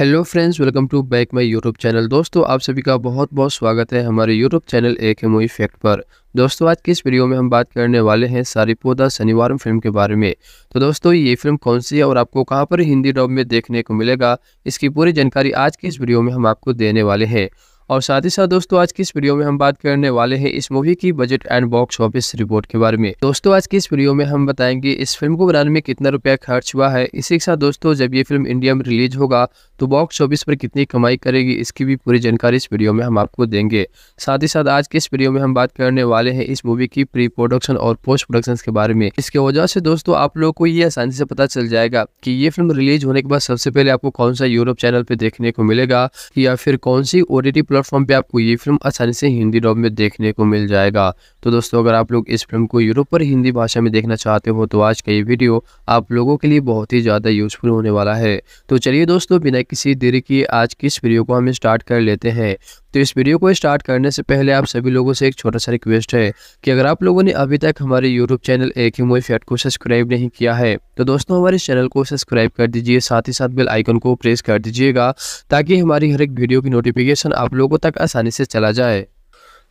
hello friends welcome to back my YouTube channel दोस्तों आप सभी का बहुत बहुत स्वागत है हमारे यूट्यूब चैनल एक एमओ फैक्ट पर दोस्तों आज के इस वीडियो में हम बात करने वाले हैं सारिपोदा शनिवार फिल्म के बारे में तो दोस्तों ये फिल्म कौन सी है और आपको कहाँ पर हिंदी डब में देखने को मिलेगा इसकी पूरी जानकारी आज की इस वीडियो में हम आपको देने वाले हैं और साथ ही साथ दोस्तों आज की इस वीडियो में हम बात करने वाले हैं इस मूवी की budget and box office report के बारे में दोस्तों आज की इस वीडियो में हम बताएंगे इस फिल्म को बनाने में कितना रुपया खर्च हुआ है इसी के साथ दोस्तों जब ये फिल्म इंडिया में रिलीज होगा तो बॉक्स ऑफिस पर कितनी कमाई करेगी इसकी भी पूरी जानकारी इस वीडियो में हम आपको देंगे साथ ही साथ आज के इस वीडियो में हम बात करने वाले हैं इस मूवी की प्री प्रोडक्शन और पोस्ट प्रोडक्शन के बारे में इसके वजह से दोस्तों आप लोग को ये आसानी से पता चल जाएगा कि ये फिल्म रिलीज होने के बाद सबसे पहले आपको कौन सा यूरोप चैनल पे देखने को मिलेगा या फिर कौन सी ओ टी प्लेटफॉर्म पे आपको ये फिल्म आसानी से हिंदी डॉब में देखने को मिल जाएगा तो दोस्तों अगर आप लोग इस फिल्म को यूरोप पर हिंदी भाषा में देखना चाहते हो तो आज का ये वीडियो आप लोगों के लिए बहुत ही ज़्यादा यूजफुल होने वाला है तो चलिए दोस्तों बिना किसी देर के आज की इस वीडियो को हम स्टार्ट कर लेते हैं तो इस वीडियो को स्टार्ट करने से पहले आप सभी लोगों से एक छोटा सा रिक्वेस्ट है कि अगर आप लोगों ने अभी तक हमारे यूट्यूब चैनल एक ही मूवी फैट को सब्सक्राइब नहीं किया है तो दोस्तों हमारे चैनल को सब्सक्राइब कर दीजिए साथ ही साथ बेल आइकन को प्रेस कर दीजिएगा ताकि हमारी हर एक वीडियो की नोटिफिकेशन आप लोग लोगों तक आसानी से चला जाए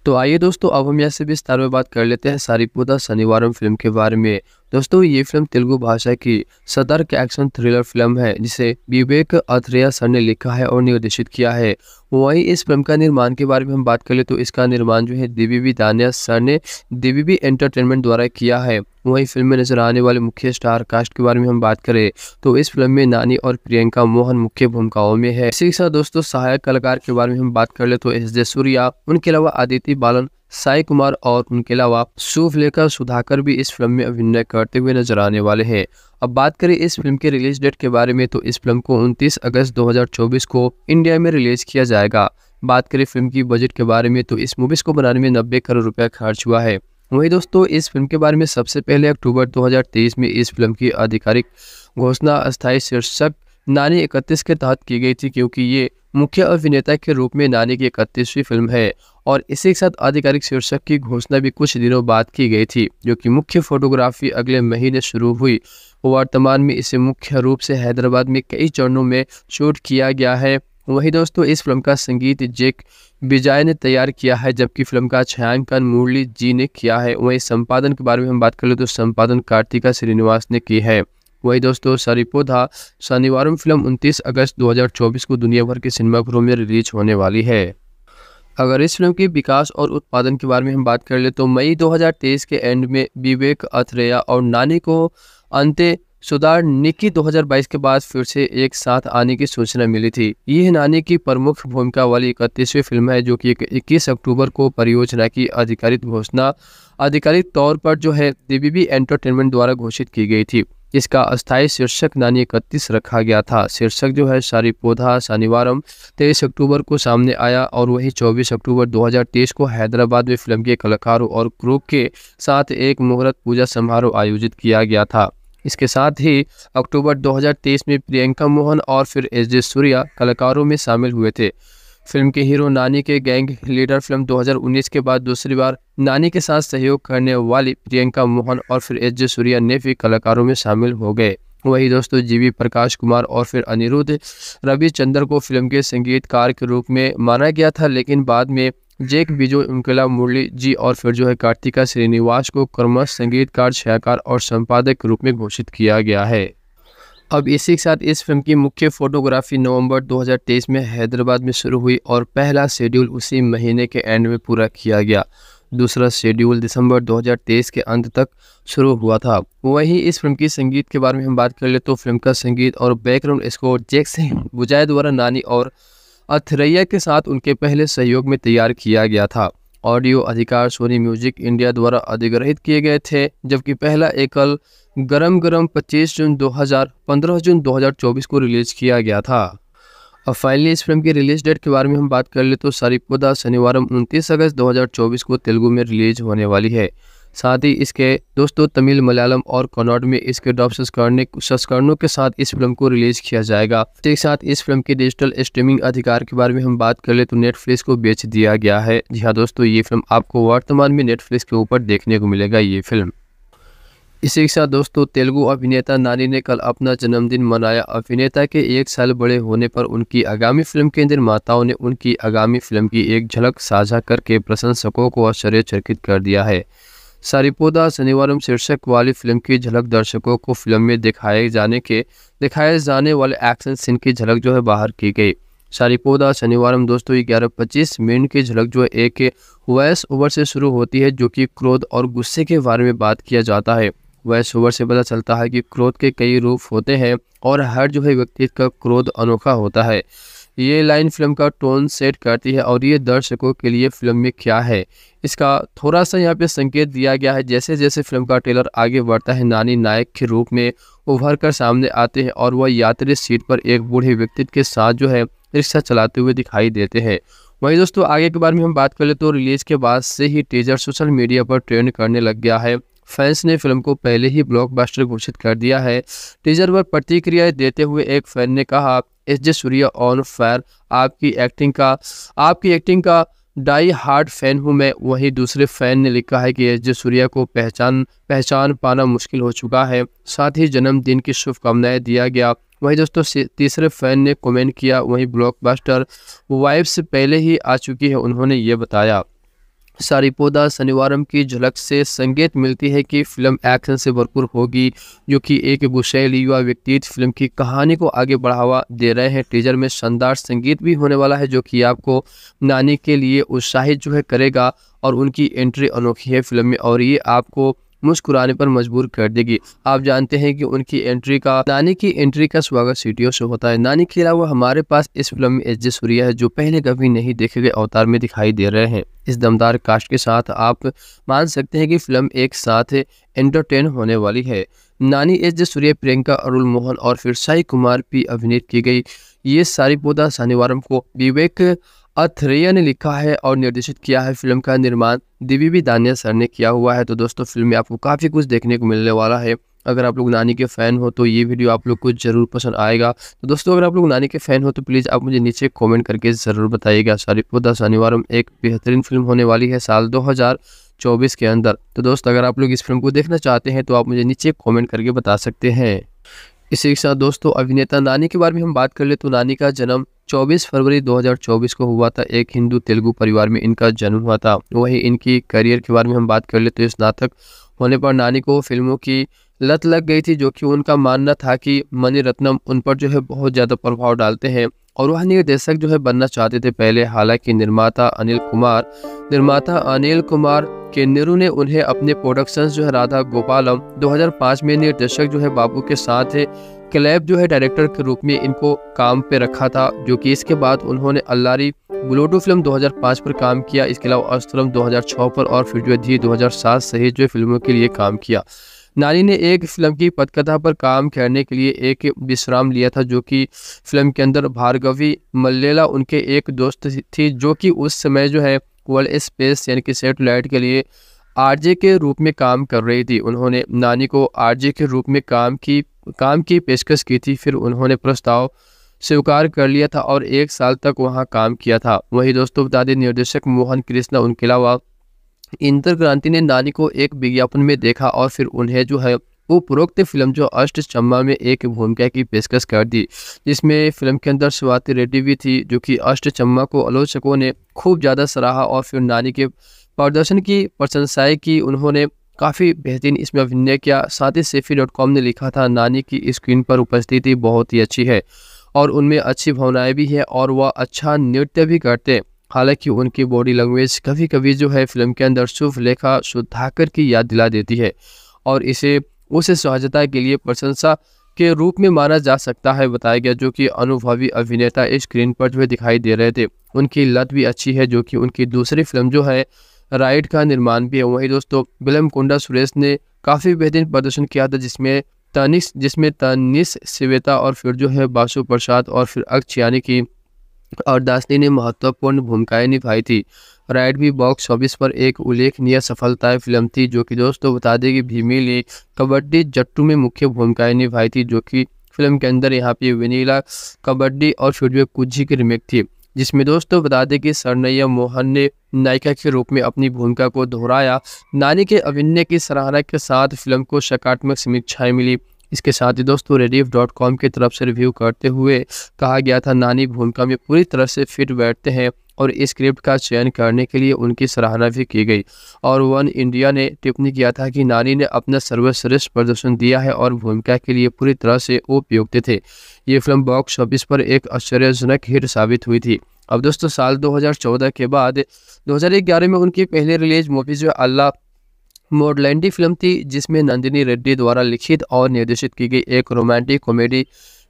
तो आइए दोस्तों अब हम यहाँ से विस्तार में बात कर लेते हैं पोता शनिवार फिल्म के बारे में दोस्तों ये फिल्म तेलुगु भाषा की सतर्क एक्शन थ्रिलर फिल्म है जिसे विवेक अथरेया सर ने लिखा है और निर्देशित किया है वहीं इस फिल्म का निर्माण के बारे में हम बात कर ले तो इसका निर्माण जो है दिवीबी दानिया सर ने दिवीबी एंटरटेनमेंट द्वारा किया है वहीं फिल्म में नजर आने वाले मुख्य स्टार कास्ट के बारे में हम बात करें तो इस फिल्म में नानी और प्रियंका मोहन मुख्य भूमिकाओं में है इसी के साथ दोस्तों सहायक कलाकार के बारे में हम बात कर ले तो एस जय सूर्या उनके अलावा आदित्य बालन साई कुमार और उनके अलावा लेकर सुधाकर भी इस फिल्म में अभिनय करते हुए नजर आने वाले हैं अब बात करें इस फिल्म के रिलीज डेट के बारे में तो इस फिल्म को 29 अगस्त 2024 को इंडिया में रिलीज किया जाएगा बात करें फिल्म की बजट के बारे में तो इस मूवीज़ को बनाने में नब्बे करोड़ रुपया खर्च हुआ है वही दोस्तों इस फिल्म के बारे में सबसे पहले अक्टूबर दो में इस फिल्म की आधिकारिक घोषणा अस्थायी शीर्षक नानी इकतीस के तहत की गई थी क्योंकि ये मुख्य अभिनेता के रूप में नानी की इकतीसवीं फिल्म है और इसी के साथ आधिकारिक शीर्षक की घोषणा भी कुछ दिनों बाद की गई थी जो कि मुख्य फोटोग्राफी अगले महीने शुरू हुई वर्तमान में इसे मुख्य रूप से हैदराबाद में कई चरणों में शूट किया गया है वहीं दोस्तों इस फिल्म का संगीत जेक विजय ने तैयार किया है जबकि फिल्म का छायांकन मुरली जी ने किया है वहीं संपादन के बारे में हम बात कर ले तो संपादन कार्तिका श्रीनिवास ने की है वही दोस्तों सरिपो था शनिवार फिल्म 29 अगस्त 2024 को दुनिया भर के सिनेमाघरों में रिलीज होने वाली है अगर इस फिल्म के विकास और उत्पादन के बारे में हम बात कर ले तो मई 2023 के एंड में विवेक अथरेया और नानी को अंत्य सुधार निकी 2022 के बाद फिर से एक साथ आने की सूचना मिली थी यह नानी की प्रमुख भूमिका वाली इकतीसवीं फिल्म है जो कि 21 अक्टूबर को परियोजना की आधिकारिक घोषणा आधिकारिक तौर पर जो है डीबीबी एंटरटेनमेंट द्वारा घोषित की गई थी इसका अस्थायी शीर्षक नानी इकतीस रखा गया था शीर्षक जो है सारी पौधा शनिवारम तेईस अक्टूबर को सामने आया और वही 24 अक्टूबर 2023 को हैदराबाद में फिल्म के कलाकारों और क्रू के साथ एक मुहूर्त पूजा समारोह आयोजित किया गया था इसके साथ ही अक्टूबर 2023 में प्रियंका मोहन और फिर एस जे सूर्या कलाकारों में शामिल हुए थे फिल्म के हीरो नानी के गैंग लीडर फिल्म 2019 के बाद दूसरी बार नानी के साथ सहयोग करने वाली प्रियंका मोहन और फिर एच जे सूर्या ने भी कलाकारों में शामिल हो गए वही दोस्तों जीवी प्रकाश कुमार और फिर अनिरुद्ध रविचंद्र को फिल्म के संगीतकार के रूप में माना गया था लेकिन बाद में जेक बिजो इनकला मुरली जी और फिर जो है कार्तिका श्रीनिवास को कर्मश संगीतकार छायाकार और संपादक के रूप में घोषित किया गया है अब इसी के साथ इस फिल्म की मुख्य फोटोग्राफी नवंबर 2023 में हैदराबाद में शुरू हुई और पहला शेड्यूल उसी महीने के एंड में पूरा किया गया दूसरा शेड्यूल दिसंबर 2023 के अंत तक शुरू हुआ था वहीं इस फिल्म की संगीत के बारे में हम बात कर ले तो फिल्म का संगीत और बैकग्राउंड स्कोर सिंह बुजाय द्वारा नानी और अथरैया के साथ उनके पहले सहयोग में तैयार किया गया था ऑडियो अधिकार सोनी म्यूजिक इंडिया द्वारा अधिग्रहित किए गए थे जबकि पहला एकल गरम गरम 25 जून 2000 15 जून 2024 को रिलीज़ किया गया था और फाइनली इस फिल्म की रिलीज डेट के बारे में हम बात कर ले तो सारिपोदा शनिवार उनतीस अगस्त 2024 को तेलुगु में रिलीज होने वाली है साथ ही इसके दोस्तों तमिल मलयालम और कन्नड़ में इसके डॉप संस्करण संस्करणों के साथ इस फिल्म को रिलीज किया जाएगा एक साथ इस फिल्म के डिजिटल स्ट्रीमिंग अधिकार के बारे में हम बात कर ले तो नेटफ्लिक्स को बेच दिया गया है जी हाँ दोस्तों ये फिल्म आपको वर्तमान में नेटफ्लिक्स के ऊपर देखने को मिलेगा ये फिल्म इसी के साथ दोस्तों तेलुगु अभिनेता नानी ने कल अपना जन्मदिन मनाया अभिनेता के एक साल बड़े होने पर उनकी आगामी फिल्म के निर्माताओं ने उनकी आगामी फिल्म की एक झलक साझा करके प्रशंसकों को आश्चर्यचकित कर दिया है सारिपोदा शनिवारम शीर्षक वाली फिल्म की झलक दर्शकों को फिल्म में दिखाए जाने के दिखाए जाने वाले एक्शन सीन की झलक जो है बाहर की गई सारिपोदा शनिवारम दोस्तों ग्यारह पच्चीस मिनट की झलक जो है एक वॉयस ओवर से शुरू होती है जो कि क्रोध और गुस्से के बारे में बात किया जाता है वह शोर से पता चलता है कि क्रोध के कई रूप होते हैं और हर जो है व्यक्ति का क्रोध अनोखा होता है ये लाइन फिल्म का टोन सेट करती है और ये दर्शकों के लिए फिल्म में क्या है इसका थोड़ा सा यहाँ पे संकेत दिया गया है जैसे जैसे फिल्म का ट्रेलर आगे बढ़ता है नानी नायक के रूप में उभर कर सामने आते हैं और वह यात्री सीट पर एक बूढ़े व्यक्ति के साथ जो है रिक्शा चलाते हुए दिखाई देते हैं वहीं दोस्तों आगे के बारे में हम बात कर ले तो रिलीज के बाद से ही टीजर सोशल मीडिया पर ट्रेंड करने लग गया है फैंस ने फिल्म को पहले ही ब्लॉकबस्टर घोषित कर दिया है टीजर पर प्रतिक्रियाएं देते हुए एक फैन ने कहा S J Surya on fire आपकी एक्टिंग का आपकी एक्टिंग का डाई हार्ड फैन हूं मैं वहीं दूसरे फैन ने लिखा है कि एस जे सूर्या को पहचान पहचान पाना मुश्किल हो चुका है साथ ही जन्मदिन की शुभकामनाएं दिया गया वहीं दोस्तों तीसरे फैन ने कमेंट किया वहीं ब्लॉकबस्टर वाइब्स पहले ही आ चुकी है उन्होंने ये बताया सारीपोदा शनिवारम की झलक से संकेत मिलती है कि फिल्म एक्शन से भरपूर होगी जो कि एक गुशैल युवा व्यक्ति फिल्म की कहानी को आगे बढ़ावा दे रहे हैं टीजर में शानदार संगीत भी होने वाला है जो कि आपको नानी के लिए उत्साहित जो है करेगा और उनकी एंट्री अनोखी है फिल्म में और ये आपको मुस्कुराने पर मजबूर कर देगी आप जानते हैं कि उनकी एंट्री का नानी की एंट्री का स्वागत सीटियों से होता है नानी के अलावा हमारे पास इस फिल्म में एस सूर्या है जो पहले कभी नहीं देखे गए अवतार में दिखाई दे रहे हैं इस दमदार कास्ट के साथ आप मान सकते हैं कि फिल्म एक साथ एंटरटेन होने वाली है नानी एस जे प्रियंका अरुण मोहन और फिर साई कुमार भी अभिनीत की गई ये सारी पौधा शनिवार को विवेक अथरेया ने लिखा है और निर्देशित किया है फिल्म का निर्माण भी दानिया सर ने किया हुआ है तो दोस्तों फिल्म में आपको काफ़ी कुछ देखने को मिलने वाला है अगर आप लोग नानी के फ़ैन हो तो ये वीडियो आप लोग को ज़रूर पसंद आएगा तो दोस्तों अगर आप लोग नानी के फ़ैन हो तो प्लीज़ आप मुझे नीचे कमेंट करके ज़रूर बताइएगा शारिपुदा शनिवार एक बेहतरीन फिल्म होने वाली है साल 2024 के अंदर तो दोस्त अगर आप लोग इस फिल्म को देखना चाहते हैं तो आप मुझे नीचे कॉमेंट करके बता सकते हैं इसी के साथ दोस्तों अभिनेता नानी के बारे में हम बात कर ले तो नानी का जन्म 24 फरवरी 2024 को हुआ था एक हिंदू तेलुगु परिवार में इनका जन्म हुआ था वहीं इनकी करियर के बारे में हम बात कर ले तो स्नातक होने पर नानी को फिल्मों की लत लग गई थी जो कि उनका मानना था कि मणि रत्नम उन पर जो है बहुत ज़्यादा प्रभाव डालते हैं और वह निर्देशक जो है बनना चाहते थे पहले हालांकि निर्माता अनिल कुमार निर्माता अनिल कुमार के नेहरू ने उन्हें अपने प्रोडक्शंस जो है राधा गोपालम 2005 में निर्देशक जो है बाबू के साथ है क्लैब जो है डायरेक्टर के रूप में इनको काम पे रखा था जो कि इसके बाद उन्होंने अल्लारी ब्लूटू फिल्म 2005 पर काम किया इसके अलावा अस्त्रम 2006 पर और फिर जो है धी 2007 सहित जो फिल्मों के लिए काम किया नानी ने एक फिल्म की पटकथा पर काम करने के लिए एक विश्राम लिया था जो कि फिल्म के अंदर भार्गवी मल्लेला उनके एक दोस्त थी जो कि उस समय जो है वर्ल्ड स्पेस यानी कि सेटेलाइट के लिए आरजे के रूप में काम कर रही थी उन्होंने नानी को आरजे के रूप में काम की काम की पेशकश की थी फिर उन्होंने प्रस्ताव स्वीकार कर लिया था और एक साल तक वहाँ काम किया था वही दोस्तों बता दें निर्देशक मोहन कृष्णा उनके अलावा इंद्र क्रांति ने नानी को एक विज्ञापन में देखा और फिर उन्हें जो है उपरोक्त फिल्म जो अष्ट चम्मा में एक भूमिका की पेशकश कर दी जिसमें फिल्म के अंदर स्वाति रेड्डी भी थी जो कि अष्ट चम्मा को आलोचकों ने खूब ज़्यादा सराहा और फिर नानी के प्रदर्शन की प्रशंसाएँ की उन्होंने काफ़ी बेहतरीन इसमें अभिनय किया साथ ही सेफी डॉट कॉम ने लिखा था नानी की स्क्रीन पर उपस्थिति बहुत ही अच्छी है और उनमें अच्छी भावनाएँ भी हैं और वह अच्छा नृत्य भी करते हालांकि उनकी बॉडी लैंग्वेज कभी कभी जो है फिल्म के अंदर शुभ लेखा सुधाकर की याद दिला देती है और इसे उस सहजता के लिए प्रशंसा के रूप में माना जा सकता है बताया गया जो कि अनुभवी अभिनेता स्क्रीन पर जो दिखाई दे रहे थे उनकी लत भी अच्छी है जो कि उनकी दूसरी फिल्म जो है राइड का निर्माण भी है वहीं दोस्तों बिलम कुंडा सुरेश ने काफ़ी बेहतरीन प्रदर्शन किया था जिसमें तनिस जिसमें तनिस सिवेता और फिर जो है बासु प्रसाद और फिर अक्ष यानी की और दासनी ने महत्वपूर्ण भूमिकाएं निभाई थी राइट भी बॉक्स ऑफिस पर एक उल्लेखनीय सफलता फिल्म थी जो कि दोस्तों बता दें कि भीमी ने कबड्डी जट्टू में मुख्य भूमिकाएं निभाई थी जो कि फिल्म के अंदर यहाँ पे वनीला कबड्डी और सूर्य कुजी की रिमेक थी जिसमें दोस्तों बता दें कि सरनैया मोहन ने नायिका के रूप में अपनी भूमिका को दोहराया नानी के अभिनय की सराहना के साथ फिल्म को सकारात्मक समीक्षाएं मिली इसके साथ ही दोस्तों रेडिफ डॉट कॉम की तरफ से रिव्यू करते हुए कहा गया था नानी भूमिका में पूरी तरह से फिट बैठते हैं और इस स्क्रिप्ट का चयन करने के लिए उनकी सराहना भी की गई और वन इंडिया ने टिप्पणी किया था कि नानी ने अपना सर्वश्रेष्ठ प्रदर्शन दिया है और भूमिका के लिए पूरी तरह से उपयुक्त थे ये फिल्म बॉक्स ऑफिस पर एक आश्चर्यजनक हिट साबित हुई थी अब दोस्तों साल 2014 के बाद 2011 में उनकी पहली रिलीज मूवी जो अल्लाह मोडलैंडी फिल्म थी जिसमें नंदिनी रेड्डी द्वारा लिखित और निर्देशित की गई एक रोमांटिक कॉमेडी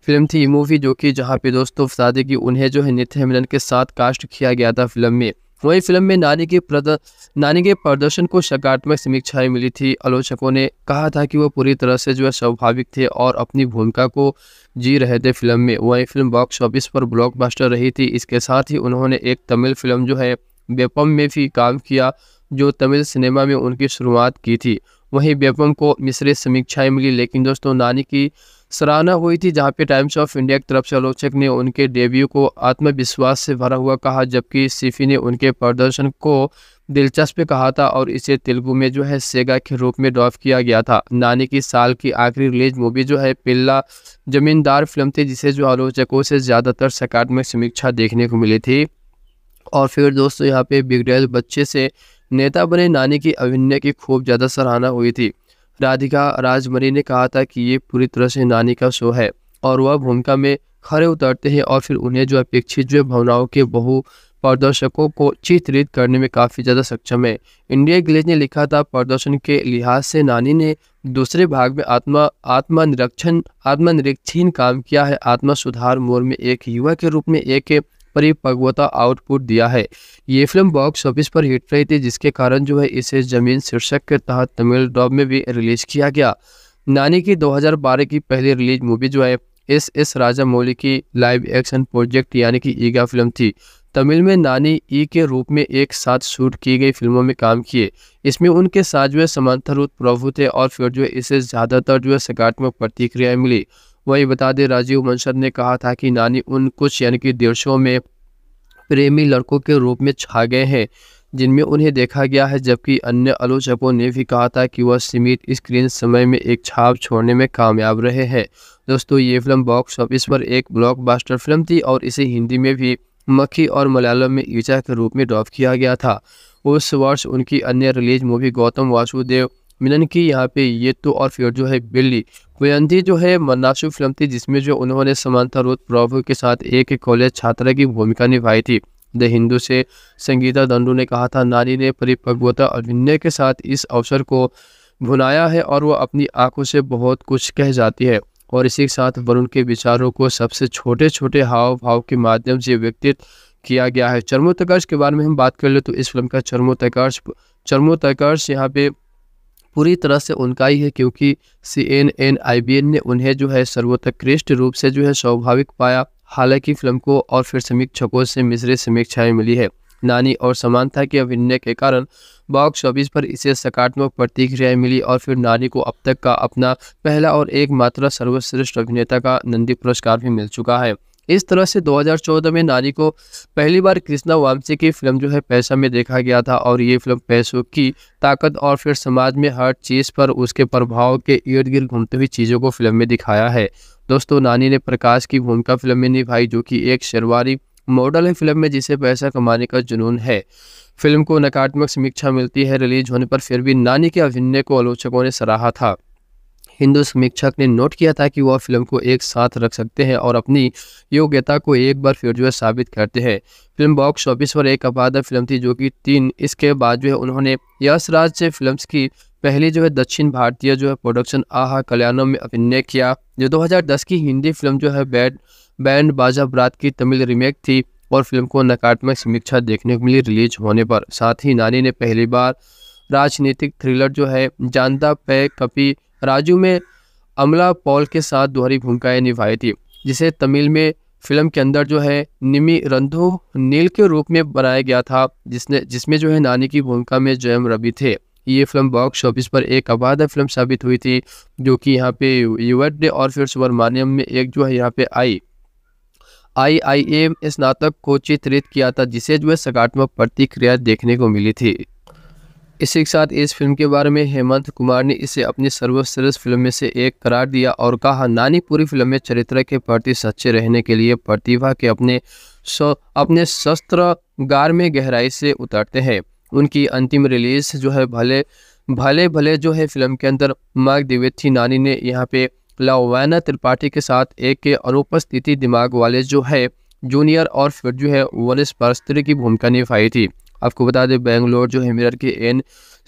फिल्म थी मूवी जो कि जहाँ पे दोस्तों शादी की उन्हें जो है नित्य मिलन के साथ कास्ट किया गया था फिल्म में वही फिल्म में नानी के प्रद नानी के प्रदर्शन को सकारात्मक समीक्षाएं मिली थी आलोचकों ने कहा था कि वह पूरी तरह से जो है स्वाभाविक थे और अपनी भूमिका को जी रहे थे फिल्म में वही फिल्म बॉक्स ऑफिस पर ब्लॉकबस्टर रही थी इसके साथ ही उन्होंने एक तमिल फिल्म जो है बेपम में भी काम किया जो तमिल सिनेमा में उनकी शुरुआत की थी वहीं बेपम को मिश्रित समीक्षाएं मिली लेकिन दोस्तों नानी की सराहना हुई थी जहां पे टाइम्स ऑफ इंडिया की तरफ से आलोचक ने उनके डेब्यू को आत्मविश्वास से भरा हुआ कहा जबकि सिफी ने उनके प्रदर्शन को दिलचस्प कहा था और इसे तेलुगु में जो है सेगा के रूप में डॉफ किया गया था नानी की साल की आखिरी रिलीज मूवी जो है पिल्ला जमींदार फिल्म थी जिसे जो आलोचकों से ज़्यादातर सकारात्मक समीक्षा देखने को मिली थी और फिर दोस्तों यहाँ पे बिगड़ेल बच्चे से नेता बने नानी की अभिनय की खूब ज़्यादा सराहना हुई थी राधिका राजमरी ने कहा था कि ये पूरी तरह से नानी का शो है और वह भूमिका में खड़े उतरते हैं और फिर उन्हें जो अपेक्षित जो भावनाओं के बहु प्रदर्शकों को चित्रित करने में काफ़ी ज़्यादा सक्षम है इंडिया ग्लेज ने लिखा था प्रदर्शन के लिहाज से नानी ने दूसरे भाग में आत्मा आत्मनिरक्षण आत्मनिरीक्षण काम किया है आत्मा सुधार मोर में एक युवा के रूप में एक परिपक्वता आउटपुट दिया है ये फिल्म बॉक्स ऑफिस पर हिट रही थी जिसके कारण जो है इसे जमीन शीर्षक के तहत तमिल डॉब में भी रिलीज किया गया नानी की 2012 की पहली रिलीज मूवी जो है एस एस राजा मौली की लाइव एक्शन प्रोजेक्ट यानी कि ईगा फिल्म थी तमिल में नानी ई के रूप में एक साथ शूट की गई फिल्मों में काम किए इसमें उनके साथ जो है समांतर प्रभु थे और फिर जो है इसे ज़्यादातर जो है सकारात्मक प्रतिक्रियाएं मिली वही बता दें राजीव मंसर ने कहा था कि नानी उन कुछ यानी कि देशों में प्रेमी लड़कों के रूप में छा गए हैं जिनमें उन्हें देखा गया है जबकि अन्य आलोचकों ने भी कहा था कि वह सीमित स्क्रीन समय में एक छाप छोड़ने में कामयाब रहे हैं दोस्तों ये फिल्म बॉक्स ऑफिस पर एक ब्लॉकबस्टर फिल्म थी और इसे हिंदी में भी मक्खी और मलयालम में ईचा के रूप में ड्रॉप किया गया था उस वर्ष उनकी अन्य रिलीज मूवी गौतम वासुदेव मिलन की यहाँ पे ये तो और फिर जो है बिल्ली वयंती जो है मनासु फिल्म थी जिसमें जो उन्होंने समानता रोध प्रभु के साथ एक कॉलेज छात्रा की भूमिका निभाई थी द हिंदू से संगीता दंडू ने कहा था नानी ने परिपक्वता अभिनय के साथ इस अवसर को भुनाया है और वह अपनी आंखों से बहुत कुछ कह जाती है और इसी के साथ वरुण के विचारों को सबसे छोटे छोटे हाव भाव के माध्यम से व्यक्तित किया गया है चर्मोत्कर्ष के बारे में हम बात कर ले तो इस फिल्म का चर्मोत्कर्ष चर्मोत्कर्ष यहाँ पे पूरी तरह से उनका ही है क्योंकि C N N I B N ने उन्हें जो है सर्वोत्कृष्ट रूप से जो है स्वाभाविक पाया हालांकि फिल्म को और फिर समीक्षकों से मिश्रित समीक्षाएं मिली है नानी और समानता के अभिनय के कारण बॉक्स ऑफिस पर इसे सकारात्मक प्रतिक्रियाएं मिली और फिर नानी को अब तक का अपना पहला और एकमात्र सर्वश्रेष्ठ अभिनेता का नंदी पुरस्कार भी मिल चुका है इस तरह से 2014 में नानी को पहली बार कृष्णा वामसी की फिल्म जो है पैसा में देखा गया था और ये फिल्म पैसों की ताकत और फिर समाज में हर चीज़ पर उसके प्रभाव के इर्द गिर्द घूमती हुई चीज़ों को फिल्म में दिखाया है दोस्तों नानी ने प्रकाश की भूमिका फिल्म में निभाई जो कि एक शर्वारी मॉडल है फिल्म में जिसे पैसा कमाने का जुनून है फिल्म को नकारात्मक समीक्षा मिलती है रिलीज होने पर फिर भी नानी के अभिनय को आलोचकों ने सराहा था हिंदू समीक्षक ने नोट किया था कि वह फिल्म को एक साथ रख सकते हैं और अपनी योग्यता को एक बार फिर जो है साबित करते हैं फिल्म बॉक्स ऑफिस पर एक अपादा फिल्म थी जो कि तीन इसके बाद जो है उन्होंने यश राज फिल्म की पहली जो है दक्षिण भारतीय जो है प्रोडक्शन आहा कल्याणम में अभिनय किया जो दो की हिंदी फिल्म जो है बैड बैंड बाजा बरात की तमिल रीमेक थी और फिल्म को नकारात्मक समीक्षा देखने को मिली रिलीज होने पर साथ ही नानी ने पहली बार राजनीतिक थ्रिलर जो है जानता पे कपी राजू में अमला पॉल के साथ दोहरी भूमिकाएं निभाई थी जिसे तमिल में फिल्म के अंदर जो है निमी रंधो नील के रूप में बनाया गया था जिसने जिसमें जो है नानी की भूमिका में जयम रवि थे ये फिल्म बॉक्स ऑफिस पर एक आबादा फिल्म साबित हुई थी जो कि यहाँ पे यूएट डे और फिर सुब्रमान्यम में एक जो है यहाँ पे आई आई आई एम स्नातक को चित्रित किया था जिसे जो है सकारात्मक प्रतिक्रिया देखने को मिली थी इसी के साथ इस फिल्म के बारे में हेमंत कुमार ने इसे अपनी सर्वश्रेष्ठ फिल्म में से एक करार दिया और कहा नानी पूरी फिल्म में चरित्र के प्रति सच्चे रहने के लिए प्रतिभा के अपने अपने अपने शस्त्रगार में गहराई से उतरते हैं उनकी अंतिम रिलीज जो है भले भले भले जो है फिल्म के अंदर माग दिवेथी नानी ने यहाँ पे लावैना त्रिपाठी के साथ एक के अनुपस्थिति दिमाग वाले जो है जूनियर और फिर जो है वनिस परस्त्री की भूमिका निभाई थी आपको बता दें बेंगलोर जो है मिरर के एन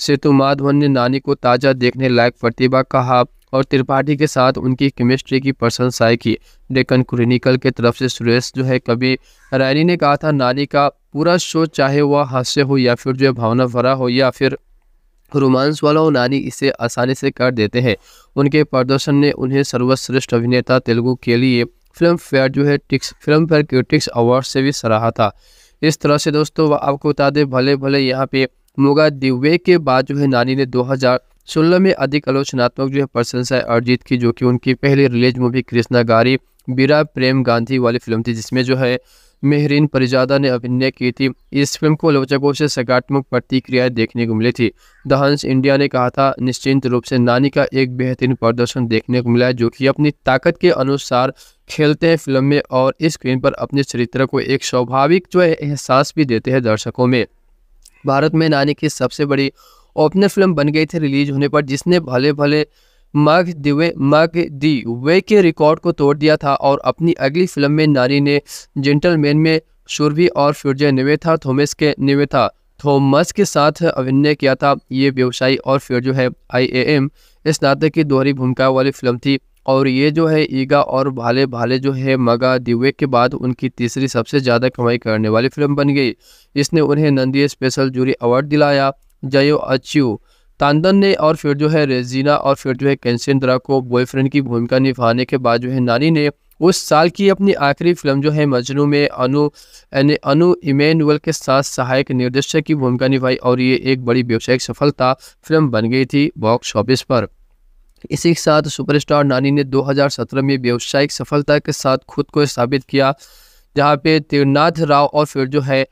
सेतु माधवन ने नानी को ताज़ा देखने लायक प्रतिभा कहा और त्रिपाठी के साथ उनकी केमिस्ट्री की प्रशंसाएं की डेकन क्रिनिकल के तरफ से सुरेश जो है कभी रैनी ने कहा था नानी का पूरा शो चाहे वह हास्य हो या फिर जो है भावना भरा हो या फिर रोमांस वाला हो नानी इसे आसानी से कर देते हैं उनके प्रदर्शन ने उन्हें सर्वश्रेष्ठ अभिनेता तेलुगु के लिए फिल्म फेयर जो है टिक्स फिल्म फेयर क्रिटिक्स अवार्ड से भी सराहा था इस तरह से दोस्तों आपको बता दें भले भले यहाँ पे मुगा दिवे के बाद जो है नानी ने 2016 में अधिक आलोचनात्मक जो है प्रशंसाएं अर्जित की जो कि उनकी पहली रिलीज मूवी कृष्णा गारी बीरा प्रेम गांधी वाली फिल्म थी जिसमें जो है मेहरीन परिजादा ने अभिनय की थी इस फिल्म को लोचकों से सकारात्मक प्रतिक्रियाएं देखने को मिली थी द हंस इंडिया ने कहा था निश्चिंत रूप से नानी का एक बेहतरीन प्रदर्शन देखने को मिला है जो कि अपनी ताकत के अनुसार खेलते हैं फिल्म में और स्क्रीन पर अपने चरित्र को एक स्वाभाविक जो है एहसास भी देते हैं दर्शकों में भारत में नानी की सबसे बड़ी ओपनर फिल्म बन गई थी रिलीज होने पर जिसने भले भले मग दिवे मग दी वे के रिकॉर्ड को तोड़ दिया था और अपनी अगली फिल्म में नारी ने जेंटलमैन में सुरभि और फ्यूजे निवेथा थोमस के निवेथा थोमस के साथ अभिनय किया था ये व्यवसायी और फिर जो है एम इस नाते की दोहरी भूमिका वाली फिल्म थी और ये जो है ईगा और भाले भाले जो है मगा दिवे के बाद उनकी तीसरी सबसे ज़्यादा कमाई करने वाली फिल्म बन गई इसने उन्हें नंदी स्पेशल जूरी अवार्ड दिलाया जयो अचीव तानदन ने और फिर जो है रेजीना और फिर जो है कैंसेंद्रा को बॉयफ्रेंड की भूमिका निभाने के बाद जो है नानी ने उस साल की अपनी आखिरी फिल्म जो है मजनू में अनु यानी अनु इमेनुअल के साथ सहायक निर्देशक की भूमिका निभाई और ये एक बड़ी व्यावसायिक सफलता फिल्म बन गई थी बॉक्स ऑफिस पर इसी के साथ सुपरस्टार नानी ने 2017 में व्यावसायिक सफलता के साथ खुद को स्थापित किया जहाँ पे त्रिनाथ राव और फिर जो है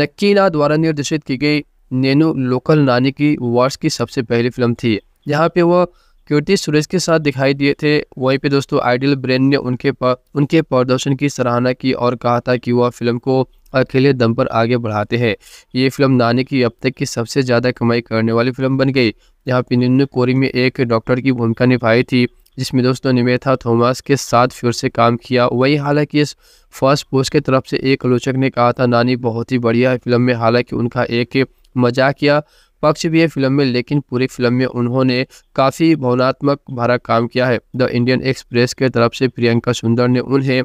नक्कीना द्वारा निर्देशित की गई नैनो लोकल नानी की वार्स की सबसे पहली फिल्म थी यहाँ पे वह कीर्ति सुरेश के साथ दिखाई दिए थे वहीं पे दोस्तों आइडियल ब्रेन ने उनके पर, उनके प्रदर्शन की सराहना की और कहा था कि वह फिल्म को अकेले दम पर आगे बढ़ाते हैं ये फिल्म नानी की अब तक की सबसे ज़्यादा कमाई करने वाली फिल्म बन गई यहाँ पे निन्न कोरी में एक डॉक्टर की भूमिका निभाई थी जिसमें दोस्तों निमेथा थॉमस के साथ फिर से काम किया वही हालांकि इस फर्स्ट पोस्ट के तरफ से एक आलोचक ने कहा था नानी बहुत ही बढ़िया फिल्म में हालांकि उनका एक मजाकिया पक्ष भी है फिल्म में लेकिन पूरी फिल्म में उन्होंने काफ़ी भावनात्मक भरा काम किया है द इंडियन एक्सप्रेस के तरफ से प्रियंका सुंदर ने उन्हें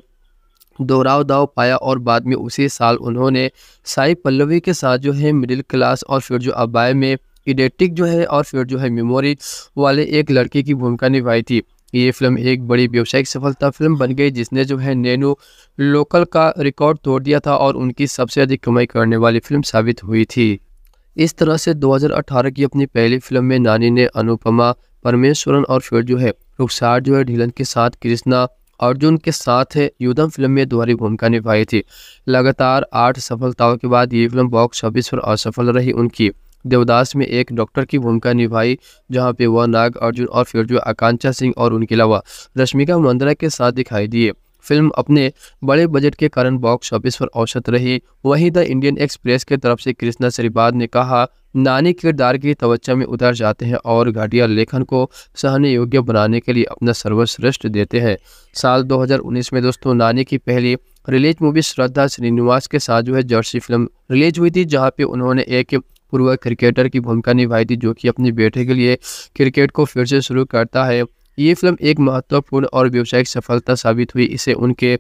दोहराव दाव पाया और बाद में उसी साल उन्होंने साई पल्लवी के साथ जो है मिडिल क्लास और फिर जो अबाय में इडेटिक जो है और फिर जो है मेमोरी वाले एक लड़के की भूमिका निभाई थी ये फिल्म एक बड़ी व्यावसायिक सफलता फिल्म बन गई जिसने जो है नैनो लोकल का रिकॉर्ड तोड़ दिया था और उनकी सबसे अधिक कमाई करने वाली फिल्म साबित हुई थी इस तरह से 2018 की अपनी पहली फिल्म में नानी ने अनुपमा परमेश्वरन और फिर जो है रुखसार जो है ढीलन के साथ कृष्णा अर्जुन के साथ युद्धम फिल्म में दोहरी भूमिका निभाई थी लगातार आठ सफलताओं के बाद ये फिल्म बॉक्स ऑफिस पर असफल रही उनकी देवदास में एक डॉक्टर की भूमिका निभाई जहां पे वह नाग अर्जुन और फिर जो आकांक्षा सिंह और उनके अलावा रश्मिका मंदरा के साथ दिखाई दिए फिल्म अपने बड़े बजट के कारण बॉक्स ऑफिस पर औसत रही वहीं द इंडियन एक्सप्रेस के तरफ से कृष्णा श्रीपाद ने कहा नानी किरदार की तवज्जा में उतर जाते हैं और घटिया लेखन को सहने योग्य बनाने के लिए अपना सर्वश्रेष्ठ देते हैं साल 2019 में दोस्तों नानी की पहली रिलीज मूवी श्रद्धा श्रीनिवास के साथ जो है जर्सी फिल्म रिलीज हुई थी जहाँ पे उन्होंने एक पूर्व क्रिकेटर की भूमिका निभाई थी जो कि अपने बेटे के लिए क्रिकेट को फिर से शुरू करता है ये फिल्म एक महत्वपूर्ण और व्यावसायिक सफलता साबित हुई इसे उनके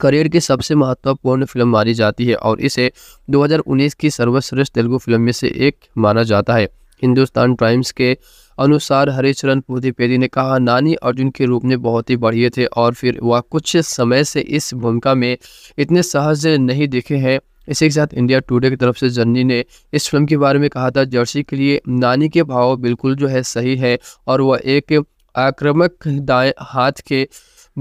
करियर की सबसे महत्वपूर्ण फिल्म मानी जाती है और इसे 2019 की सर्वश्रेष्ठ तेलुगु फिल्म में से एक माना जाता है हिंदुस्तान टाइम्स के अनुसार हरिचरण पुदिपेदी ने कहा नानी अर्जुन के रूप में बहुत ही बढ़िए थे और फिर वह कुछ समय से इस भूमिका में इतने सहज नहीं दिखे हैं इसी के साथ इंडिया टुडे की तरफ से जर्नी ने इस फिल्म के बारे में कहा था जर्सी के लिए नानी के भाव बिल्कुल जो है सही है और वह एक आक्रामक दाएं हाथ के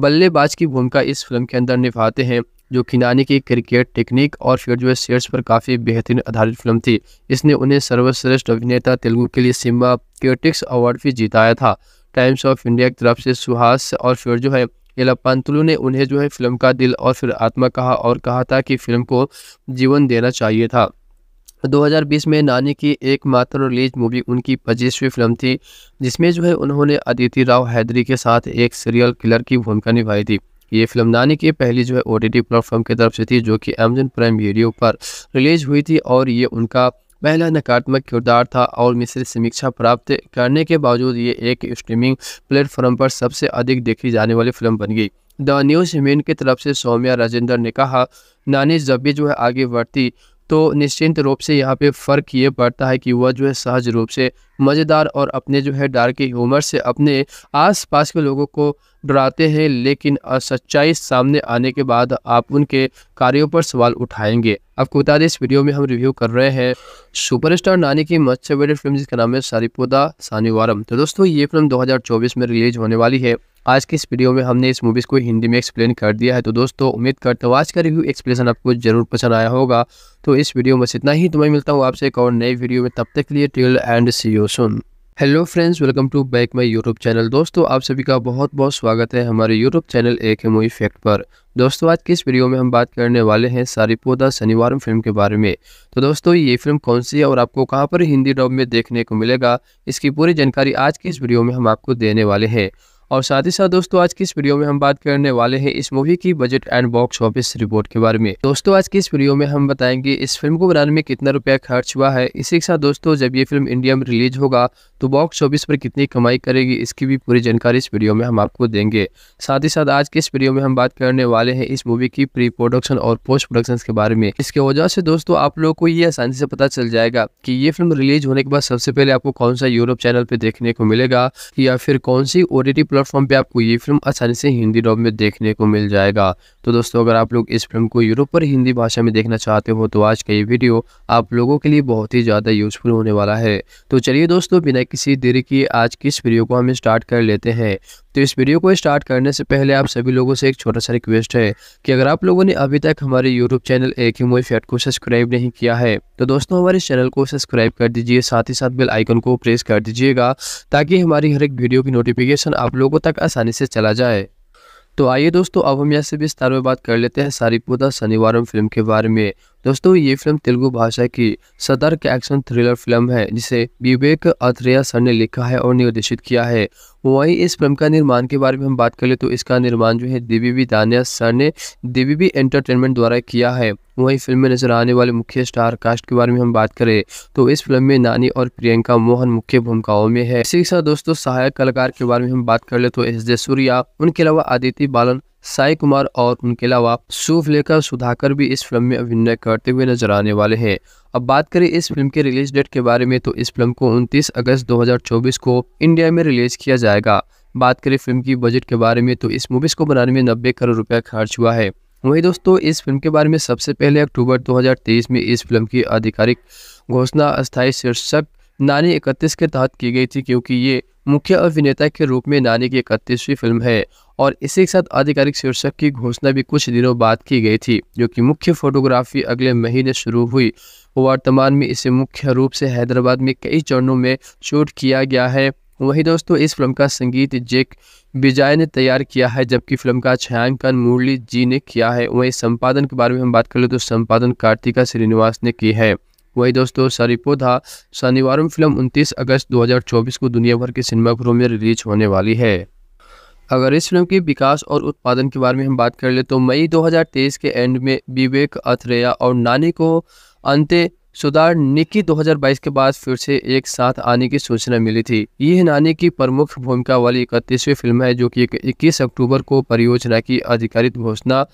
बल्लेबाज की भूमिका इस फिल्म के अंदर निभाते हैं जो खिनानी की क्रिकेट टेक्निक और फिर जो है शेयर्स पर काफ़ी बेहतरीन आधारित फिल्म थी इसने उन्हें सर्वश्रेष्ठ अभिनेता तेलुगु के लिए सिम्बा क्योटिक्स अवार्ड भी जिताया था टाइम्स ऑफ इंडिया की तरफ से सुहास और फिर जो है एलापांतुलू ने उन्हें जो है फिल्म का दिल और फिर आत्मा कहा और कहा था कि फिल्म को जीवन देना चाहिए था 2020 में नानी की एकमात्र रिलीज मूवी उनकी पच्चीसवीं फिल्म थी जिसमें जो है उन्होंने अदिति राव हैदरी के साथ एक सीरियल किलर की भूमिका निभाई थी ये फिल्म नानी की पहली जो है ओ टी प्लेटफॉर्म की तरफ से थी जो कि अमेजन प्राइम वीडियो पर रिलीज हुई थी और ये उनका पहला नकारात्मक किरदार था और मिश्रित समीक्षा प्राप्त करने के बावजूद ये एक स्ट्रीमिंग प्लेटफॉर्म पर सबसे अधिक देखी जाने वाली फिल्म बन गई द न्यूज मेन की तरफ से सौम्या राजेंद्र ने कहा नानी जब भी जो है आगे बढ़ती तो निश्चिंत रूप से यहाँ पे फ़र्क ये पड़ता है कि वह जो है सहज रूप से मज़ेदार और अपने जो है डार्क ह्यूमर से अपने आसपास के लोगों को डराते हैं लेकिन सच्चाई सामने आने के बाद आप उनके कार्यों पर सवाल उठाएंगे आपको बता दें इस वीडियो में हम रिव्यू कर रहे हैं सुपरस्टार नानी की मच्छर अवेटेड फिल्म जिसका नाम है सारीपोदा सानीवारम तो दोस्तों ये फिल्म दो में रिलीज होने वाली है आज की इस वीडियो में हमने इस मूवीज़ को हिंदी में एक्सप्लेन कर दिया है तो दोस्तों उम्मीद करते हो आज का रिव्यू एक्सप्लेनेशन आपको जरूर पसंद आया होगा तो इस वीडियो में इतना ही तो मैं मिलता हूँ आपसे एक और नए वीडियो में तब तक के लिए till and see you soon hello friends welcome to back my YouTube channel दोस्तों आप सभी का बहुत बहुत स्वागत है हमारे यूट्यूब चैनल एक मूवी फैक्ट पर दोस्तों आज की इस वीडियो में हम बात करने वाले हैं सारिपोदा शनिवार फिल्म के बारे में तो दोस्तों ये फिल्म कौन सी है और आपको कहाँ पर हिंदी डब में देखने को मिलेगा इसकी पूरी जानकारी आज की इस वीडियो में हम आपको देने वाले हैं और साथ ही साथ दोस्तों आज की इस वीडियो में हम बात करने वाले हैं इस मूवी की budget and box office report के बारे में दोस्तों आज की इस वीडियो में हम बताएंगे इस फिल्म को बनाने में कितना रुपया खर्च हुआ है इसी के साथ दोस्तों जब ये फिल्म इंडिया में रिलीज होगा तो बॉक्स ऑफिस पर कितनी कमाई करेगी इसकी भी पूरी जानकारी इस वीडियो में हम आपको देंगे साथ ही साथ आज के इस वीडियो में हम बात करने वाले हैं इस मूवी की प्री प्रोडक्शन और पोस्ट प्रोडक्शन के बारे में इसके वजह से दोस्तों आप लोगों को ये आसानी से पता चल जाएगा कि ये फिल्म रिलीज होने के बाद सबसे पहले आपको कौन सा यूरोप चैनल पे देखने को मिलेगा या फिर कौन सी ओ टी प्लेटफॉर्म पे आपको ये फिल्म आसानी से हिंदी डॉब में देखने को मिल जाएगा तो दोस्तों अगर आप लोग इस फिल्म को यूरोप पर हिंदी भाषा में देखना चाहते हो तो आज का ये वीडियो आप लोगों के लिए बहुत ही ज़्यादा यूजफुल होने वाला है तो चलिए दोस्तों बिना किसी देरी के आज की इस वीडियो को हम स्टार्ट कर लेते हैं तो इस वीडियो को स्टार्ट करने से पहले आप सभी लोगों से एक छोटा सा रिक्वेस्ट है कि अगर आप लोगों ने अभी तक हमारे यूट्यूब चैनल एक ही मोई फैट को सब्सक्राइब नहीं किया है तो दोस्तों हमारे चैनल को सब्सक्राइब कर दीजिए साथ ही साथ बेल आइकन को प्रेस कर दीजिएगा ताकि हमारी हर एक वीडियो की नोटिफिकेशन आप लोगों तक आसानी से चला जाए तो आइए दोस्तों अब हम यहाँ से विस्तार में बात कर लेते हैं सारी पुदा शनिवार फिल्म के बारे में दोस्तों ये फिल्म तेलुगु भाषा की सतर्क एक्शन थ्रिलर फिल्म है जिसे विवेक अथरेया सर ने लिखा है और निर्देशित किया है वहीं इस फिल्म का निर्माण के बारे में हम बात करें तो इसका निर्माण जो है दिवीबी दानिया सर ने दिवीबी एंटरटेनमेंट द्वारा किया है वहीं फिल्म में नजर आने वाले मुख्य स्टार कास्ट के बारे में हम बात करें तो इस फिल्म में नानी और प्रियंका मोहन मुख्य भूमिकाओं में है इसी के साथ दोस्तों सहायक कलाकार के बारे में हम बात कर ले तो एस जय सूर्या उनके अलावा आदित्य बालन साई कुमार और उनके अलावा सूफ लेकर सुधाकर भी इस फिल्म में अभिनय करते हुए नजर आने वाले हैं अब बात करें इस फिल्म के रिलीज डेट के बारे में तो इस फिल्म को 29 अगस्त 2024 को इंडिया में रिलीज किया जाएगा बात करें फिल्म की बजट के बारे में तो इस मूवीज़ को बनाने में नब्बे करोड़ रुपया खर्च हुआ है वही दोस्तों इस फिल्म के बारे में सबसे पहले अक्टूबर दो में इस फिल्म की आधिकारिक घोषणा अस्थायी शीर्षक नानी इकतीस के तहत की गई थी क्योंकि ये मुख्य अभिनेता के रूप में नानी की इकतीसवीं फिल्म है और इसी के साथ आधिकारिक शीर्षक की घोषणा भी कुछ दिनों बाद की गई थी जो कि मुख्य फोटोग्राफी अगले महीने शुरू हुई वर्तमान में इसे मुख्य रूप से हैदराबाद में कई चरणों में शूट किया गया है वहीं दोस्तों इस फिल्म का संगीत जेक विजय ने तैयार किया है जबकि फिल्म का छायांकन मुरली जी ने किया है वहीं संपादन के बारे में हम बात कर ले तो संपादन कार्तिका श्रीनिवास ने की है वही दोस्तों सरिपोधा शनिवार फिल्म 29 अगस्त 2024 को दुनिया भर के सिनेमाघरों में रिलीज होने वाली है अगर इस फिल्म के विकास और उत्पादन के बारे में हम बात कर ले तो मई 2023 के एंड में विवेक अथरेया और नानी को अंत्य सुधार निकी 2022 के बाद फिर से एक साथ आने की सूचना मिली थी यह नानी की प्रमुख भूमिका वाली इकतीसवीं फिल्म है जो कि 21 अक्टूबर को परियोजना की आधिकारिक घोषणा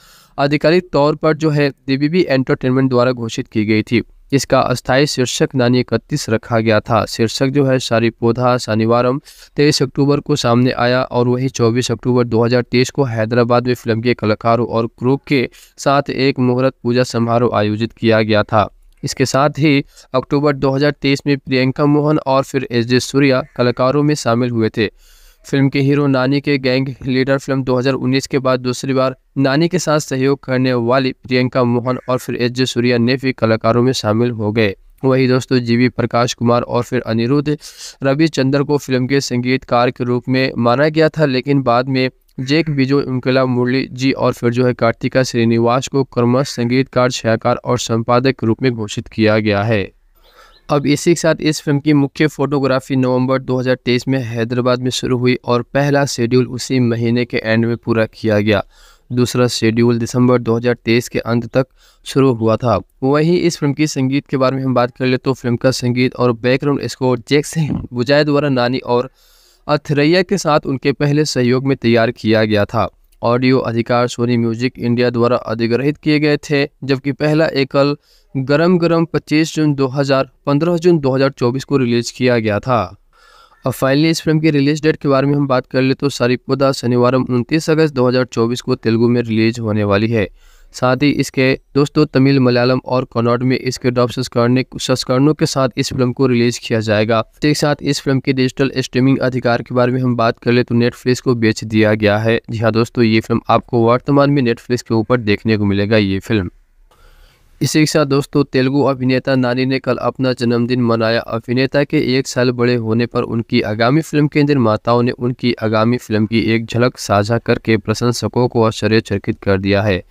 आधिकारिक तौर पर जो है डीबीबी एंटरटेनमेंट द्वारा घोषित की गई थी इसका अस्थायी शीर्षक नानी इकतीस रखा गया था शीर्षक जो है सारी पौधा शनिवारम तेईस अक्टूबर को सामने आया और वही 24 अक्टूबर 2023 को हैदराबाद में फिल्म के कलाकारों और क्रू के साथ एक मुहूर्त पूजा समारोह आयोजित किया गया था इसके साथ ही अक्टूबर 2023 में प्रियंका मोहन और फिर एस जे सूर्या कलाकारों में शामिल हुए थे फिल्म के हीरो नानी के गैंग लीडर फिल्म 2019 के बाद दूसरी बार नानी के साथ सहयोग करने वाली प्रियंका मोहन और फिर एच जे सूर्या ने भी कलाकारों में शामिल हो गए वही दोस्तों जीवी प्रकाश कुमार और फिर अनिरुद्ध रविचंद्र को फिल्म के संगीतकार के रूप में माना गया था लेकिन बाद में जेक बिजो इंकला मुरली जी और फिर जो है कार्तिका श्रीनिवास को कर्मश संगीतकार छायाकार और संपादक के रूप में घोषित किया गया है अब इसी के साथ इस फिल्म की मुख्य फोटोग्राफी नवंबर 2023 में हैदराबाद में शुरू हुई और पहला शेड्यूल उसी महीने के एंड में पूरा किया गया दूसरा शेड्यूल दिसंबर 2023 के अंत तक शुरू हुआ था वहीं इस फिल्म की संगीत के बारे में हम बात कर ले तो फिल्म का संगीत और बैकग्राउंड स्कोर जैक सिंह बुजाय द्वारा नानी और अथरैया के साथ उनके पहले सहयोग में तैयार किया गया था ऑडियो अधिकार सोनी म्यूजिक इंडिया द्वारा अधिग्रहित किए गए थे जबकि पहला एकल गरम गरम 25 जून 2000 15 जून 2024 को रिलीज़ किया गया था अब फाइनली इस फिल्म की रिलीज डेट के बारे में हम बात कर ले तो सारिपुदा शनिवार उनतीस अगस्त 2024 को तेलुगु में रिलीज होने वाली है साथ ही इसके दोस्तों तमिल मलयालम और कन्नड़ में इसके डॉप संस्करण संस्करणों के साथ इस फिल्म को रिलीज किया जाएगा एक साथ इस फिल्म के डिजिटल स्ट्रीमिंग अधिकार के बारे में हम बात कर ले तो नेटफ्लिक्स को बेच दिया गया है जी हाँ दोस्तों ये फिल्म आपको वर्तमान में नेटफ्लिक्स के ऊपर देखने को मिलेगा ये फिल्म इसी के साथ दोस्तों तेलुगु अभिनेता नानी ने कल अपना जन्मदिन मनाया अभिनेता के एक साल बड़े होने पर उनकी आगामी फिल्म के निर्माताओं ने उनकी आगामी फिल्म की एक झलक साझा करके प्रशंसकों को आश्चर्यचकित कर दिया है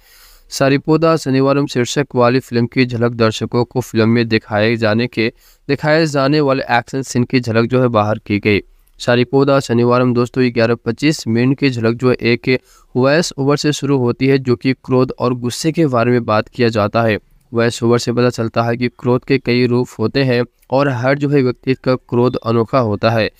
सारिपोदा शनिवारम शीर्षक वाली फिल्म की झलक दर्शकों को फिल्म में दिखाए जाने के दिखाए जाने वाले एक्शन सीन की झलक जो है बाहर की गई सारिपोदा शनिवारम दोस्तों ग्यारह पच्चीस मिनट की झलक जो है एक वॉयस ओवर से शुरू होती है जो कि क्रोध और गुस्से के बारे में बात किया जाता है वह शोवर से पता चलता है कि क्रोध के कई रूप होते हैं और हर जो है व्यक्ति का क्रोध अनोखा होता है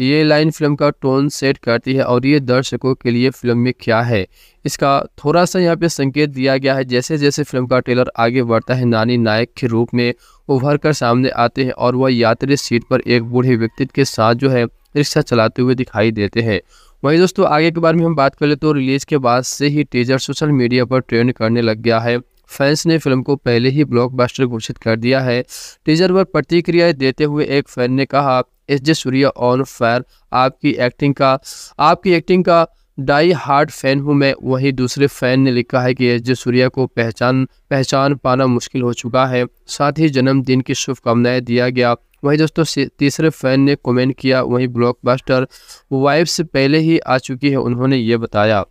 ये लाइन फिल्म का टोन सेट करती है और ये दर्शकों के लिए फिल्म में क्या है इसका थोड़ा सा यहाँ पे संकेत दिया गया है जैसे जैसे फिल्म का ट्रेलर आगे बढ़ता है नानी नायक के रूप में उभर कर सामने आते हैं और वह यात्री सीट पर एक बूढ़े व्यक्ति के साथ जो है रिक्शा चलाते हुए दिखाई देते हैं वहीं दोस्तों आगे के बारे में हम बात कर ले तो रिलीज के बाद से ही टीजर सोशल मीडिया पर ट्रेंड करने लग गया है फैंस ने फिल्म को पहले ही ब्लॉकबस्टर घोषित कर दिया है टीजर पर प्रतिक्रियाएं देते हुए एक फैन ने कहा S J Surya on fire आपकी एक्टिंग का आपकी एक्टिंग का डाई हार्ड फैन हूँ मैं वहीं दूसरे फैन ने लिखा है कि एस जे सूर्या को पहचान पहचान पाना मुश्किल हो चुका है साथ ही जन्मदिन की शुभकामनाएं दिया गया वहीं दोस्तों तीसरे फैन ने कमेंट किया वहीं ब्लॉकबस्टर वाइब्स पहले ही आ चुकी है उन्होंने ये बताया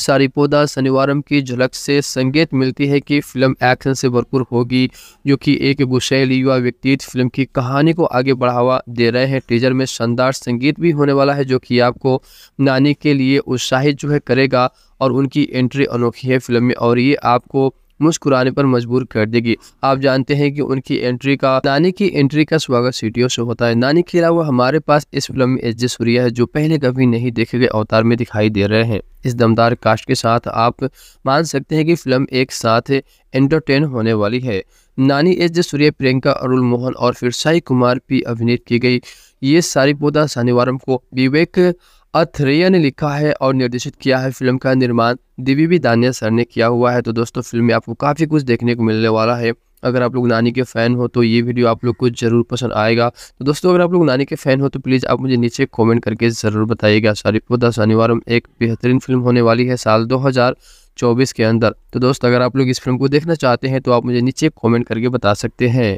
सारीपोदा शनिवारम की झलक से संकेत मिलती है कि फिल्म एक्शन से भरपूर होगी जो कि एक गुशैल युवा व्यक्ति फिल्म की कहानी को आगे बढ़ावा दे रहे हैं टीजर में शानदार संगीत भी होने वाला है जो कि आपको नानी के लिए उत्साहित जो है करेगा और उनकी एंट्री अनोखी है फिल्म में और ये आपको मुस्कुराने पर मजबूर कर देगी आप जानते हैं कि उनकी एंट्री का नानी की एंट्री का स्वागत सीटियों से होता है नानी के अलावा हमारे पास इस फिल्म में एस सूर्या है जो पहले कभी नहीं देखे गए अवतार में दिखाई दे रहे हैं इस दमदार कास्ट के साथ आप मान सकते हैं कि फिल्म एक साथ एंटरटेन होने वाली है नानी एस सूर्या प्रियंका अरुल मोहन और फिर साई कुमार भी अभिनीत की गई ये सारी पौधा शनिवार को विवेक अथरेया ने लिखा है और निर्देशित किया है फिल्म का निर्माण भी दानिया सर ने किया हुआ है तो दोस्तों फिल्म में आपको काफ़ी कुछ देखने को मिलने वाला है अगर आप लोग नानी के फ़ैन हो तो ये वीडियो आप लोग को ज़रूर पसंद आएगा तो दोस्तों अगर आप लोग नानी के फ़ैन हो तो प्लीज़ आप मुझे नीचे कमेंट करके ज़रूर बताइएगा शारिफुद्दा शनिवार एक बेहतरीन फिल्म होने वाली है साल 2024 के अंदर तो दोस्त अगर आप लोग इस फिल्म को देखना चाहते हैं तो आप मुझे नीचे कॉमेंट करके बता सकते हैं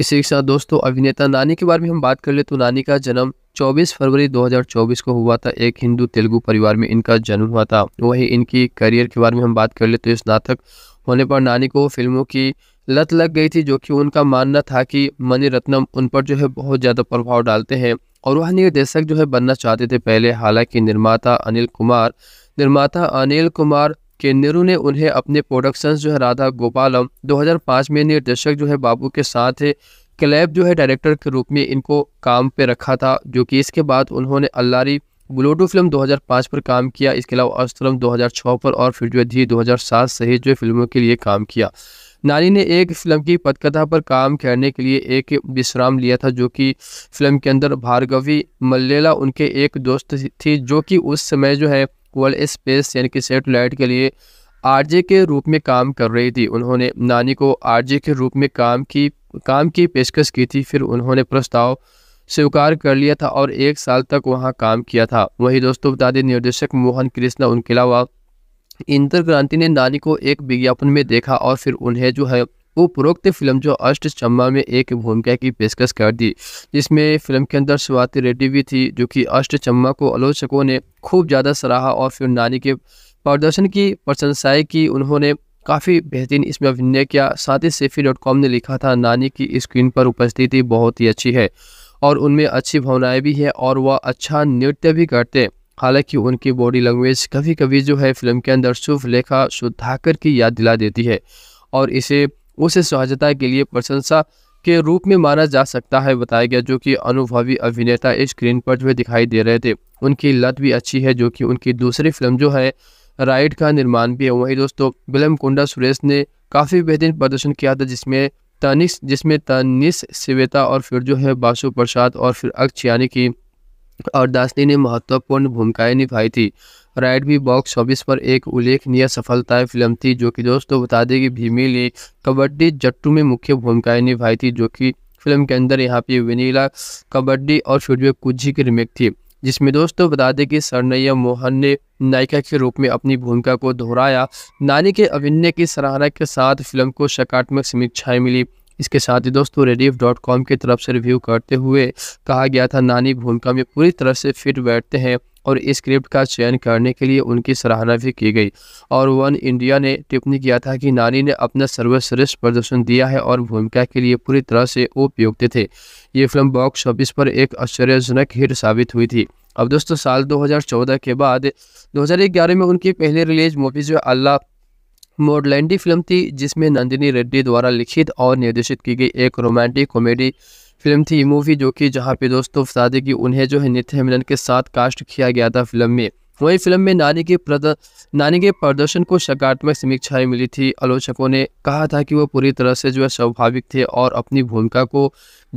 इसी के साथ दोस्तों अभिनेता नानी के बारे में हम बात कर ले तो नानी का जन्म 24 फरवरी 2024 को हुआ था एक हिंदू तेलुगु परिवार में इनका जन्म हुआ था वहीं इनकी करियर के बारे में हम बात कर ले तो स्नातक होने पर नानी को फिल्मों की लत लग गई थी जो कि उनका मानना था कि मणि रत्नम उन पर जो है बहुत ज़्यादा प्रभाव डालते हैं और वह निर्देशक जो है बनना चाहते थे पहले हालांकि निर्माता अनिल कुमार निर्माता अनिल कुमार कि नेहरू ने उन्हें अपने प्रोडक्शंस जो है राधा गोपालम 2005 में निर्देशक जो है बाबू के साथ क्लैब जो है डायरेक्टर के रूप में इनको काम पे रखा था जो कि इसके बाद उन्होंने अल्लारी ब्लूटू फिल्म 2005 पर काम किया इसके अलावा अस्त्रम 2006 पर और फिर जो है धी दो सहित जो फिल्मों के लिए काम किया नानी ने एक फिल्म की पटकथा पर काम करने के लिए एक विश्राम लिया था जो कि फिल्म के अंदर भार्गवी मल्लेला उनके एक दोस्त थी जो कि उस समय जो है इक्वल स्पेस यानी कि सेटेलाइट के लिए आरजे के रूप में काम कर रही थी उन्होंने नानी को आरजे के रूप में काम की काम की पेशकश की थी फिर उन्होंने प्रस्ताव स्वीकार कर लिया था और एक साल तक वहाँ काम किया था वही दोस्तों बता दें निर्देशक मोहन कृष्णा उनके अलावा इंद्र क्रांति ने नानी को एक विज्ञापन में देखा और फिर उन्हें जो है उपरोक्त फिल्म जो अष्ट चम्मा में एक भूमिका की पेशकश कर दी जिसमें फिल्म के अंदर स्वाति रेड्डी भी थी जो कि अष्ट चम्मा को आलोचकों ने खूब ज़्यादा सराहा और फिर नानी के प्रदर्शन की प्रशंसाएँ की उन्होंने काफ़ी बेहतरीन इसमें अभिनय किया साथ ही सेफी डॉट कॉम ने लिखा था नानी की स्क्रीन पर उपस्थिति बहुत ही अच्छी है और उनमें अच्छी भावनाएं भी हैं और वह अच्छा नृत्य भी करते हैं हालांकि उनकी बॉडी लैंग्वेज कभी कभी जो है फिल्म के अंदर शुभ लेखा सुधाकर की याद दिला देती है और इसे उसे सहजता के लिए प्रशंसा के रूप में माना जा सकता है बताया गया जो कि अनुभवी अभिनेता स्क्रीन पर जो दिखाई दे रहे थे उनकी लत भी अच्छी है जो कि उनकी दूसरी फिल्म जो है राइड का निर्माण भी है वहीं दोस्तों बिलम कुंडा सुरेश ने काफ़ी बेहतरीन प्रदर्शन किया था जिसमें तनिस जिसमें तनिस सिवेता और फिर जो है बासु प्रसाद और फिर अक्ष यानी कि और दासनी ने महत्वपूर्ण भूमिकाएं निभाई थी राइट भी बॉक्स ऑफिस पर एक उल्लेखनीय सफलता फिल्म थी जो कि दोस्तों बता दें कि भीमी ने कबड्डी जट्टू में मुख्य भूमिकाएं निभाई थी जो कि फिल्म के अंदर यहाँ पे वनीला कबड्डी और शुरू कुजी की रिमेक थी जिसमें दोस्तों बता दें कि सरनैया मोहन ने नायिका के रूप में अपनी भूमिका को दोहराया नानी के अभिनय की सराहना के साथ फिल्म को सकारात्मक समीक्षाएं मिली इसके साथ ही दोस्तों रेडियो डॉट कॉम की तरफ से रिव्यू करते हुए कहा गया था नानी भूमिका में पूरी तरह से फिट बैठते हैं और स्क्रिप्ट का चयन करने के लिए उनकी सराहना भी की गई और वन इंडिया ने टिप्पणी किया था कि नानी ने अपना सर्वश्रेष्ठ प्रदर्शन दिया है और भूमिका के लिए पूरी तरह से उपयुक्त थे ये फिल्म बॉक्स ऑफिस पर एक आश्चर्यजनक हिट साबित हुई थी अब दोस्तों साल 2014 के बाद 2011 में उनकी पहली रिलीज मूवी जो अल्लाह मोडलैंडी फिल्म थी जिसमें नंदिनी रेड्डी द्वारा लिखित और निर्देशित की गई एक रोमांटिक कॉमेडी फिल्म थी मूवी जो कि जहाँ पे दोस्तों फ़सादे की उन्हें जो है नित्य मिलन के साथ कास्ट किया गया था फिल्म में वहीं फिल्म में नानी के नानी के प्रदर्शन को सकारात्मक समीक्षाएं मिली थी आलोचकों ने कहा था कि वह पूरी तरह से जो है स्वाभाविक थे और अपनी भूमिका को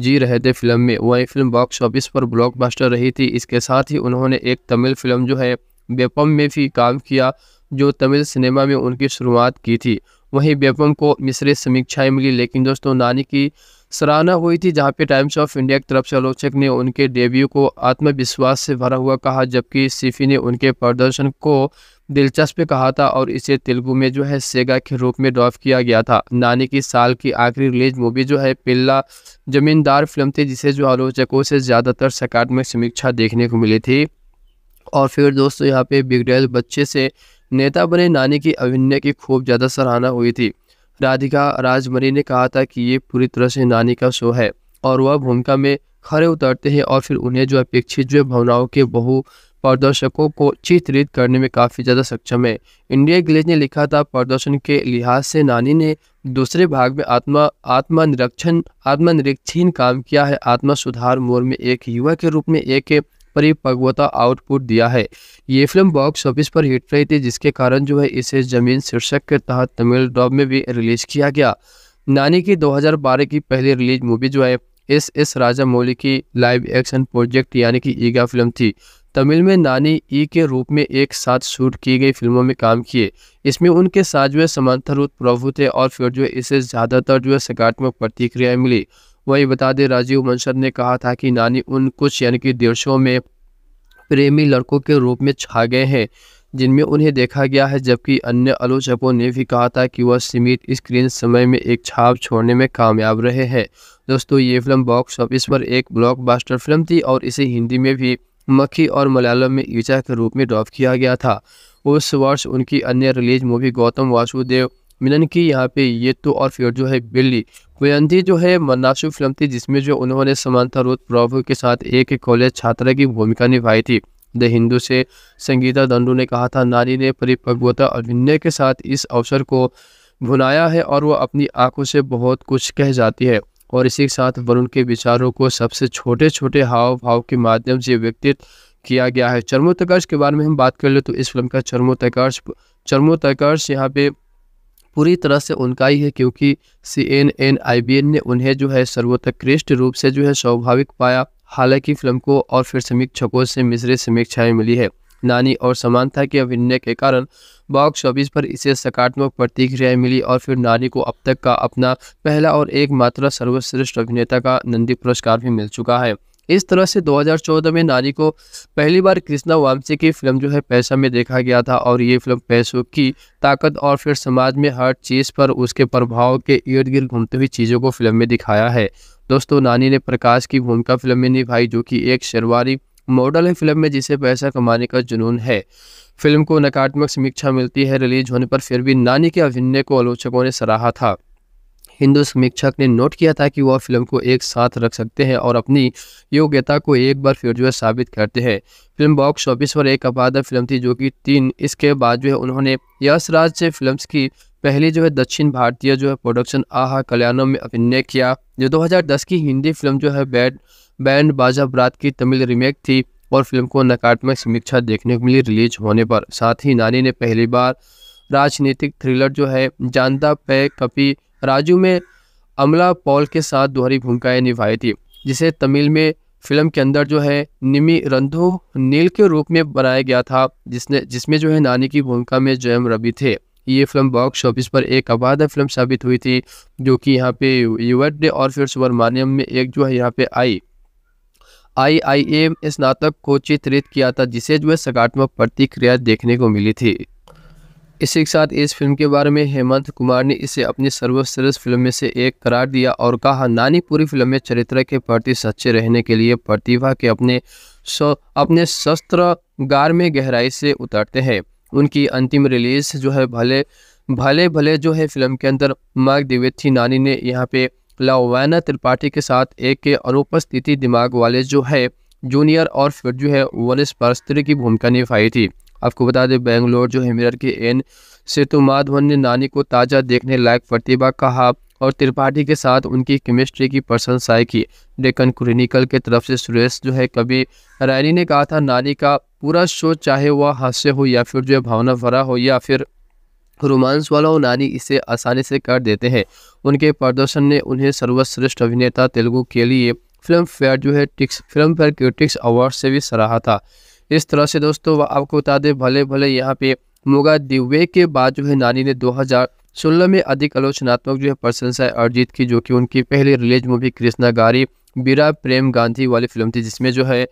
जी रहे थे फिल्म में वही फिल्म बॉक्स ऑफिस पर ब्लॉकबस्टर रही थी इसके साथ ही उन्होंने एक तमिल फिल्म जो है बेपम में भी काम किया जो तमिल सिनेमा में उनकी शुरुआत की थी वहीं बेपम को मिश्रित समीक्षाएं मिली लेकिन दोस्तों नानी की सराहना हुई थी जहां पे टाइम्स ऑफ इंडिया की तरफ से आलोचक ने उनके डेब्यू को आत्मविश्वास से भरा हुआ कहा जबकि सिफी ने उनके प्रदर्शन को दिलचस्प कहा था और इसे तेलुगु में जो है सेगा के रूप में डॉफ किया गया था नानी की साल की आखिरी रिलीज मूवी जो है पिल्ला जमींदार फिल्म थी जिसे जो आलोचकों से ज़्यादातर सकारात्मक समीक्षा देखने को मिली थी और फिर दोस्तों यहाँ पे बिगड़ेल बच्चे से नेता बने नानी की अभिनय की खूब ज़्यादा सराहना हुई थी राधिका राजमरी ने कहा था कि ये पूरी तरह से नानी का शो है और वह भूमिका में खड़े उतरते हैं और फिर उन्हें जो अपेक्षित जो भावनाओं के बहु प्रदर्शकों को चित्रित करने में काफ़ी ज़्यादा सक्षम है इंडिया ग्लेज ने लिखा था प्रदर्शन के लिहाज से नानी ने दूसरे भाग में आत्मा आत्मनिरक्षण आत्मनिरीक्षण काम किया है आत्मा सुधार मोर में एक युवा के रूप में एक परिपक्वता आउटपुट दिया है ये फिल्म बॉक्स ऑफिस पर हिट रही थी जिसके कारण जो है इसे जमीन शीर्षक के तहत तमिल डॉब में भी रिलीज किया गया नानी की 2012 की पहली रिलीज मूवी जो है एस एस राजा मौली की लाइव एक्शन प्रोजेक्ट यानी कि ईगा फिल्म थी तमिल में नानी ई के रूप में एक साथ शूट की गई फिल्मों में काम किए इसमें उनके साथ जो है समांतर प्रभु थे और फिर जो है इसे ज़्यादातर जो है सकारात्मक प्रतिक्रियाएं मिली वही बता दें राजीव मंसर ने कहा था कि नानी उन कुछ यानी कि देशों में प्रेमी लड़कों के रूप में छा गए हैं जिनमें उन्हें देखा गया है जबकि अन्य आलोचकों ने भी कहा था कि वह सीमित स्क्रीन समय में एक छाप छोड़ने में कामयाब रहे हैं दोस्तों ये फिल्म बॉक्स ऑफिस पर एक ब्लॉकबस्टर फिल्म थी और इसे हिंदी में भी मक्खी और मलयालम में ईचा के रूप में ड्रॉप किया गया था उस वर्ष उनकी अन्य रिलीज मूवी गौतम वासुदेव मिलन की यहाँ पे ये तो और फिर जो है बिल्ली बेअंधी जो है मन्नाशु फिल्म थी जिसमें जो उन्होंने समानता रोध प्रभु के साथ एक कॉलेज छात्रा की भूमिका निभाई थी द हिंदू से संगीता दंडू ने कहा था नारी ने परिपक्वता अभिनय के साथ इस अवसर को भुनाया है और वह अपनी आंखों से बहुत कुछ कह जाती है और इसी के साथ वरुण के विचारों को सबसे छोटे छोटे हाव भाव के माध्यम से व्यक्तित किया गया है चर्मोत्कर्ष के बारे में हम बात कर ले तो इस फिल्म का चर्मोत्कर्ष चर्मोत्कर्ष यहाँ पे पूरी तरह से उनका ही है क्योंकि C N N I B N ने उन्हें जो है सर्वोत्कृष्ट रूप से जो है स्वाभाविक पाया हालांकि फिल्म को और फिर समीक्षकों से मिश्रित समीक्षाएं मिली है नानी और समानता के अभिनय के कारण बॉक्स ऑफिस पर इसे सकारात्मक प्रतिक्रियाएं मिली और फिर नानी को अब तक का अपना पहला और एकमात्र सर्वश्रेष्ठ अभिनेता का नंदी पुरस्कार भी मिल चुका है इस तरह से 2014 में नानी को पहली बार कृष्णा वामसी की फिल्म जो है पैसा में देखा गया था और ये फिल्म पैसों की ताकत और फिर समाज में हर चीज़ पर उसके प्रभाव के इर्द गिर्द घूमती हुई चीज़ों को फिल्म में दिखाया है दोस्तों नानी ने प्रकाश की भूमिका फिल्म में निभाई जो कि एक शर्वारी मॉडल है फिल्म में जिसे पैसा कमाने का जुनून है फिल्म को नकारात्मक समीक्षा मिलती है रिलीज होने पर फिर भी नानी के अभिनय को आलोचकों ने सराहा था हिंदू समीक्षक ने नोट किया था कि वह फिल्म को एक साथ रख सकते हैं और अपनी योग्यता को एक बार फिर जो है साबित करते हैं फिल्म बॉक्स ऑफिस पर एक अपादा फिल्म थी जो कि तीन इसके बाद जो है उन्होंने यश राज फिल्म की पहली जो है दक्षिण भारतीय जो है प्रोडक्शन आहा कल्याणम में अभिनय किया जो दो की हिंदी फिल्म जो है बैड बैंड बाजा बरात की तमिल रीमेक थी और फिल्म को नकारात्मक समीक्षा देखने को मिली रिलीज होने पर साथ ही नानी ने पहली बार राजनीतिक थ्रिलर जो है जानता पे कपी राजू में अमला पॉल के साथ दोहरी भूमिकाएं निभाई थी जिसे तमिल में फिल्म के अंदर जो है निमी रंधो नील के रूप में बनाया गया था जिसने जिसमें जो है नानी की भूमिका में जयम रवि थे ये फिल्म बॉक्स ऑफिस पर एक आबाद फिल्म साबित हुई थी जो कि यहाँ पे यूएट डे और फिर सुब्रमान्यम में एक जो है यहाँ पे आई आई आई एम स्नातक को चित्रित किया था जिसे जो है सकारात्मक प्रतिक्रिया देखने को मिली थी इसी के साथ इस फिल्म के बारे में हेमंत कुमार ने इसे अपनी सर्वश्रेष्ठ फिल्म में से एक करार दिया और कहा नानी पूरी फिल्म में चरित्र के प्रति सच्चे रहने के लिए प्रतिभा के अपने अपने शस्त्र गार में गहराई से उतरते हैं उनकी अंतिम रिलीज जो है भले भले भले जो है फिल्म के अंदर माग दिवेथी नानी ने यहाँ पे लावैना त्रिपाठी के साथ एक के अनुपस्थिति दिमाग वाले जो है जूनियर और फिर जो है वनिस परस्त्री की भूमिका निभाई थी आपको बता दें बेंगलोर जो है मिरर के एन सेतु माधवन ने नानी को ताज़ा देखने लायक प्रतिभा कहा और त्रिपाठी के साथ उनकी केमिस्ट्री की प्रशंसाएं की डेकन क्रिनिकल के तरफ से सुरेश जो है कभी रैनी ने कहा था नानी का पूरा शो चाहे वह हास्य हो या फिर जो है भावना भरा हो या फिर रोमांस वाला नानी इसे आसानी से कर देते हैं उनके प्रदर्शन ने उन्हें सर्वश्रेष्ठ अभिनेता तेलुगु के लिए फिल्म फेयर जो है टिक्स फिल्म फेयर क्रिटिक्स अवार्ड से भी सराहा था इस तरह से दोस्तों आपको बता दें भले भले यहाँ पे मुगा दिवे के बाद जो है नानी ने 2016 में अधिक आलोचनात्मक जो है प्रशंसाएं अर्जित की जो कि उनकी पहली रिलीज मूवी कृष्णा गारी बीरा प्रेम गांधी वाली फिल्म थी जिसमें जो है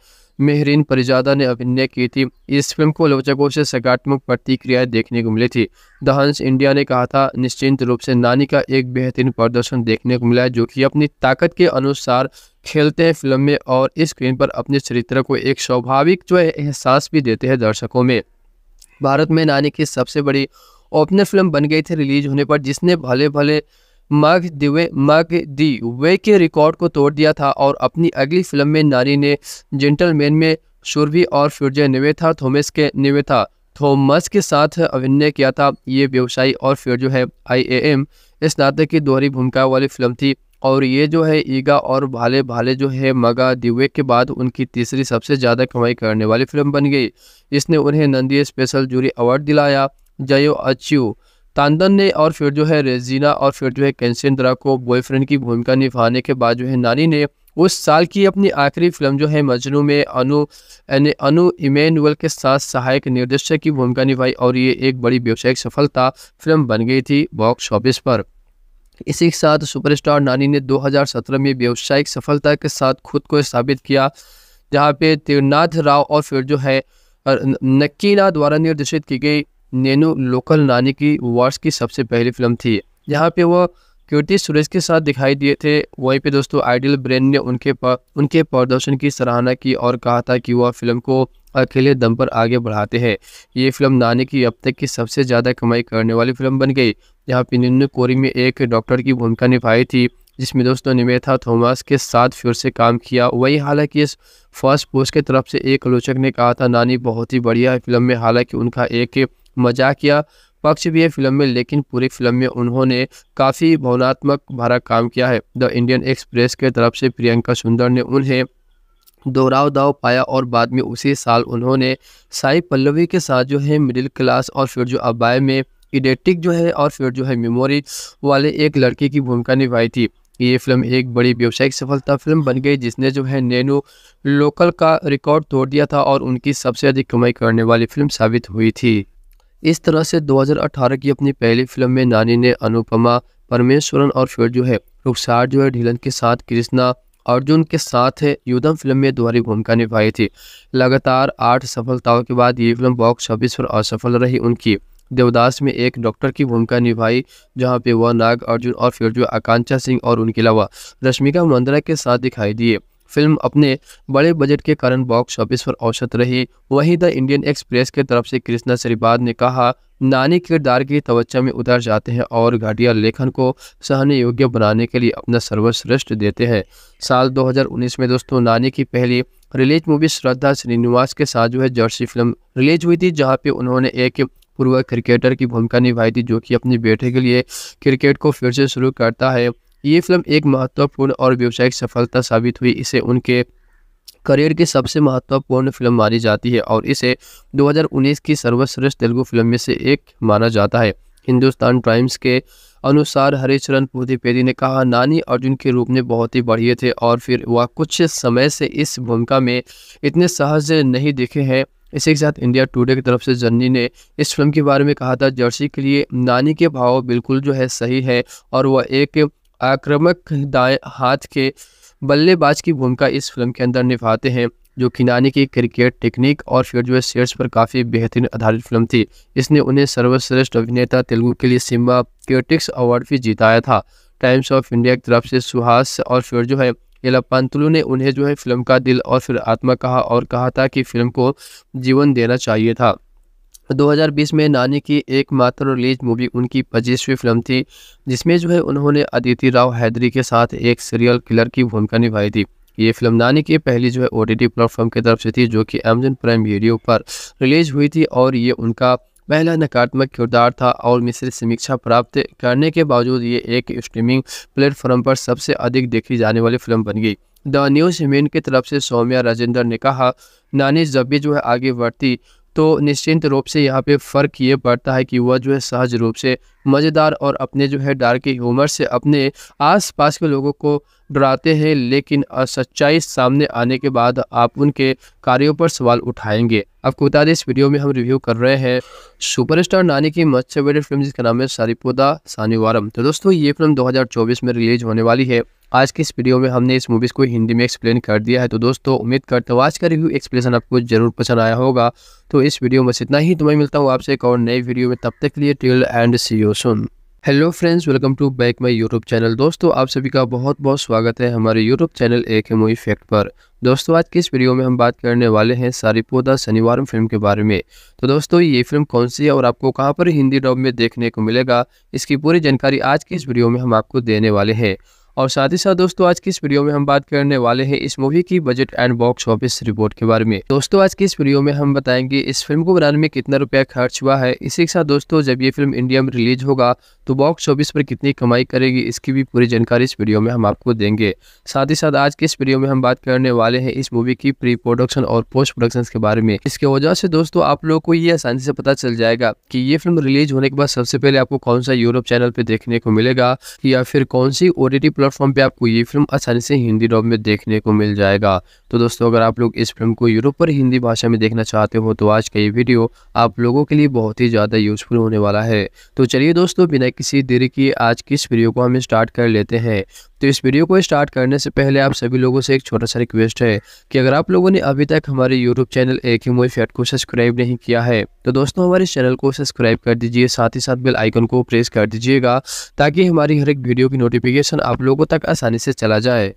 मेहरीन परिजादा ने अभिनय की थी इस फिल्म को लोचकों से सकारात्मक प्रतिक्रियाएं देखने को मिली थी द हंस इंडिया ने कहा था निश्चिंत रूप से नानी का एक बेहतरीन प्रदर्शन देखने को मिला है जो कि अपनी ताकत के अनुसार खेलते हैं फिल्म में और स्क्रीन पर अपने चरित्र को एक स्वाभाविक जो है एहसास भी देते हैं दर्शकों में भारत में नानी की सबसे बड़ी ओपनर फिल्म बन गई थी रिलीज होने पर जिसने भले भले मग दिवे मग दी वे के रिकॉर्ड को तोड़ दिया था और अपनी अगली फिल्म में नारी ने जेंटलमैन में सुरभि और फिरजे निवेथा थोमस के निवेथा थोमस के साथ अभिनय किया था ये व्यवसायी और फिर जो है आईएएम इस नाते की दोहरी भूमिका वाली फिल्म थी और ये जो है ईगा और भाले भाले जो है मगा दिवे के बाद उनकी तीसरी सबसे ज़्यादा कमाई करने वाली फिल्म बन गई इसने उन्हें नंदी स्पेशल जूरी अवार्ड दिलाया जयो अचीव तानदन ने और फिर जो है रेजीना और फिर जो है कैंसेंद्रा को बॉयफ्रेंड की भूमिका निभाने के बाद जो है नानी ने उस साल की अपनी आखिरी फिल्म जो है मजनू में अनु यानी अनु इमेनुअल के साथ सहायक निर्देशक की भूमिका निभाई और ये एक बड़ी व्यावसायिक सफलता फिल्म बन गई थी बॉक्स ऑफिस पर इसी के साथ सुपरस्टार नानी ने 2017 में व्यावसायिक सफलता के साथ खुद को स्थापित किया जहाँ पे त्रिनाथ राव और फिर जो है नक्कीना द्वारा निर्देशित की गई नैनो लोकल नानी की वार्स की सबसे पहली फिल्म थी यहाँ पे वह कीर्ति सुरेश के साथ दिखाई दिए थे वहीं पे दोस्तों आइडियल ब्रेन ने उनके पर, उनके प्रदर्शन की सराहना की और कहा था कि वह फिल्म को अकेले दम पर आगे बढ़ाते हैं ये फिल्म नानी की अब तक की सबसे ज़्यादा कमाई करने वाली फिल्म बन गई यहाँ पे निन्नू कोरी में एक डॉक्टर की भूमिका निभाई थी जिसमें दोस्तों निमेथा थॉमस के साथ फिर से काम किया वही हालांकि इस फर्स्ट पोस्ट के तरफ से एक आलोचक ने कहा था नानी बहुत ही बढ़िया फिल्म में हालांकि उनका एक मजाकिया पक्ष भी है फिल्म में लेकिन पूरी फिल्म में उन्होंने काफ़ी भावनात्मक भरा काम किया है द इंडियन एक्सप्रेस के तरफ से प्रियंका सुंदर ने उन्हें दोहराव दाव पाया और बाद में उसी साल उन्होंने साई पल्लवी के साथ जो है मिडिल क्लास और फिर जो अबाय में इडेटिक जो है और फिर जो है मेमोरी वाले एक लड़के की भूमिका निभाई थी ये फिल्म एक बड़ी व्यावसायिक सफलता फिल्म बन गई जिसने जो है नैनो लोकल का रिकॉर्ड तोड़ दिया था और उनकी सबसे अधिक कमाई करने वाली फिल्म साबित हुई थी इस तरह से 2018 की अपनी पहली फिल्म में नानी ने अनुपमा परमेश्वरन और फिर जो है रुखसार जो है ढीलन के साथ कृष्णा अर्जुन के साथ युद्धम फिल्म में दोहरी भूमिका निभाई थी लगातार आठ सफलताओं के बाद ये फिल्म बॉक्स ऑफिस पर असफल रही उनकी देवदास में एक डॉक्टर की भूमिका निभाई जहां पे वह नाग अर्जुन और फिर जो आकांक्षा सिंह और उनके अलावा रश्मिका मंदरा के साथ दिखाई दिए फिल्म अपने बड़े बजट के कारण बॉक्स ऑफिस पर औसत रही वहीं द इंडियन एक्सप्रेस के तरफ से कृष्णा श्रीपाद ने कहा नानी किरदार की तवज्जा में उतर जाते हैं और घटिया लेखन को सहने योग्य बनाने के लिए अपना सर्वश्रेष्ठ देते हैं साल 2019 में दोस्तों नानी की पहली रिलीज मूवी श्रद्धा श्रीनिवास के साथ जो है जर्सी फिल्म रिलीज हुई थी जहाँ पे उन्होंने एक पूर्व क्रिकेटर की भूमिका निभाई थी जो कि अपने बेटे के लिए क्रिकेट को फिर से शुरू करता है ये फिल्म एक महत्वपूर्ण और व्यावसायिक सफलता साबित हुई इसे उनके करियर की सबसे महत्वपूर्ण फिल्म मानी जाती है और इसे 2019 की सर्वश्रेष्ठ तेलुगु फिल्म में से एक माना जाता है हिंदुस्तान टाइम्स के अनुसार हरिचरण पुदिपेदी ने कहा नानी अर्जुन के रूप में बहुत ही बढ़िए थे और फिर वह कुछ समय से इस भूमिका में इतने सहज नहीं दिखे हैं इसी के साथ इंडिया टुडे की तरफ से जर्नी ने इस फिल्म के बारे में कहा था जर्सी के लिए नानी के भाव बिल्कुल जो है सही है और वह एक आक्रामक दाएं हाथ के बल्लेबाज की भूमिका इस फिल्म के अंदर निभाते हैं जो किनानी की क्रिकेट टेक्निक और फिर जो है शेयर्स पर काफ़ी बेहतरीन आधारित फिल्म थी इसने उन्हें सर्वश्रेष्ठ अभिनेता तेलुगु के लिए सिम्बा क्योटिक्स अवार्ड भी जिताया था टाइम्स ऑफ इंडिया की तरफ से सुहास और फिर जो है एलापांतुलू ने उन्हें जो है फिल्म का दिल और फिर आत्मा कहा और कहा था कि फिल्म को जीवन देना चाहिए था 2020 में नानी की एकमात्र रिलीज मूवी उनकी पच्चीसवीं फिल्म थी जिसमें जो है उन्होंने अदिति राव हैदरी के साथ एक सीरियल किलर की भूमिका निभाई थी ये फिल्म नानी की पहली जो है ओ टी प्लेटफॉर्म की तरफ से थी जो कि अमेजन प्राइम वीडियो पर रिलीज हुई थी और ये उनका पहला नकारात्मक किरदार था और मिश्रित समीक्षा प्राप्त करने के बावजूद ये एक स्ट्रीमिंग प्लेटफॉर्म पर सबसे अधिक देखी जाने वाली फिल्म बन गई द न्यूज हिमेन की तरफ से सौम्या राजेंद्र ने कहा नानी जब भी जो है आगे बढ़ती तो निश्चिंत रूप से यहाँ पे फ़र्क ये पड़ता है कि वह जो है सहज रूप से मज़ेदार और अपने जो है डार्क ह्यूमर से अपने आसपास के लोगों को डराते हैं लेकिन सच्चाई सामने आने के बाद आप उनके कार्यों पर सवाल उठाएंगे आपको बता दें इस वीडियो में हम रिव्यू कर रहे हैं सुपरस्टार नानी की मच्छर अवेटेड फिल्म जिसका नाम है सारीपोदा सानीवारम तो दोस्तों ये फिल्म दो में रिलीज होने वाली है आज की इस वीडियो में हमने इस मूवीज़ को हिंदी में एक्सप्लेन कर दिया है तो दोस्तों उम्मीद करते हो आज का रिव्यू एक्सप्लेनेशन आपको जरूर पसंद आया होगा तो इस वीडियो में इतना ही तो मैं मिलता हूँ आपसे एक और नए वीडियो में तब तक के लिए till and see you soon hello friends welcome to back my YouTube channel दोस्तों आप सभी का बहुत बहुत स्वागत है हमारे यूट्यूब चैनल एक मूवी फैक्ट पर दोस्तों आज की इस वीडियो में हम बात करने वाले हैं सारिपोदा शनिवार फिल्म के बारे में तो दोस्तों ये फिल्म कौन सी है और आपको कहाँ पर हिंदी डब में देखने को मिलेगा इसकी पूरी जानकारी आज की इस वीडियो में हम आपको देने वाले हैं और साथ ही साथ दोस्तों आज की इस वीडियो में हम बात करने वाले हैं इस मूवी की budget and box office report के बारे में दोस्तों आज की इस वीडियो में हम बताएंगे इस फिल्म को बनाने में कितना रुपया खर्च हुआ है इसी के साथ दोस्तों जब ये फिल्म इंडिया में रिलीज होगा तो बॉक्स ऑफिस पर कितनी कमाई करेगी इसकी भी पूरी जानकारी इस वीडियो में हम आपको देंगे साथ ही साथ आज के इस वीडियो में हम बात करने वाले हैं इस मूवी की प्री प्रोडक्शन और पोस्ट प्रोडक्शन के बारे में इसके वजह से दोस्तों आप लोगों को ये आसानी से पता चल जाएगा कि ये फिल्म रिलीज होने के बाद सबसे पहले आपको कौन सा यूरोप चैनल पे देखने को मिलेगा या फिर कौन सी ओ टी प्लेटफॉर्म पे आपको ये फिल्म आसानी से हिंदी डॉब में देखने को मिल जाएगा तो दोस्तों अगर आप लोग इस फिल्म को यूरोप पर हिंदी भाषा में देखना चाहते हो तो आज का ये वीडियो आप लोगों के लिए बहुत ही ज़्यादा यूजफुल होने वाला है तो चलिए दोस्तों बिना किसी देरी के आज की इस वीडियो को हम स्टार्ट कर लेते हैं तो इस वीडियो को स्टार्ट करने से पहले आप सभी लोगों से एक छोटा सा रिक्वेस्ट है कि अगर आप लोगों ने अभी तक हमारे यूट्यूब चैनल एक ही मोई फैट को सब्सक्राइब नहीं किया है तो दोस्तों हमारे चैनल को सब्सक्राइब कर दीजिए साथ ही साथ बेल आइकन को प्रेस कर दीजिएगा ताकि हमारी हर एक वीडियो की नोटिफिकेशन आप लोग लोगों तक आसानी से चला जाए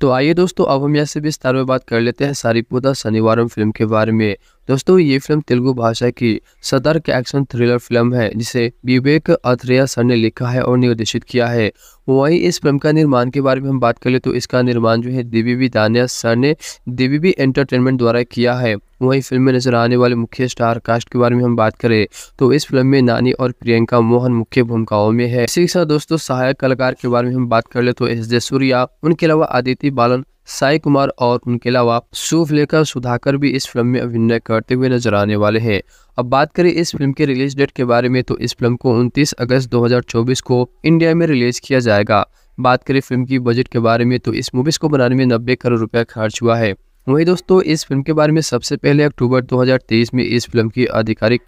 तो आइए दोस्तों अब हम यहाँ से विस्तार में बात कर लेते हैं सारी पोता शनिवार फिल्म के बारे में दोस्तों ये फिल्म तेलुगु भाषा की सतर्क एक्शन थ्रिलर फिल्म है जिसे विवेक अथरेया सर ने लिखा है और निर्देशित किया है वहीं इस फिल्म का निर्माण के बारे में हम बात कर ले तो इसका निर्माण जो है दिवीबी दानिया सर ने दिवीबी एंटरटेनमेंट द्वारा किया है वहीं फिल्म में नजर आने वाले मुख्य स्टार कास्ट के बारे में हम बात करें तो इस फिल्म में नानी और प्रियंका मोहन मुख्य भूमिकाओं में है इसी के साथ दोस्तों सहायक कलाकार के बारे में हम बात कर ले तो एस जय सूर्या उनके अलावा आदित्य बालन साई कुमार और उनके अलावा लेकर सुधाकर भी इस फिल्म में अभिनय करते हुए नजर आने वाले हैं अब बात करें इस फिल्म के रिलीज डेट के बारे में तो इस फिल्म को 29 अगस्त 2024 को इंडिया में रिलीज किया जाएगा बात करें फिल्म की बजट के बारे में तो इस मूवीज़ को बनाने में नब्बे करोड़ रुपया खर्च हुआ है वही दोस्तों इस फिल्म के बारे में सबसे पहले अक्टूबर दो में इस फिल्म की आधिकारिक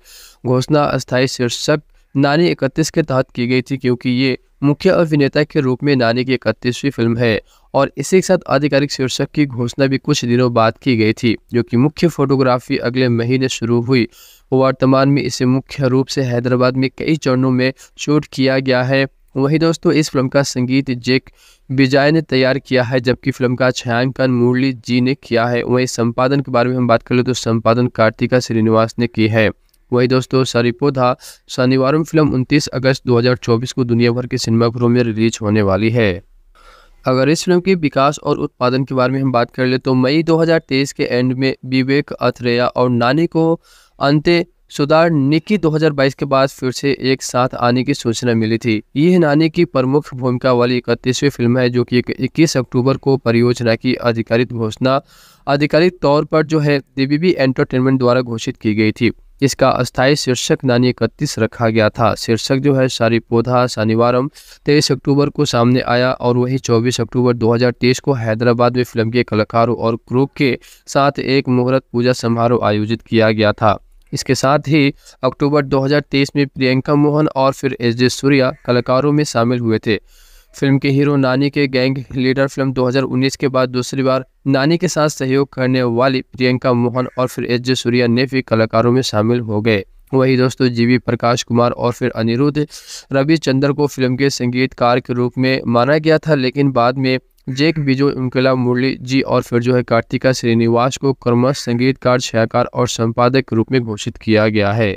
घोषणा अस्थायी शीर्षक नानी इकतीस के तहत की गई थी क्योंकि ये मुख्य अभिनेता के रूप में नानी की इकतीसवीं फिल्म है और इसी के साथ आधिकारिक शीर्षक की घोषणा भी कुछ दिनों बाद की गई थी जो कि मुख्य फोटोग्राफी अगले महीने शुरू हुई वर्तमान में इसे मुख्य रूप से हैदराबाद में कई चरणों में शूट किया गया है वहीं दोस्तों इस फिल्म का संगीत जेक विजय ने तैयार किया है जबकि फिल्म का छायांकन मुरली जी ने किया है वहीं संपादन के बारे में हम बात कर ले तो संपादन कार्तिका श्रीनिवास ने की है वही दोस्तों सरिपो था शनिवार फिल्म 29 अगस्त 2024 को दुनिया भर के सिनेमाघरों में रिलीज होने वाली है अगर इस फिल्म के विकास और उत्पादन के बारे में हम बात कर ले तो मई 2023 के एंड में विवेक अथरेया और नानी को अंत्य सुधार निकी 2022 के बाद फिर से एक साथ आने की सूचना मिली थी यह नानी की प्रमुख भूमिका वाली इकतीसवीं फिल्म है जो कि 21 अक्टूबर को परियोजना की आधिकारिक घोषणा आधिकारिक तौर पर जो है डीबीबी एंटरटेनमेंट द्वारा घोषित की गई थी इसका अस्थायी शीर्षक नानी इकतीस रखा गया था शीर्षक जो है सारी पौधा शनिवारम तेईस अक्टूबर को सामने आया और वही 24 अक्टूबर 2023 को हैदराबाद में फिल्म के कलाकारों और क्रू के साथ एक मुहूर्त पूजा समारोह आयोजित किया गया था इसके साथ ही अक्टूबर 2023 में प्रियंका मोहन और फिर एस जे सूर्या कलाकारों में शामिल हुए थे फिल्म के हीरो नानी के गैंग लीडर फिल्म 2019 के बाद दूसरी बार नानी के साथ सहयोग करने वाली प्रियंका मोहन और फिर एच जे सूर्या ने भी कलाकारों में शामिल हो गए वही दोस्तों जीवी प्रकाश कुमार और फिर अनिरुद्ध रविचंद्र को फिल्म के संगीतकार के रूप में माना गया था लेकिन बाद में जेक बिजो इमकला मुरली जी और फिर जो है कार्तिका श्रीनिवास को कर्मश संगीतकार छयाकार और संपादक के रूप में घोषित किया गया है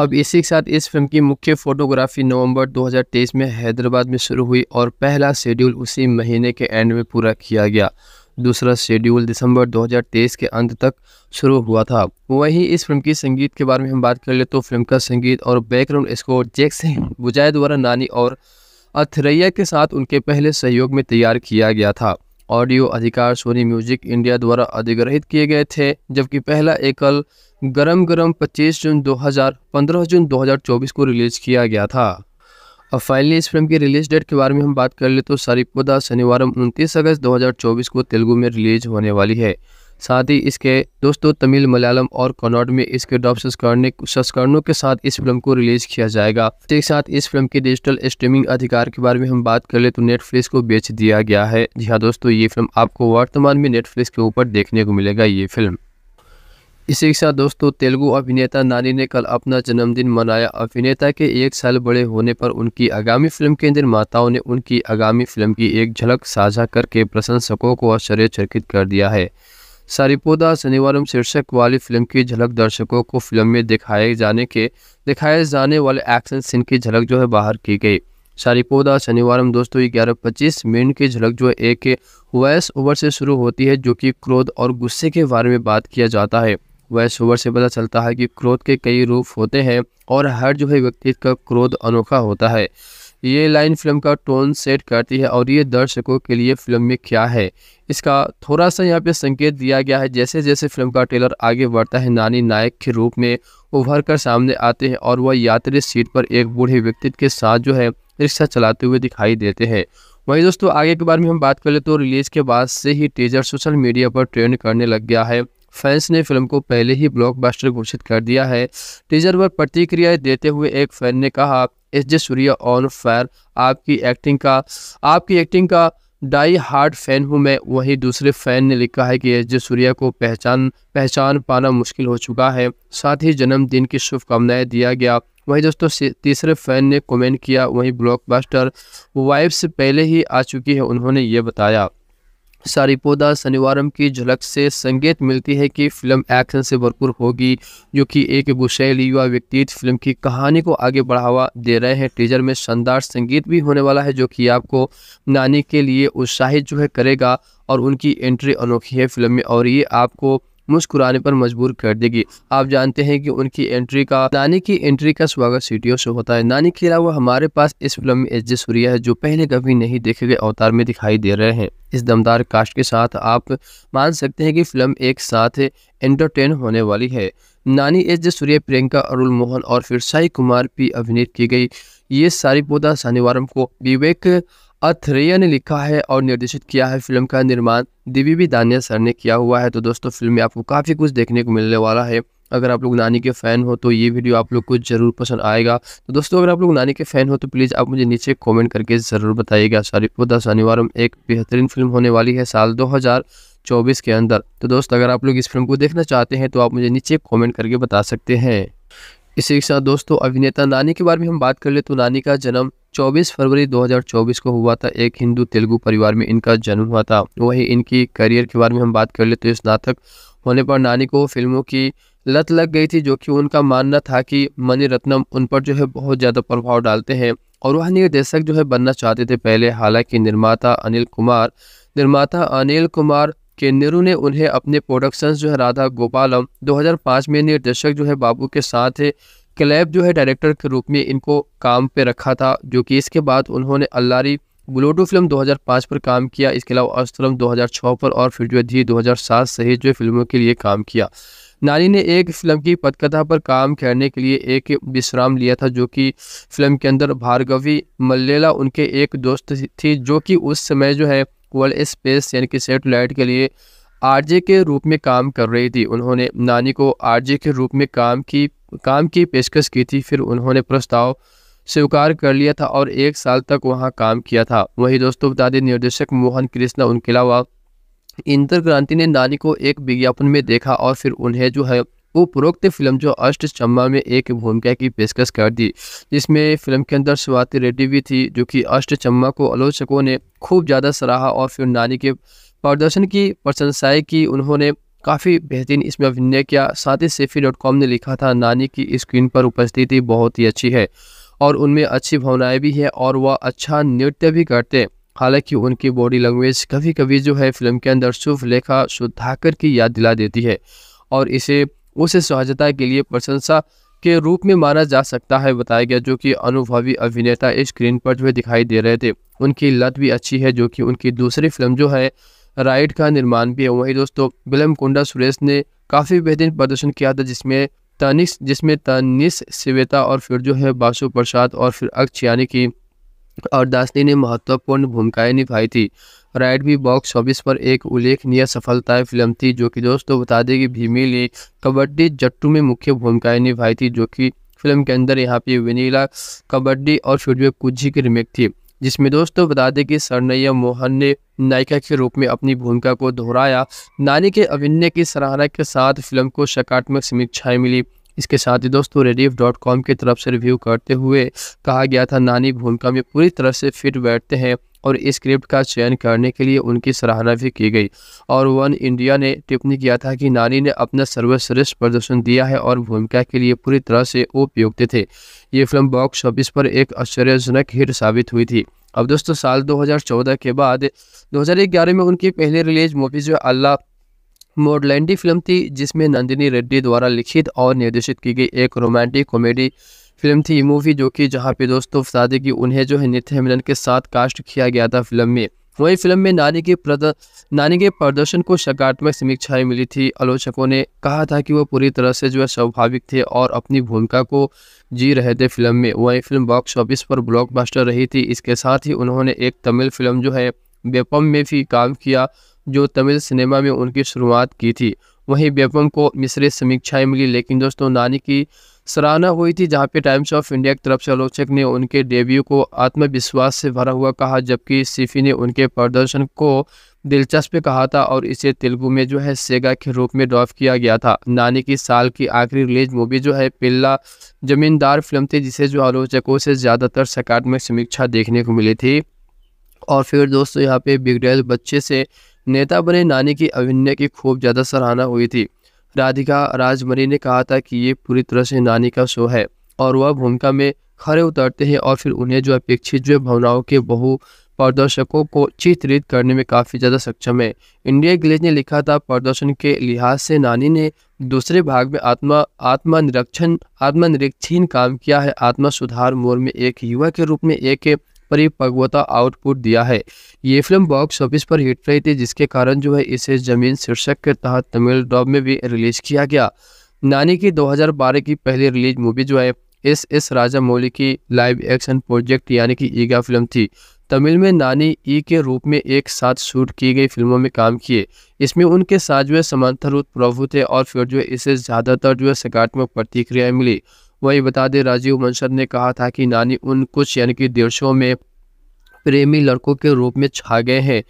अब इसी के साथ इस फिल्म की मुख्य फोटोग्राफी नवंबर 2023 में हैदराबाद में शुरू हुई और पहला शेड्यूल उसी महीने के एंड में पूरा किया गया दूसरा शेड्यूल दिसंबर 2023 के अंत तक शुरू हुआ था वहीं इस फिल्म की संगीत के बारे में हम बात कर ले तो फिल्म का संगीत और बैकग्राउंड स्कोर सिंह बुजाय द्वारा नानी और अथरैया के साथ उनके पहले सहयोग में तैयार किया गया था ऑडियो अधिकार सोनी म्यूजिक इंडिया द्वारा अधिग्रहित किए गए थे जबकि पहला एकल गरम गरम 25 जून 2015 जून 2024 को रिलीज किया गया था अब फाइनली इस फिल्म की रिलीज डेट के बारे में हम बात कर ले तो सारिपोदा शनिवार उनतीस अगस्त 2024 को तेलुगु में रिलीज होने वाली है साथ ही इसके दोस्तों तमिल मलयालम और कन्नड़ में इसके डॉप संस्करण संस्करणों के साथ इस फिल्म को रिलीज किया जाएगा एक साथ इस फिल्म के डिजिटल स्ट्रीमिंग अधिकार के बारे में हम बात कर ले तो नेटफ्लिक्स को बेच दिया गया है जी हाँ दोस्तों ये फिल्म आपको वर्तमान में नेटफ्लिक्स के ऊपर देखने को मिलेगा ये फिल्म इसी के साथ दोस्तों तेलुगु अभिनेता नानी ने कल अपना जन्मदिन मनाया अभिनेता के एक साल बड़े होने पर उनकी आगामी फिल्म के निर्माताओं ने उनकी आगामी फिल्म की एक झलक साझा करके प्रशंसकों को आश्चर्यचकित कर दिया है सारिपोदा शनिवार शीर्षक वाली फिल्म की झलक दर्शकों को फिल्म में दिखाए जाने के दिखाए जाने वाले एक्शन सीन की झलक जो है बाहर की गई सारिपोदा शनिवार दोस्तों ग्यारह पच्चीस मिनट की झलक जो है एक वॉयस ओवर से शुरू होती है जो कि क्रोध और गुस्से के बारे में बात किया जाता है वह शोवर से पता चलता है कि क्रोध के कई रूप होते हैं और हर जो है व्यक्ति का क्रोध अनोखा होता है ये लाइन फिल्म का टोन सेट करती है और ये दर्शकों के लिए फिल्म में क्या है इसका थोड़ा सा यहाँ पे संकेत दिया गया है जैसे जैसे फिल्म का ट्रेलर आगे बढ़ता है नानी नायक के रूप में उभर कर सामने आते हैं और वह यात्री सीट पर एक बूढ़े व्यक्ति के साथ जो है रिक्शा चलाते हुए दिखाई देते हैं वहीं दोस्तों आगे के बारे में हम बात कर ले तो रिलीज के बाद से ही टीजर सोशल मीडिया पर ट्रेंड करने लग गया है फैंस ने फिल्म को पहले ही ब्लॉकबस्टर घोषित कर दिया है टीजर पर प्रतिक्रियाएं देते हुए एक फैन ने कहा S J Surya on fire आपकी एक्टिंग का आपकी एक्टिंग का डाई हार्ड फैन हूं मैं वहीं दूसरे फैन ने लिखा है कि एस जे सूर्या को पहचान पहचान पाना मुश्किल हो चुका है साथ ही जन्मदिन की शुभकामनाएं दिया गया वहीं दोस्तों तीसरे फैन ने कमेंट किया वहीं ब्लॉकबस्टर वाइब्स पहले ही आ चुकी है उन्होंने ये बताया सारीपोदा शनिवार की झलक से संकेत मिलती है कि फिल्म एक्शन से भरपूर होगी जो कि एक गुस्सैली युवा व्यक्ति फिल्म की कहानी को आगे बढ़ावा दे रहे हैं टीजर में शानदार संगीत भी होने वाला है जो कि आपको नानी के लिए उत्साहित जो है करेगा और उनकी एंट्री अनोखी है फिल्म में और ये आपको मुस्कुराने पर मजबूर कर देगी आप जानते हैं कि उनकी एंट्री का नानी की एंट्री का स्वागत सीटियों से होता है नानी के अलावा हमारे पास इस फिल्म में एच सूर्या है जो पहले कभी नहीं देखे गए अवतार में दिखाई दे रहे हैं इस दमदार कास्ट के साथ आप मान सकते हैं कि फिल्म एक साथ एंटरटेन होने वाली है नानी एच जे सूर्य प्रियंका अरुल मोहन और फिर साई कुमार भी अभिनय की गई ये सारी पौधा शनिवार को विवेक अथरेया ने लिखा है और निर्देशित किया है फिल्म का निर्माण बी दानिया सर ने किया हुआ है तो दोस्तों फिल्म में आपको काफ़ी कुछ देखने को मिलने वाला है अगर आप लोग नानी के फ़ैन हो तो ये वीडियो आप लोग को ज़रूर पसंद आएगा तो दोस्तों अगर आप लोग नानी के फ़ैन हो तो प्लीज़ आप मुझे नीचे कमेंट करके ज़रूर बताइएगा शारिफुद्दा शनिवार एक बेहतरीन फिल्म होने वाली है साल 2024 के अंदर तो दोस्त अगर आप लोग इस फिल्म को देखना चाहते हैं तो आप मुझे नीचे कॉमेंट करके बता सकते हैं इसी के साथ दोस्तों अभिनेता नानी के बारे में हम बात कर ले तो नानी का जन्म 24 फरवरी 2024 को हुआ था एक हिंदू तेलुगु परिवार में इनका जन्म हुआ था वहीं इनकी करियर के बारे में हम बात कर ले तो स्नातक होने पर नानी को फिल्मों की लत लग गई थी जो कि उनका मानना था कि मणि रत्नम उन पर जो है बहुत ज़्यादा प्रभाव डालते हैं और वह निर्देशक जो है बनना चाहते थे पहले हालांकि निर्माता अनिल कुमार निर्माता अनिल कुमार के नेहरू ने उन्हें अपने प्रोडक्शंस जो है राधा गोपालम 2005 में निर्देशक जो है बाबू के साथ क्लैब जो है डायरेक्टर के रूप में इनको काम पे रखा था जो कि इसके बाद उन्होंने अल्लारी ग्लोटो फिल्म 2005 पर काम किया इसके अलावा अस्त्रम 2006 पर और फिर जो है धी दो सहित जो फिल्मों के लिए काम किया नानी ने एक फिल्म की पटकथा पर काम करने के लिए एक विश्राम लिया था जो कि फिल्म के अंदर भार्गवी मल्लेला उनके एक दोस्त थी जो कि उस समय जो है वर्ल्ड स्पेस यानी कि सेटेलाइट के लिए आरजे के रूप में काम कर रही थी उन्होंने नानी को आरजे के रूप में काम की काम की पेशकश की थी फिर उन्होंने प्रस्ताव स्वीकार कर लिया था और एक साल तक वहाँ काम किया था वही दोस्तों बता दें निर्देशक मोहन कृष्णा उनके अलावा इंद्र क्रांति ने नानी को एक विज्ञापन में देखा और फिर उन्हें जो है उपरोक्त फिल्म जो अष्ट चम्मा में एक भूमिका की पेशकश कर दी जिसमें फिल्म के अंदर स्वाति रेड्डी भी थी जो कि अष्ट चम्मा को आलोचकों ने खूब ज़्यादा सराहा और फिर नानी के प्रदर्शन की प्रशंसाएं की उन्होंने काफ़ी बेहतरीन इसमें अभिनय किया साथ ही सेफी डॉट कॉम ने लिखा था नानी की स्क्रीन पर उपस्थिति बहुत ही अच्छी है और उनमें अच्छी भावनाएं भी हैं और वह अच्छा नृत्य भी करते हैं हालांकि उनकी बॉडी लैंग्वेज कभी कभी जो है फिल्म के अंदर शुभ लेखा शुद्धाकर की याद दिला देती है और इसे उस सहजता के लिए प्रशंसा के रूप में माना जा सकता है बताया गया जो कि अनुभवी अभिनेता स्क्रीन पर जो दिखाई दे रहे थे उनकी लत भी अच्छी है जो कि उनकी दूसरी फिल्म जो है राइड का निर्माण भी है वही दोस्तों विलम कुंडा सुरेश ने काफ़ी बेहतरीन प्रदर्शन किया था जिसमें तनिस जिसमें तनिस सिवेता और फिर जो है बासु प्रसाद और फिर अक्ष यानी कि और दासनी ने महत्वपूर्ण भूमिकाएं निभाई थी राइड भी बॉक्स ऑफिस पर एक उल्लेखनीय सफलता फिल्म थी जो कि दोस्तों बता दें कि भीमी ने कबड्डी जट्टू में मुख्य भूमिकाएं निभाई थी जो कि फिल्म के अंदर यहाँ पे वनीला कबड्डी और फिर जो कुछ ही की रिमेक थी जिसमें दोस्तों बता दें कि सरनैया मोहन ने नायिका के रूप में अपनी भूमिका को दोहराया नानी के अभिनय की सराहना के साथ फिल्म को सकारात्मक समीक्षाएं मिली इसके साथ ही दोस्तों रेडियो डॉट कॉम की तरफ से रिव्यू करते हुए कहा गया था नानी भूमिका में पूरी तरह से फिट बैठते हैं और स्क्रिप्ट का चयन करने के लिए उनकी सराहना भी की गई और वन इंडिया ने टिप्पणी किया था कि नानी ने अपना सर्वश्रेष्ठ प्रदर्शन दिया है और भूमिका के लिए पूरी तरह से उपयुक्त थे ये फिल्म बॉक्स ऑफिस पर एक आश्चर्यजनक हिट साबित हुई थी अब दोस्तों साल 2014 के बाद 2011 में उनकी पहली रिलीज मूवी जो अल्लाह मोडलैंडी फिल्म थी जिसमें नंदिनी रेड्डी द्वारा लिखित और निर्देशित की गई एक रोमांटिक कॉमेडी फिल्म थी मूवी जो कि जहाँ पे दोस्तों शादी की उन्हें जो है नित्य मिलन के साथ कास्ट किया गया था फिल्म में वही फिल्म में नानी के प्रद नानी के प्रदर्शन को सकारात्मक समीक्षाएं मिली थी आलोचकों ने कहा था कि वह पूरी तरह से जो है स्वाभाविक थे और अपनी भूमिका को जी रहे थे फिल्म में वही फिल्म बॉक्स ऑफिस पर ब्लॉकबस्टर रही थी इसके साथ ही उन्होंने एक तमिल फिल्म जो है बेपम में भी काम किया जो तमिल सिनेमा में उनकी शुरुआत की थी वहीं व्यपम को मिश्रित समीक्षाएं मिली लेकिन दोस्तों नानी की सराहना हुई थी जहां पे टाइम्स ऑफ इंडिया की तरफ से आलोचक ने उनके डेब्यू को आत्मविश्वास से भरा हुआ कहा जबकि सिफी ने उनके प्रदर्शन को दिलचस्प कहा था और इसे तेलुगु में जो है सेगा के रूप में डॉफ किया गया था नानी की साल की आखिरी रिलीज मूवी जो है पिल्ला जमींदार फिल्म थी जिसे जो आलोचकों से ज़्यादातर सकारात्मक समीक्षा देखने को मिली थी और फिर दोस्तों यहाँ पे बिगड़ेल बच्चे से नेता बने नानी की अभिनय की खूब ज़्यादा सराहना हुई थी राधिका राजमरी ने कहा था कि ये पूरी तरह से नानी का शो है और वह भूमिका में खड़े उतरते हैं और फिर उन्हें जो अपेक्षित जो भावनाओं के बहु प्रदर्शकों को चित्रित करने में काफ़ी ज़्यादा सक्षम है इंडिया ग्लेज ने लिखा था प्रदर्शन के लिहाज से नानी ने दूसरे भाग में आत्मा आत्मनिरक्षण आत्मनिरीक्षण काम किया है आत्मा सुधार मोर में एक युवा के रूप में एक परिपक्वता आउटपुट दिया है ये फिल्म बॉक्स ऑफिस पर हिट रही थी जिसके कारण जो है इसे जमीन शीर्षक के तहत तमिल डॉब में भी रिलीज किया गया नानी की 2012 की पहली रिलीज मूवी जो है एस एस राजा मौली की लाइव एक्शन प्रोजेक्ट यानी कि ईगा फिल्म थी तमिल में नानी ई के रूप में एक साथ शूट की गई फिल्मों में काम किए इसमें उनके साथ जो है समांतर प्रभु थे और फिर जो है इसे ज़्यादातर जो है सकारात्मक प्रतिक्रियाएं मिली वही बता दें राजीव मंसर ने कहा था कि नानी उन कुछ यानी कि देशों में प्रेमी लड़कों के रूप में छा गए हैं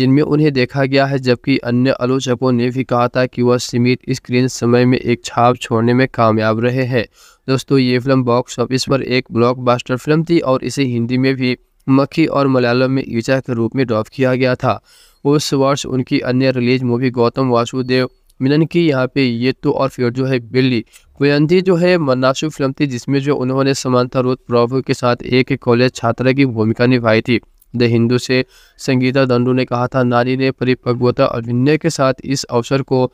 जिनमें उन्हें देखा गया है जबकि अन्य आलोचकों ने भी कहा था कि वह सीमित स्क्रीन समय में एक छाप छोड़ने में कामयाब रहे हैं दोस्तों ये फिल्म बॉक्स ऑफिस पर एक ब्लॉकबस्टर फिल्म थी और इसे हिंदी में भी मक्खी और मलयालम में ईजा के रूप में ड्रॉप किया गया था उस वर्ष उनकी अन्य रिलीज मूवी गौतम वासुदेव मिलन की यहाँ पे ये तो और फिर जो है बिल्ली कोयंती जो है मन्नाशु फिल्म थी जिसमें जो उन्होंने समानता रोध प्रभु के साथ एक कॉलेज छात्रा की भूमिका निभाई थी द हिंदू से संगीता दंडू ने कहा था नानी ने परिपक्वता अभिनय के साथ इस अवसर को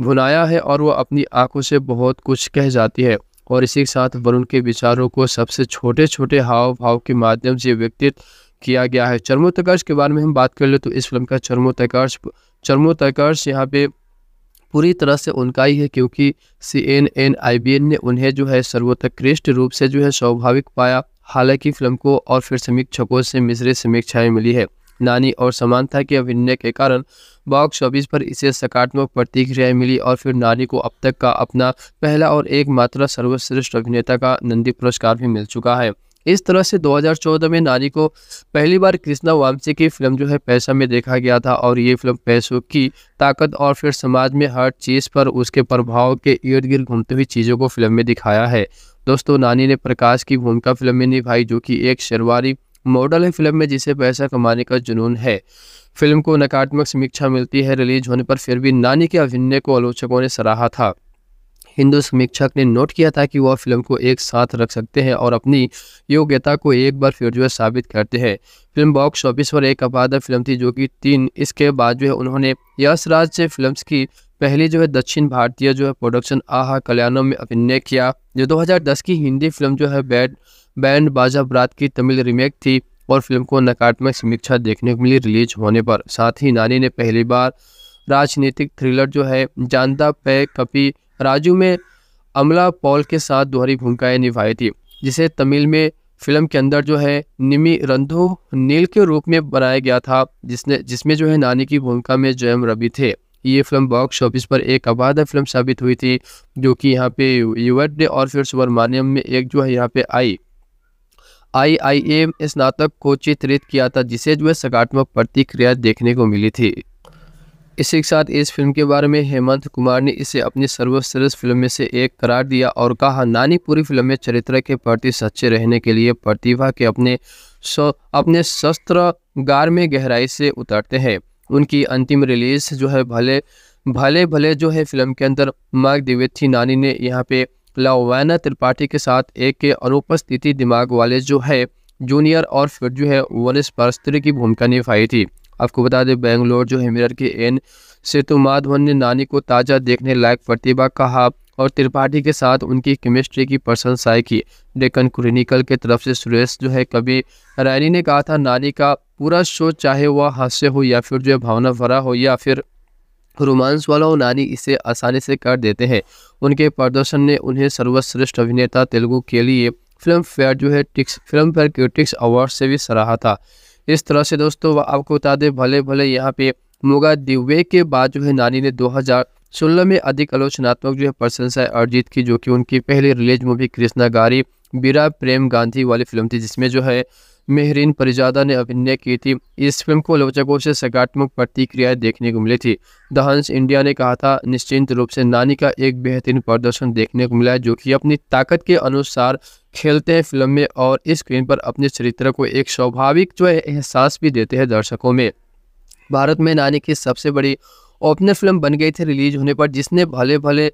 भुनाया है और वह अपनी आंखों से बहुत कुछ कह जाती है और इसी के साथ वरुण के विचारों को सबसे छोटे छोटे हाव भाव के माध्यम से व्यक्तित किया गया है चर्मोत्कर्ष के बारे में हम बात कर ले तो इस फिल्म का चरमोत्कर्ष चरमोत्कर्ष यहाँ पे पूरी तरह से उनका ही है क्योंकि C N N I B N ने उन्हें जो है सर्वोत्कृष्ट रूप से जो है स्वाभाविक पाया हालांकि फिल्म को और फिर समीक्षकों से मिश्रित समीक्षाएं मिली है नानी और समानता के अभिनय के कारण बॉक्स ऑफिस पर इसे सकारात्मक प्रतिक्रियाएं मिली और फिर नानी को अब तक का अपना पहला और एकमात्र सर्वश्रेष्ठ अभिनेता का नंदी पुरस्कार भी मिल चुका है इस तरह से 2014 में नानी को पहली बार कृष्णा वामसी की फिल्म जो है पैसा में देखा गया था और ये फिल्म पैसों की ताकत और फिर समाज में हर चीज़ पर उसके प्रभाव के इर्द गिर्द घूमती हुई चीज़ों को फिल्म में दिखाया है दोस्तों नानी ने प्रकाश की भूमिका फिल्म में निभाई जो कि एक शर्वारी मॉडल है फिल्म में जिसे पैसा कमाने का जुनून है फिल्म को नकारात्मक समीक्षा मिलती है रिलीज होने पर फिर भी नानी के अभिनय को आलोचकों ने सराहा था हिंदू समीक्षक ने नोट किया था कि वह फिल्म को एक साथ रख सकते हैं और अपनी योग्यता को एक बार फिर जो है साबित करते हैं फिल्म बॉक्स ऑफिस पर एक अपादर फिल्म थी जो कि तीन इसके बाद जो है उन्होंने यश राज फिल्म की पहली जो है दक्षिण भारतीय जो है प्रोडक्शन आहा कल्याणम में अभिनय किया जो दो की हिंदी फिल्म जो है बैड बैंड बाजा बरात की तमिल रीमेक थी और फिल्म को नकारात्मक समीक्षा देखने को मिली रिलीज होने पर साथ ही नानी ने पहली बार राजनीतिक थ्रिलर जो है जानदा पे कपी राजू में अमला पॉल के साथ दोहरी भूमिकाएं निभाई थी जिसे तमिल में फिल्म के अंदर जो है निमी रंधो नील के रूप में बनाया गया था जिसने जिसमें जो है नानी की भूमिका में जयम रवि थे ये फिल्म बॉक्स ऑफिस पर एक आबाद फिल्म साबित हुई थी जो कि यहाँ पे यूवर डे और फिर सुब्रमान्यम में एक जो है यहाँ पे आई आई आई एम स्नातक को चित्रित किया था जिसे जो है सकारात्मक प्रतिक्रिया देखने को मिली थी इसी के साथ इस फिल्म के बारे में हेमंत कुमार ने इसे अपनी सर्वश्रेष्ठ फिल्म में से एक करार दिया और कहा नानी पूरी फिल्म में चरित्र के प्रति सच्चे रहने के लिए प्रतिभा के अपने अपने शस्त्र गार में गहराई से उतरते हैं उनकी अंतिम रिलीज जो है भले भले भले जो है फिल्म के अंदर माग दिवेथी नानी ने यहाँ पे लावैना त्रिपाठी के साथ एक के अनुपस्थिति दिमाग वाले जो है जूनियर और फिर जो है वनिस परस्त्री की भूमिका निभाई थी आपको बता दें बेंगलोर जो है मिरर के एन सेतु माधवन ने नानी को ताज़ा देखने लायक प्रतिभा कहा और त्रिपाठी के साथ उनकी केमिस्ट्री की प्रशंसाएं की डेकन क्रिनिकल के तरफ से सुरेश जो है कभी रैनी ने कहा था नानी का पूरा शो चाहे वह हास्य हो या फिर जो है भावना भरा हो या फिर रोमांस वाला हो नानी इसे आसानी से कर देते हैं उनके प्रदर्शन ने उन्हें सर्वश्रेष्ठ अभिनेता तेलुगु के लिए फिल्म फेयर जो है टिक्स फिल्म फेयर क्रिटिक्स अवार्ड से भी सराहा था इस तरह से दोस्तों आपको बता दें भले भले यहाँ पे मुगा दिवे के बाद जो है नानी ने 2016 में अधिक आलोचनात्मक जो है प्रशंसाएं अर्जित की जो कि उनकी पहली रिलीज मूवी कृष्णा गारी बीरा प्रेम गांधी वाली फिल्म थी जिसमें जो है मेहरीन परिजादा ने अभिनय की थी इस फिल्म को लोचकों से सकारात्मक प्रतिक्रियाएं देखने को मिली थी द हंस इंडिया ने कहा था निश्चिंत रूप से नानी का एक बेहतरीन प्रदर्शन देखने को मिला है जो कि अपनी ताकत के अनुसार खेलते हैं फिल्म में और स्क्रीन पर अपने चरित्र को एक स्वाभाविक जो है एहसास भी देते हैं दर्शकों में भारत में नानी की सबसे बड़ी ओपनर फिल्म बन गई थी रिलीज होने पर जिसने भले भले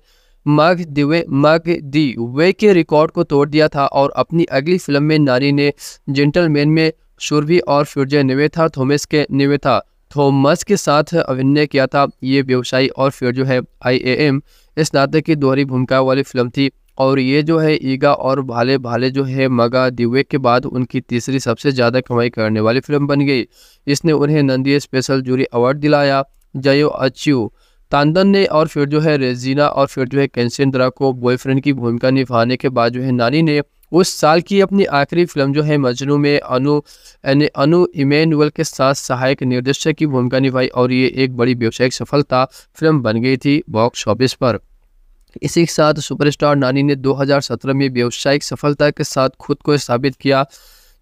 मग दिवे मग दी वे के रिकॉर्ड को तोड़ दिया था और अपनी अगली फिल्म में नानी ने जेंटलमैन में सुरभि और फिरजे निवेथा थोमस के निवेथा थोमस के साथ अभिनय किया था ये व्यवसायी और फिर जो है आई ए एम स्नातक की दोहरी भूमिका वाली फिल्म थी और ये जो है ईगा और भाले भाले जो है मगा दिवे के बाद उनकी तीसरी सबसे ज़्यादा कमाई करने वाली फिल्म बन गई इसने उन्हें नंदी स्पेशल जूरी अवार्ड दिलाया जयो अचीव तांदन ने और फिर जो है रेजीना और फिर जो है कैंसेंद्रा को बॉयफ्रेंड की भूमिका निभाने के बाद जो है नानी ने उस साल की अपनी आखिरी फिल्म जो है मजनू में अनु यानी अनु इमेनुअल के साथ सहायक निर्देशक की भूमिका निभाई और ये एक बड़ी व्यावसायिक सफलता फिल्म बन गई थी बॉक्स ऑफिस पर इसी के साथ सुपरस्टार नानी ने 2017 में व्यावसायिक सफलता के साथ खुद को स्थापित किया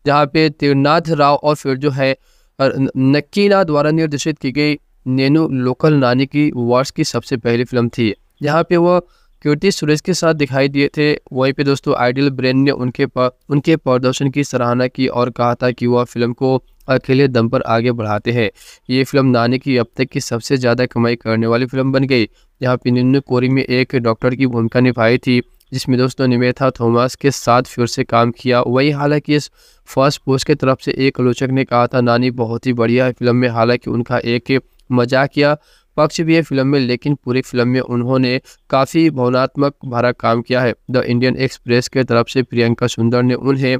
जहाँ पे त्रिनाथ राव और फिर जो है नक्कीना द्वारा निर्देशित की गई नैनो लोकल नानी की वर्ष की सबसे पहली फिल्म थी जहाँ पे वह कीर्ति सुरेश के साथ दिखाई दिए थे वहीं पे दोस्तों आइडियल ब्रेन ने उनके पर उनके प्रदर्शन की सराहना की और कहा था कि वह फिल्म को अकेले दम पर आगे बढ़ाते हैं ये फिल्म नानी की अब तक की सबसे ज़्यादा कमाई करने वाली फिल्म बन गई यहाँ पिनिन्न कोरी में एक डॉक्टर की भूमिका निभाई थी जिसमें दोस्तों निमेथा थॉमस के साथ फिर से काम किया वही हालांकि इस फर्स्ट पोस्ट की तरफ से एक आलोचक ने कहा था नानी बहुत ही बढ़िया है फिल्म में हालांकि उनका एक मजाकिया पक्ष भी है फिल्म में लेकिन पूरी फिल्म में उन्होंने काफ़ी भावनात्मक भरा काम किया है द इंडियन एक्सप्रेस के तरफ से प्रियंका सुंदर ने उन्हें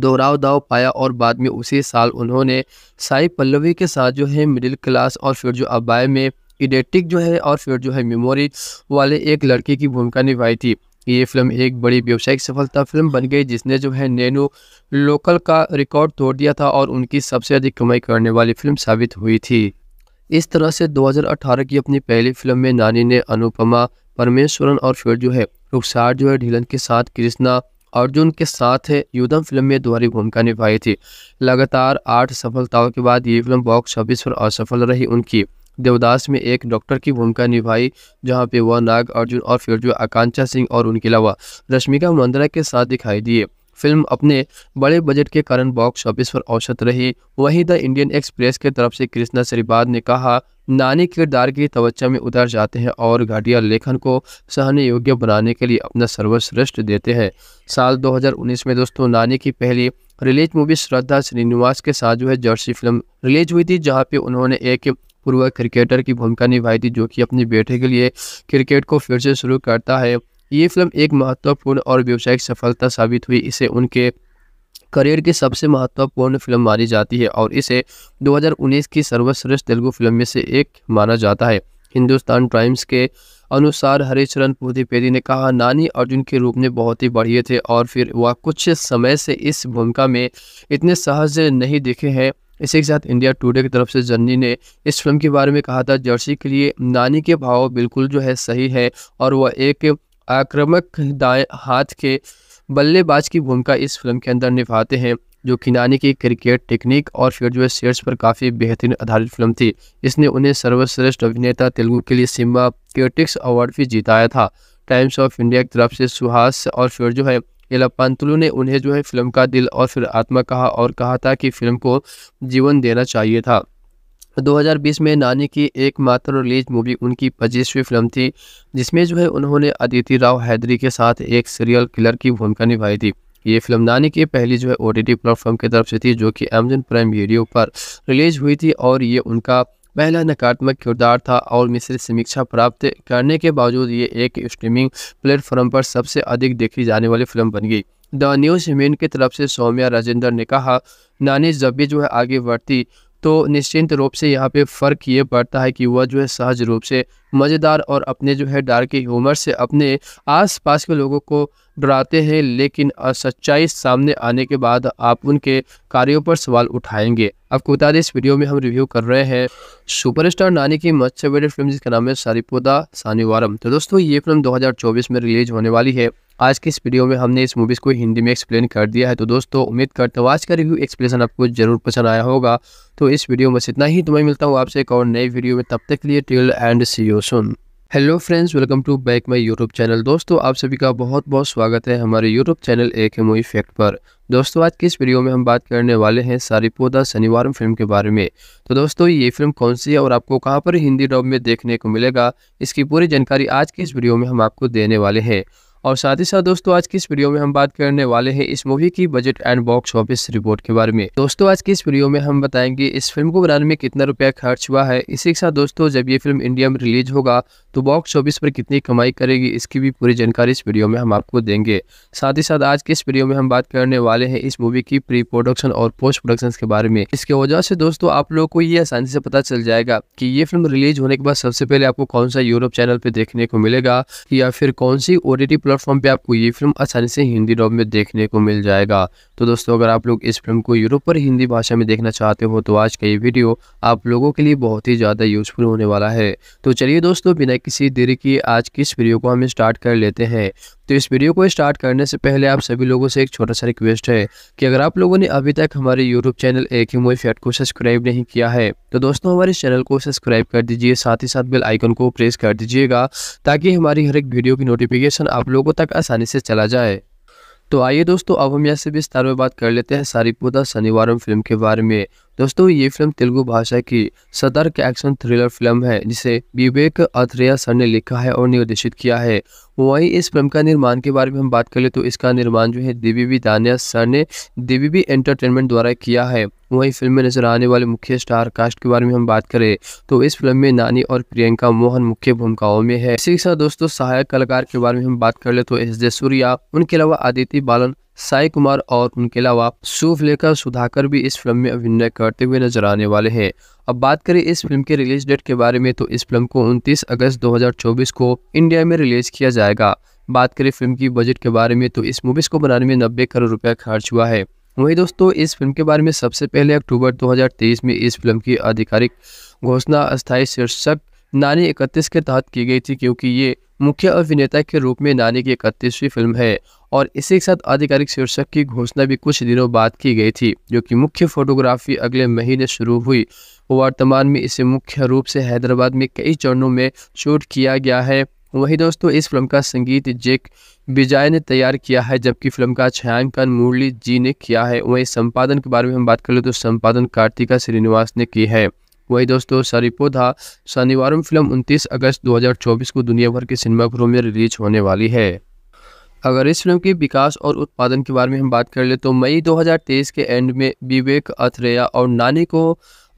दोहराव दाव पाया और बाद में उसी साल उन्होंने साई पल्लवी के साथ जो है मिडिल क्लास और फिर जो अबाय में इडेटिक जो है और फिर जो है मेमोरी वाले एक लड़के की भूमिका निभाई थी ये फिल्म एक बड़ी व्यावसायिक सफलता फिल्म बन गई जिसने जो है नैनो लोकल का रिकॉर्ड तोड़ दिया था और उनकी सबसे अधिक कमाई करने वाली फिल्म साबित हुई थी इस तरह से 2018 की अपनी पहली फिल्म में नानी ने अनुपमा परमेश्वरन और फिर जो है रुखसार जो है ढीलन के साथ कृष्णा अर्जुन के साथ युद्धम फिल्म में दोहरी भूमिका निभाई थी लगातार आठ सफलताओं के बाद ये फिल्म बॉक्स ऑफिस पर असफल रही उनकी देवदास में एक डॉक्टर की भूमिका निभाई जहां पे वह नाग अर्जुन और फिर जो आकांक्षा सिंह और उनके अलावा रश्मिका मंदरा के साथ दिखाई दिए फिल्म अपने बड़े बजट के कारण बॉक्स ऑफिस पर औसत रही वहीं द इंडियन एक्सप्रेस के तरफ से कृष्णा श्रीबाद ने कहा नानी किरदार की तवज्जा में उतर जाते हैं और घटिया लेखन को सहने योग्य बनाने के लिए अपना सर्वश्रेष्ठ देते हैं साल 2019 में दोस्तों नानी की पहली रिलीज मूवी श्रद्धा श्रीनिवास के साथ जो है जर्सी फिल्म रिलीज हुई थी जहाँ पे उन्होंने एक पूर्व क्रिकेटर की भूमिका निभाई थी जो कि अपने बेटे के लिए क्रिकेट को फिर से शुरू करता है ये फिल्म एक महत्वपूर्ण और व्यावसायिक सफलता साबित हुई इसे उनके करियर की सबसे महत्वपूर्ण फिल्म मानी जाती है और इसे 2019 की सर्वश्रेष्ठ तेलुगु फिल्म में से एक माना जाता है हिंदुस्तान टाइम्स के अनुसार हरिचरण पुधिपेदी ने कहा नानी अर्जुन के रूप में बहुत ही बढ़िए थे और फिर वह कुछ समय से इस भूमिका में इतने सहज नहीं दिखे हैं इसी के साथ इंडिया टुडे की तरफ से जर्नी ने इस फिल्म के बारे में कहा था जर्सी के लिए नानी के भाव बिल्कुल जो है सही है और वह एक आक्रामक दाएं हाथ के बल्लेबाज की भूमिका इस फिल्म के अंदर निभाते हैं जो खिलानी की क्रिकेट टेक्निक और फिर जो है शेयर्स पर काफ़ी बेहतरीन आधारित फिल्म थी इसने उन्हें सर्वश्रेष्ठ अभिनेता तेलुगु के लिए सिम्बा क्योटिक्स अवार्ड भी जिताया था टाइम्स ऑफ इंडिया की तरफ से सुहास और फिर जो है एलापांतुलू ने उन्हें जो है फिल्म का दिल और फिर आत्मा कहा और कहा था कि फिल्म को जीवन देना चाहिए था 2020 में नानी की एकमात्र रिलीज मूवी उनकी पच्चीसवीं फिल्म थी जिसमें जो है उन्होंने अदिति राव हैदरी के साथ एक सीरियल किलर की भूमिका निभाई थी ये फिल्म नानी की पहली जो है ओ प्लेटफॉर्म की तरफ से थी जो कि अमेजन प्राइम वीडियो पर रिलीज हुई थी और ये उनका पहला नकारात्मक किरदार था और मिश्रित समीक्षा प्राप्त करने के बावजूद ये एक स्ट्रीमिंग प्लेटफॉर्म पर सबसे अधिक देखी जाने वाली फिल्म बन गई द न्यूज हिमेन की तरफ से सौम्या राजेंद्र ने कहा नानी जब भी जो है आगे बढ़ती तो निश्चिंत रूप से यहाँ पे फ़र्क ये पड़ता है कि वह जो है सहज रूप से मज़ेदार और अपने जो है डार्क ह्यूमर से अपने आसपास के लोगों को डराते हैं लेकिन सच्चाई सामने आने के बाद आप उनके कार्यों पर सवाल उठाएंगे आपको बता दें इस वीडियो में हम रिव्यू कर रहे हैं सुपरस्टार नानी की मच अवेटेड फिल्म जिसका नाम है सारिपोदा सानिवारम तो दोस्तों ये फिल्म 2024 में रिलीज होने वाली है आज की इस वीडियो में हमने इस मूवीज़ को हिंदी में एक्सप्लेन कर दिया है तो दोस्तों उम्मीद करते हूँ आज का रिव्यू एक्सप्लेन आपको जरूर पसंद आया होगा तो इस वीडियो में इतना ही तो मैं मिलता हूँ आपसे एक और नई वीडियो में तब तक के लिए till and see you soon hello friends welcome to back my YouTube channel दोस्तों आप सभी का बहुत बहुत स्वागत है हमारे यूट्यूब चैनल एक मोई इफेक्ट पर दोस्तों आज के इस वीडियो में हम बात करने वाले हैं सारीपोदा शनिवार फिल्म के बारे में तो दोस्तों ये फिल्म कौन सी है और आपको कहाँ पर हिंदी डब में देखने को मिलेगा इसकी पूरी जानकारी आज की इस वीडियो में हम आपको देने वाले हैं और साथ ही साथ दोस्तों आज की इस वीडियो में हम बात करने वाले हैं इस मूवी की budget and box office report के बारे में दोस्तों आज की इस वीडियो में हम बताएंगे इस फिल्म को बनाने में कितना रुपया खर्च हुआ है इसी के साथ दोस्तों जब ये फिल्म इंडिया में रिलीज होगा तो बॉक्स ऑफिस पर कितनी कमाई करेगी इसकी भी पूरी जानकारी इस वीडियो में हम आपको देंगे साथ ही साथ आज के इस वीडियो में हम बात करने वाले हैं इस मूवी की प्री प्रोडक्शन और पोस्ट प्रोडक्शन के बारे में इसके वजह से दोस्तों आप लोगों को ये आसानी से पता चल जाएगा कि ये फिल्म रिलीज होने के बाद सबसे पहले आपको कौन सा यूरोप चैनल पे देखने को मिलेगा या फिर कौन सी ओ प्लेटफॉर्म पे आपको ये फिल्म आसानी से हिंदी डॉब में देखने को मिल जाएगा तो दोस्तों अगर आप लोग इस फिल्म को यूरोप पर हिंदी भाषा में देखना चाहते हो तो आज का ये वीडियो आप लोगों के लिए बहुत ही ज़्यादा यूजफुल होने वाला है तो चलिए दोस्तों बिना किसी देरी के आज की इस वीडियो को हम स्टार्ट कर लेते हैं तो इस वीडियो को स्टार्ट करने से पहले आप सभी लोगों से एक छोटा सा रिक्वेस्ट है कि अगर आप लोगों ने अभी तक हमारे यूट्यूब चैनल एक ही मूवी फैट को सब्सक्राइब नहीं किया है तो दोस्तों हमारे चैनल को सब्सक्राइब कर दीजिए साथ ही साथ बेल आइकन को प्रेस कर दीजिएगा ताकि हमारी हर एक वीडियो की नोटिफिकेशन आप लोगों तक आसानी से चला जाए तो आइए दोस्तों अब हम यहाँ से विस्तार में बात कर लेते हैं सारी पुदा शनिवार फिल्म के बारे में दोस्तों ये फिल्म तेलुगु भाषा की सतर्क एक्शन थ्रिलर फिल्म है जिसे विवेक अथरेया सर ने लिखा है और निर्देशित किया है वहीं इस फिल्म का निर्माण के बारे में हम बात करें तो इसका निर्माण जो है दिवीबी दानिया सर ने दिवीबी एंटरटेनमेंट द्वारा किया है वहीं फिल्म में नजर आने वाले मुख्य स्टार कास्ट के बारे में हम बात करें तो इस फिल्म में नानी और प्रियंका मोहन मुख्य भूमिकाओं में है इसी के साथ दोस्तों सहायक कलाकार के बारे में हम बात कर ले तो एस जे सूर्या उनके अलावा आदित्य बालन साई कुमार और उनके अलावा सूफ लेकर सुधाकर भी इस फिल्म में अभिनय करते हुए नजर आने वाले हैं अब बात करें इस फिल्म के रिलीज डेट के बारे में तो इस फिल्म को 29 अगस्त 2024 को इंडिया में रिलीज किया जाएगा बात करें फिल्म की बजट के बारे में तो इस मूवीज़ को बनाने में नब्बे करोड़ रुपया खर्च हुआ है वही दोस्तों इस फिल्म के बारे में सबसे पहले अक्टूबर दो में इस फिल्म की आधिकारिक घोषणा अस्थायी शीर्षक नानी इकतीस के तहत की गई थी क्योंकि ये मुख्य अभिनेता के रूप में नानी की इकतीसवीं फिल्म है और इसी के साथ आधिकारिक शीर्षक की घोषणा भी कुछ दिनों बाद की गई थी जो कि मुख्य फोटोग्राफी अगले महीने शुरू हुई वर्तमान में इसे मुख्य रूप से हैदराबाद में कई चरणों में शूट किया गया है वहीं दोस्तों इस फिल्म का संगीत जेक विजय ने तैयार किया है जबकि फिल्म का छायांकन मुरली जी ने किया है वहीं संपादन के बारे में हम बात कर ले तो संपादन कार्तिका श्रीनिवास ने की है वही दोस्तों सरिपो था शनिवार फिल्म 29 अगस्त 2024 को दुनिया भर के सिनेमाघरों में रिलीज होने वाली है अगर इस फिल्म के विकास और उत्पादन के बारे में हम बात कर ले तो मई 2023 के एंड में विवेक अथरेया और नानी को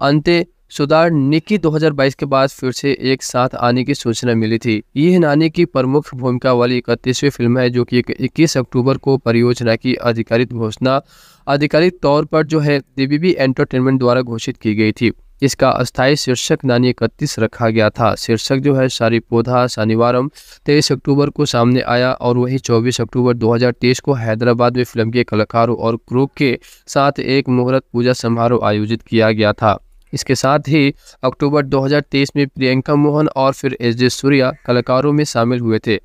अंत्य सुधार निकी 2022 के बाद फिर से एक साथ आने की सूचना मिली थी यह नानी की प्रमुख भूमिका वाली इकतीसवीं फिल्म है जो कि 21 अक्टूबर को परियोजना की आधिकारिक घोषणा आधिकारिक तौर पर जो है डीबीबी एंटरटेनमेंट द्वारा घोषित की गई थी इसका अस्थायी शीर्षक नानी इकतीस रखा गया था शीर्षक जो है सारी पौधा शनिवारम तेईस अक्टूबर को सामने आया और वही 24 अक्टूबर 2023 को हैदराबाद में फिल्म के कलाकारों और क्रू के साथ एक मुहूर्त पूजा समारोह आयोजित किया गया था इसके साथ ही अक्टूबर 2023 में प्रियंका मोहन और फिर एस जे सूर्या कलाकारों में शामिल हुए थे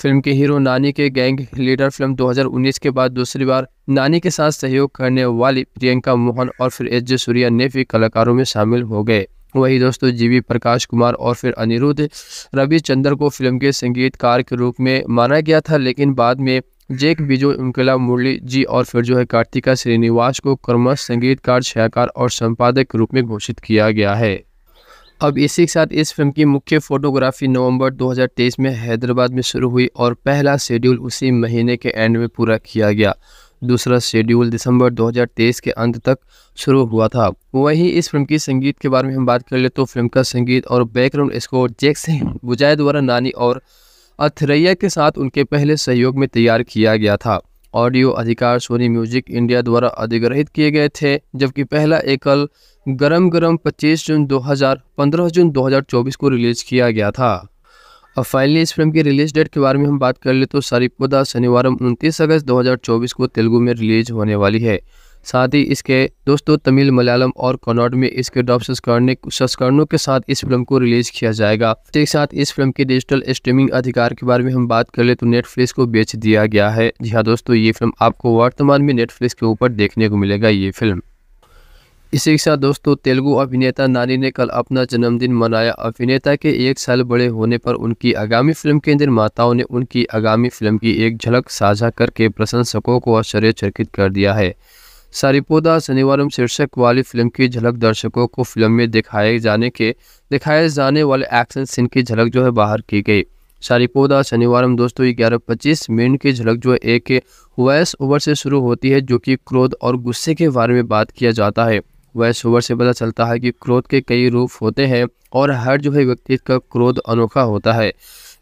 फिल्म के हीरो नानी के गैंग लीडर फिल्म 2019 के बाद दूसरी बार नानी के साथ सहयोग करने वाली प्रियंका मोहन और फिर एच जे सूर्या ने भी कलाकारों में शामिल हो गए वही दोस्तों जीवी प्रकाश कुमार और फिर अनिरुद्ध रविचंद्र को फिल्म के संगीतकार के रूप में माना गया था लेकिन बाद में जेक बिजो इमकला मुरली जी और फिर जो है कार्तिका श्रीनिवास को कर्मश संगीतकार छायाकार और संपादक के रूप में घोषित किया गया है अब इसी के साथ इस फिल्म की मुख्य फोटोग्राफी नवंबर 2023 में हैदराबाद में शुरू हुई और पहला शेड्यूल उसी महीने के एंड में पूरा किया गया दूसरा शेड्यूल दिसंबर 2023 के अंत तक शुरू हुआ था वहीं इस फिल्म की संगीत के बारे में हम बात कर ले तो फिल्म का संगीत और बैकग्राउंड स्कोर जैक सिंह बुजाय द्वारा नानी और अथरैया के साथ उनके पहले सहयोग में तैयार किया गया था ऑडियो अधिकार सोनी म्यूजिक इंडिया द्वारा अधिग्रहित किए गए थे जबकि पहला एकल गरम गरम 25 जून 2000 15 जून 2024 को रिलीज़ किया गया था अब फाइनली इस फिल्म की रिलीज डेट के बारे में हम बात कर ले तो सारिपुदा शनिवार उनतीस अगस्त 2024 को तेलुगु में रिलीज होने वाली है साथ ही इसके दोस्तों तमिल मलयालम और कन्नड में इसके डॉप संस्करण संस्करणों के साथ इस फिल्म को रिलीज किया जाएगा एक साथ इस फिल्म के डिजिटल स्ट्रीमिंग अधिकार के बारे में हम बात कर ले तो नेटफ्लिक्स को बेच दिया गया है जी हाँ दोस्तों ये फिल्म आपको वर्तमान में नेटफ्लिक्स के ऊपर देखने को मिलेगा ये फिल्म इसी के साथ दोस्तों तेलुगु अभिनेता नानी ने कल अपना जन्मदिन मनाया अभिनेता के एक साल बड़े होने पर उनकी आगामी फिल्म के निर्माताओं ने उनकी आगामी फिल्म की एक झलक साझा करके प्रशंसकों को आश्चर्यचकित कर दिया है सारिपोदा शनिवार शीर्षक वाली फिल्म की झलक दर्शकों को फिल्म में दिखाए जाने के दिखाए जाने वाले एक्शन सीन की झलक जो है बाहर की गई सारिपोदा शनिवार दोस्तों ग्यारह पच्चीस मिनट की झलक जो है एक वॉयस ओवर से शुरू होती है जो कि क्रोध और गुस्से के बारे में बात किया जाता है वह शोवर से पता चलता है कि क्रोध के कई रूप होते हैं और हर जो है व्यक्ति का क्रोध अनोखा होता है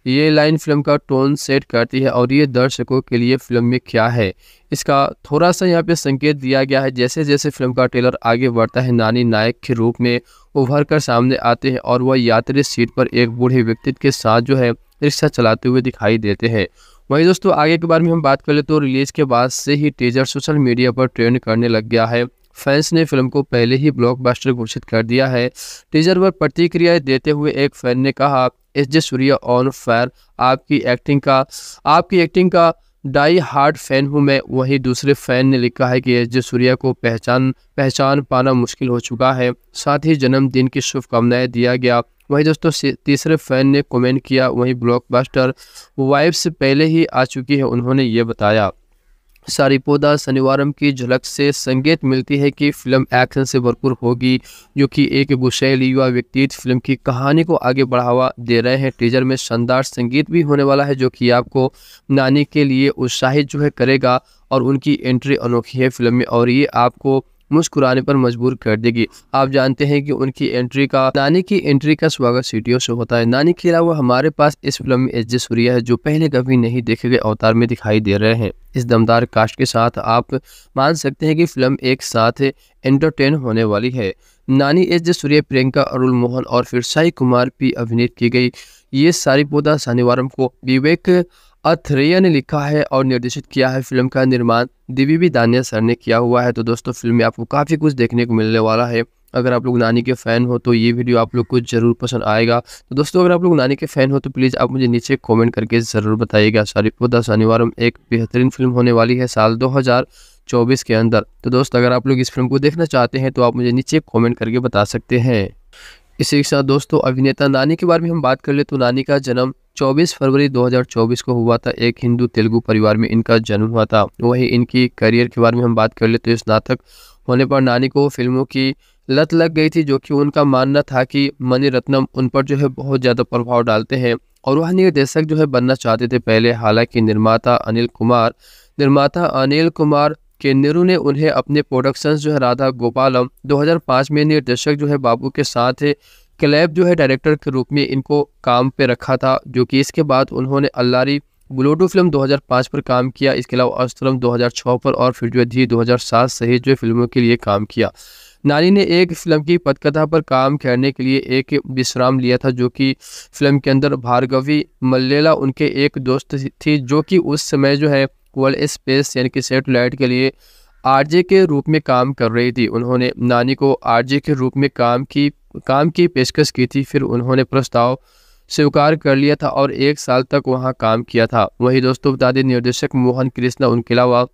ये लाइन फिल्म का टोन सेट करती है और ये दर्शकों के लिए फिल्म में क्या है इसका थोड़ा सा यहाँ पे संकेत दिया गया है जैसे जैसे फिल्म का ट्रेलर आगे बढ़ता है नानी नायक के रूप में उभर कर सामने आते हैं और वह यात्री सीट पर एक बूढ़े व्यक्ति के साथ जो है रिक्शा चलाते हुए दिखाई देते हैं वहीं दोस्तों आगे के बारे में हम बात कर ले तो रिलीज के बाद से ही टीजर सोशल मीडिया पर ट्रेंड करने लग गया है फैंस ने फिल्म को पहले ही ब्लॉकबस्टर घोषित कर दिया है टीजर पर प्रतिक्रियाएं देते हुए एक फैन ने कहा S J Surya on fire आपकी एक्टिंग का आपकी एक्टिंग का डाई हार्ड फैन हूं मैं वहीं दूसरे फैन ने लिखा है कि एस जे सूर्या को पहचान पहचान पाना मुश्किल हो चुका है साथ ही जन्मदिन की शुभकामनाएं दिया गया वहीं दोस्तों तीसरे फैन ने कमेंट किया वहीं ब्लॉकबस्टर वाइब्स पहले ही आ चुकी है उन्होंने ये बताया सारीपोदा शनिवारम की झलक से संकेत मिलती है कि फिल्म एक्शन से भरपूर होगी जो कि एक गुस्सैली युवा व्यक्ति फिल्म की कहानी को आगे बढ़ावा दे रहे हैं टीजर में शानदार संगीत भी होने वाला है जो कि आपको नानी के लिए उत्साहित जो है करेगा और उनकी एंट्री अनोखी है फिल्म में और ये आपको मुस्कुराने पर मजबूर कर देगी आप जानते हैं कि उनकी एंट्री का नानी की एंट्री का स्वागत सीटियों से होता है नानी के अलावा हमारे पास इस फिल्म में एच सूर्या है जो पहले कभी नहीं देखे गए अवतार में दिखाई दे रहे हैं इस दमदार कास्ट के साथ आप मान सकते हैं कि फिल्म एक साथ एंटरटेन होने वाली है नानी एच सूर्या प्रियंका अरुल मोहन और फिर साई कुमार पी अभिनीत की गई ये सारी पौधा शनिवार को विवेक अथरेया ने लिखा है और निर्देशित किया है फिल्म का निर्माण भी दानिया सर ने किया हुआ है तो दोस्तों फिल्म में आपको काफ़ी कुछ देखने को मिलने वाला है अगर आप लोग नानी के फ़ैन हो तो ये वीडियो आप लोग को ज़रूर पसंद आएगा तो दोस्तों अगर आप लोग नानी के फ़ैन हो तो प्लीज़ आप मुझे नीचे कमेंट करके ज़रूर बताइएगा शारिफुद्दा शनिवार एक बेहतरीन फिल्म होने वाली है साल 2024 के अंदर तो दोस्त अगर आप लोग इस फिल्म को देखना चाहते हैं तो आप मुझे नीचे कॉमेंट करके बता सकते हैं इसी के साथ दोस्तों अभिनेता नानी के बारे में हम बात कर ले तो नानी का जन्म 24 फरवरी 2024 को हुआ था एक हिंदू तेलुगु परिवार में इनका जन्म हुआ था वहीं इनकी करियर के बारे में हम बात कर ले तो स्नातक होने पर नानी को फिल्मों की लत लग गई थी जो कि उनका मानना था कि मणि रत्नम उन पर जो है बहुत ज़्यादा प्रभाव डालते हैं और वह निर्देशक जो है बनना चाहते थे पहले हालांकि निर्माता अनिल कुमार निर्माता अनिल कुमार कि नेहरू ने उन्हें अपने प्रोडक्शंस जो है राधा गोपालम 2005 में निर्देशक जो है बाबू के साथ क्लैब जो है डायरेक्टर के रूप में इनको काम पे रखा था जो कि इसके बाद उन्होंने अल्लारी ग्लोटू फिल्म 2005 पर काम किया इसके अलावा अस्तरम 2006 पर और फिर जो है धी दो सहित जो फिल्मों के लिए काम किया नारी ने एक फिल्म की पटकथा पर काम करने के लिए एक विश्राम लिया था जो कि फिल्म के अंदर भार्गवी मल्लेला उनके एक दोस्त थी जो कि उस समय जो है इक्वल स्पेस यानी कि सेटेलाइट के लिए आरजे के रूप में काम कर रही थी उन्होंने नानी को आरजे के रूप में काम की काम की पेशकश की थी फिर उन्होंने प्रस्ताव स्वीकार कर लिया था और एक साल तक वहाँ काम किया था वही दोस्तों बता दें निर्देशक मोहन कृष्णा उनके अलावा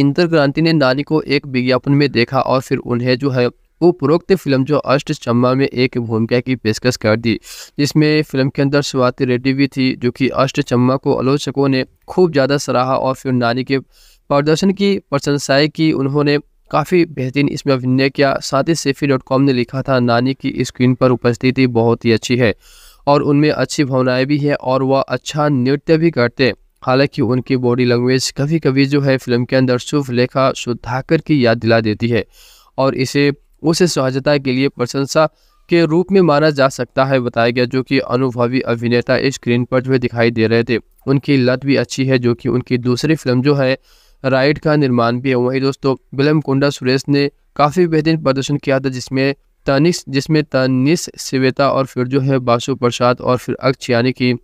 इंद्र क्रांति ने नानी को एक विज्ञापन में देखा और फिर उन्हें जो है उपरोक्त फिल्म जो अष्ट चम्मा में एक भूमिका की पेशकश कर दी जिसमें फिल्म के अंदर स्वाति रेड्डी भी थी जो कि अष्ट चम्मा को आलोचकों ने खूब ज़्यादा सराहा और फिर नानी के प्रदर्शन की प्रशंसाएँ की उन्होंने काफ़ी बेहतरीन इसमें अभिनय किया साथ ही सेफी डॉट कॉम ने लिखा था नानी की स्क्रीन पर उपस्थिति बहुत ही अच्छी है और उनमें अच्छी भावनाएं भी हैं और वह अच्छा नृत्य भी करते हैं हालांकि उनकी बॉडी लैंग्वेज कभी कभी जो है फिल्म के अंदर शुभ लेखा सुधाकर की याद दिला देती है और इसे उसे सहजता के लिए प्रशंसा के रूप में माना जा सकता है बताया गया जो कि अनुभवी अभिनेता स्क्रीन पर जो दिखाई दे रहे थे उनकी लत भी अच्छी है जो कि उनकी दूसरी फिल्म जो है राइड का निर्माण भी है वहीं दोस्तों बिलम कुंडा सुरेश ने काफ़ी बेहतरीन प्रदर्शन किया था जिसमें तनिस जिसमें तनिस सिवेता और फिर जो है बासु प्रसाद और फिर अक्षयानी की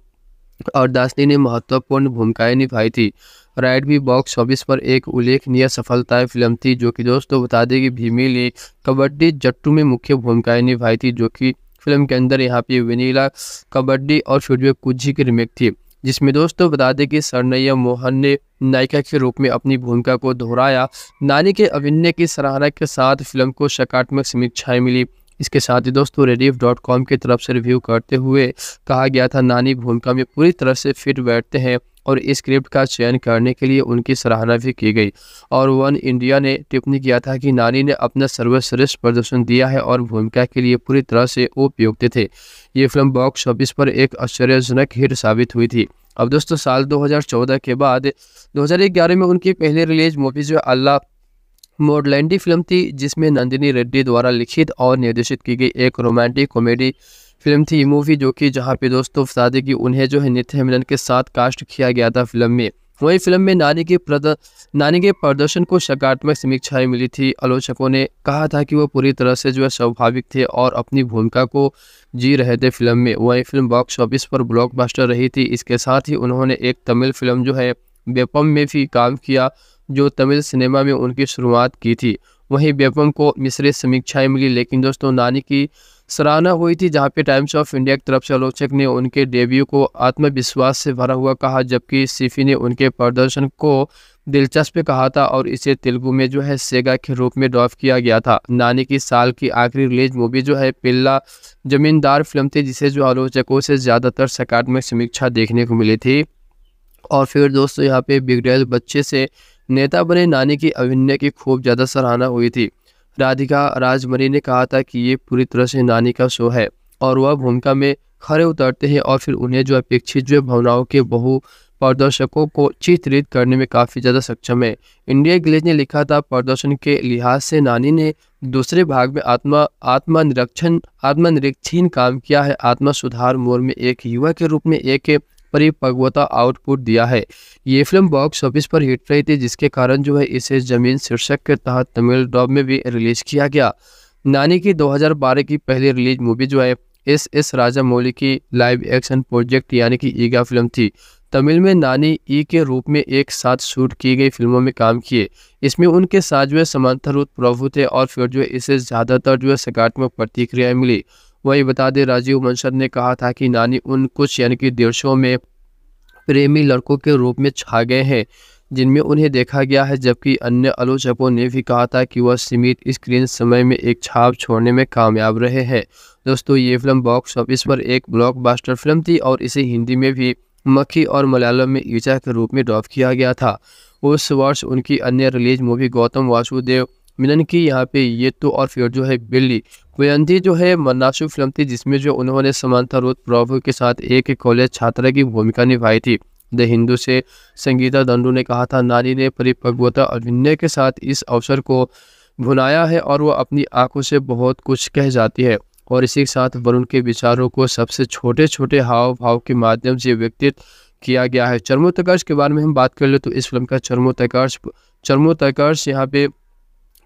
और दासनी ने महत्वपूर्ण भूमिकाएं निभाई थी राइट भी बॉक्स ऑफिस पर एक उल्लेखनीय सफलता फिल्म थी जो कि दोस्तों बता दें कि भीमी ने कबड्डी जट्टू में मुख्य भूमिकाएं निभाई थी जो कि फिल्म के अंदर यहाँ पे वनीला कबड्डी और शुरू कुजी की रिमेक थी जिसमें दोस्तों बता दें कि सरनैया मोहन ने नायिका के रूप में अपनी भूमिका को दोहराया नानी के अभिनय की सराहना के साथ फिल्म को सकारात्मक समीक्षाएं मिली इसके साथ ही दोस्तों रेडियो डॉट कॉम की तरफ से रिव्यू करते हुए कहा गया था नानी भूमिका में पूरी तरह से फिट बैठते हैं और स्क्रिप्ट का चयन करने के लिए उनकी सराहना भी की गई और वन इंडिया ने टिप्पणी किया था कि नानी ने अपना सर्वश्रेष्ठ प्रदर्शन दिया है और भूमिका के लिए पूरी तरह से उपयुक्त थे ये फिल्म बॉक्स ऑफिस पर एक आश्चर्यजनक हिट साबित हुई थी अब दोस्तों साल 2014 के बाद 2011 में उनकी पहली रिलीज मूवी जो अल्लाह मोडलैंडी फिल्म थी जिसमें नंदिनी रेड्डी द्वारा लिखित और निर्देशित की गई एक रोमांटिक कॉमेडी फिल्म थी मूवी जो कि जहाँ पे दोस्तों बता कि उन्हें जो है नित्य मिलन के साथ कास्ट किया गया था फिल्म में वही फिल्म में नानी के प्रद नानी के प्रदर्शन को सकारात्मक समीक्षाएं मिली थी आलोचकों ने कहा था कि वह पूरी तरह से जो है स्वाभाविक थे और अपनी भूमिका को जी रहे थे फिल्म में वही फिल्म बॉक्स ऑफिस पर ब्लॉकबस्टर रही थी इसके साथ ही उन्होंने एक तमिल फिल्म जो है बेपम में भी काम किया जो तमिल सिनेमा में उनकी शुरुआत की थी वहीं बेपम को मिश्रित समीक्षाएं मिली लेकिन दोस्तों नानी की सराहना हुई थी जहां पे टाइम्स ऑफ इंडिया की तरफ से आलोचक ने उनके डेब्यू को आत्मविश्वास से भरा हुआ कहा जबकि सिफी ने उनके प्रदर्शन को दिलचस्प कहा था और इसे तेलुगु में जो है सेगा के रूप में डॉफ किया गया था नानी की साल की आखिरी रिलीज मूवी जो है पिल्ला जमींदार फिल्म थी जिसे जो आलोचकों से ज़्यादातर सकारात्मक समीक्षा देखने को मिली थी और फिर दोस्तों यहाँ पे बिगड़ेल बच्चे से नेता बने नानी की अभिनय की खूब ज़्यादा सराहना हुई थी राधिका राजमणि ने कहा था कि ये पूरी तरह से नानी का शो है और वह भूमिका में खड़े उतरते हैं और फिर उन्हें जो अपेक्षित जो भावनाओं के बहु प्रदर्शकों को चित्रित करने में काफ़ी ज़्यादा सक्षम है इंडिया ग्लेज ने लिखा था प्रदर्शन के लिहाज से नानी ने दूसरे भाग में आत्मा आत्मनिरक्षण आत्मनिरीक्षण काम किया है आत्मा सुधार मोर में एक युवा के रूप में एक परिपक्वता आउटपुट दिया है ये फिल्म बॉक्स ऑफिस पर हिट रही थी जिसके कारण जो है इसे जमीन शीर्षक के तहत तमिल डॉब में भी रिलीज किया गया नानी की 2012 की पहली रिलीज मूवी जो है एस एस राजा मौली की लाइव एक्शन प्रोजेक्ट यानी कि ईगा फिल्म थी तमिल में नानी ई के रूप में एक साथ शूट की गई फिल्मों में काम किए इसमें उनके साथ जो है समांतर प्रभु थे और फिर जो है इसे ज़्यादातर जो है सकारात्मक प्रतिक्रियाएं मिली वही बता दें राजीव मंसर ने कहा था कि नानी उन कुछ यानी कि देशों में प्रेमी लड़कों के रूप में छा गए हैं जिनमें उन्हें देखा गया है जबकि अन्य आलोचकों ने भी कहा था कि वह सीमित स्क्रीन समय में एक छाप छोड़ने में कामयाब रहे हैं दोस्तों ये फिल्म बॉक्स ऑफिस पर एक ब्लॉकबस्टर फिल्म थी और इसे हिंदी में भी मक्खी और मलयालम में ईचा के रूप में ड्रॉप किया गया था उस वर्ष उनकी अन्य रिलीज मूवी गौतम वासुदेव मिलन की यहाँ पे ये तो और फिर जो है बिल्ली वयंती जो है मन्नाशु फिल्म थी जिसमें जो उन्होंने समानता रोध प्रभु के साथ एक कॉलेज छात्रा की भूमिका निभाई थी द हिंदू से संगीता दंडू ने कहा था नानी ने परिपक्वता अभिनय के साथ इस अवसर को भुनाया है और वह अपनी आंखों से बहुत कुछ कह जाती है और इसी के साथ वरुण के विचारों को सबसे छोटे छोटे हाव भाव के माध्यम से व्यक्तित किया गया है चर्मोत्कर्ष के बारे में हम बात कर ले तो इस फिल्म का चरमोत्कर्ष चरमोत्कर्ष यहाँ पे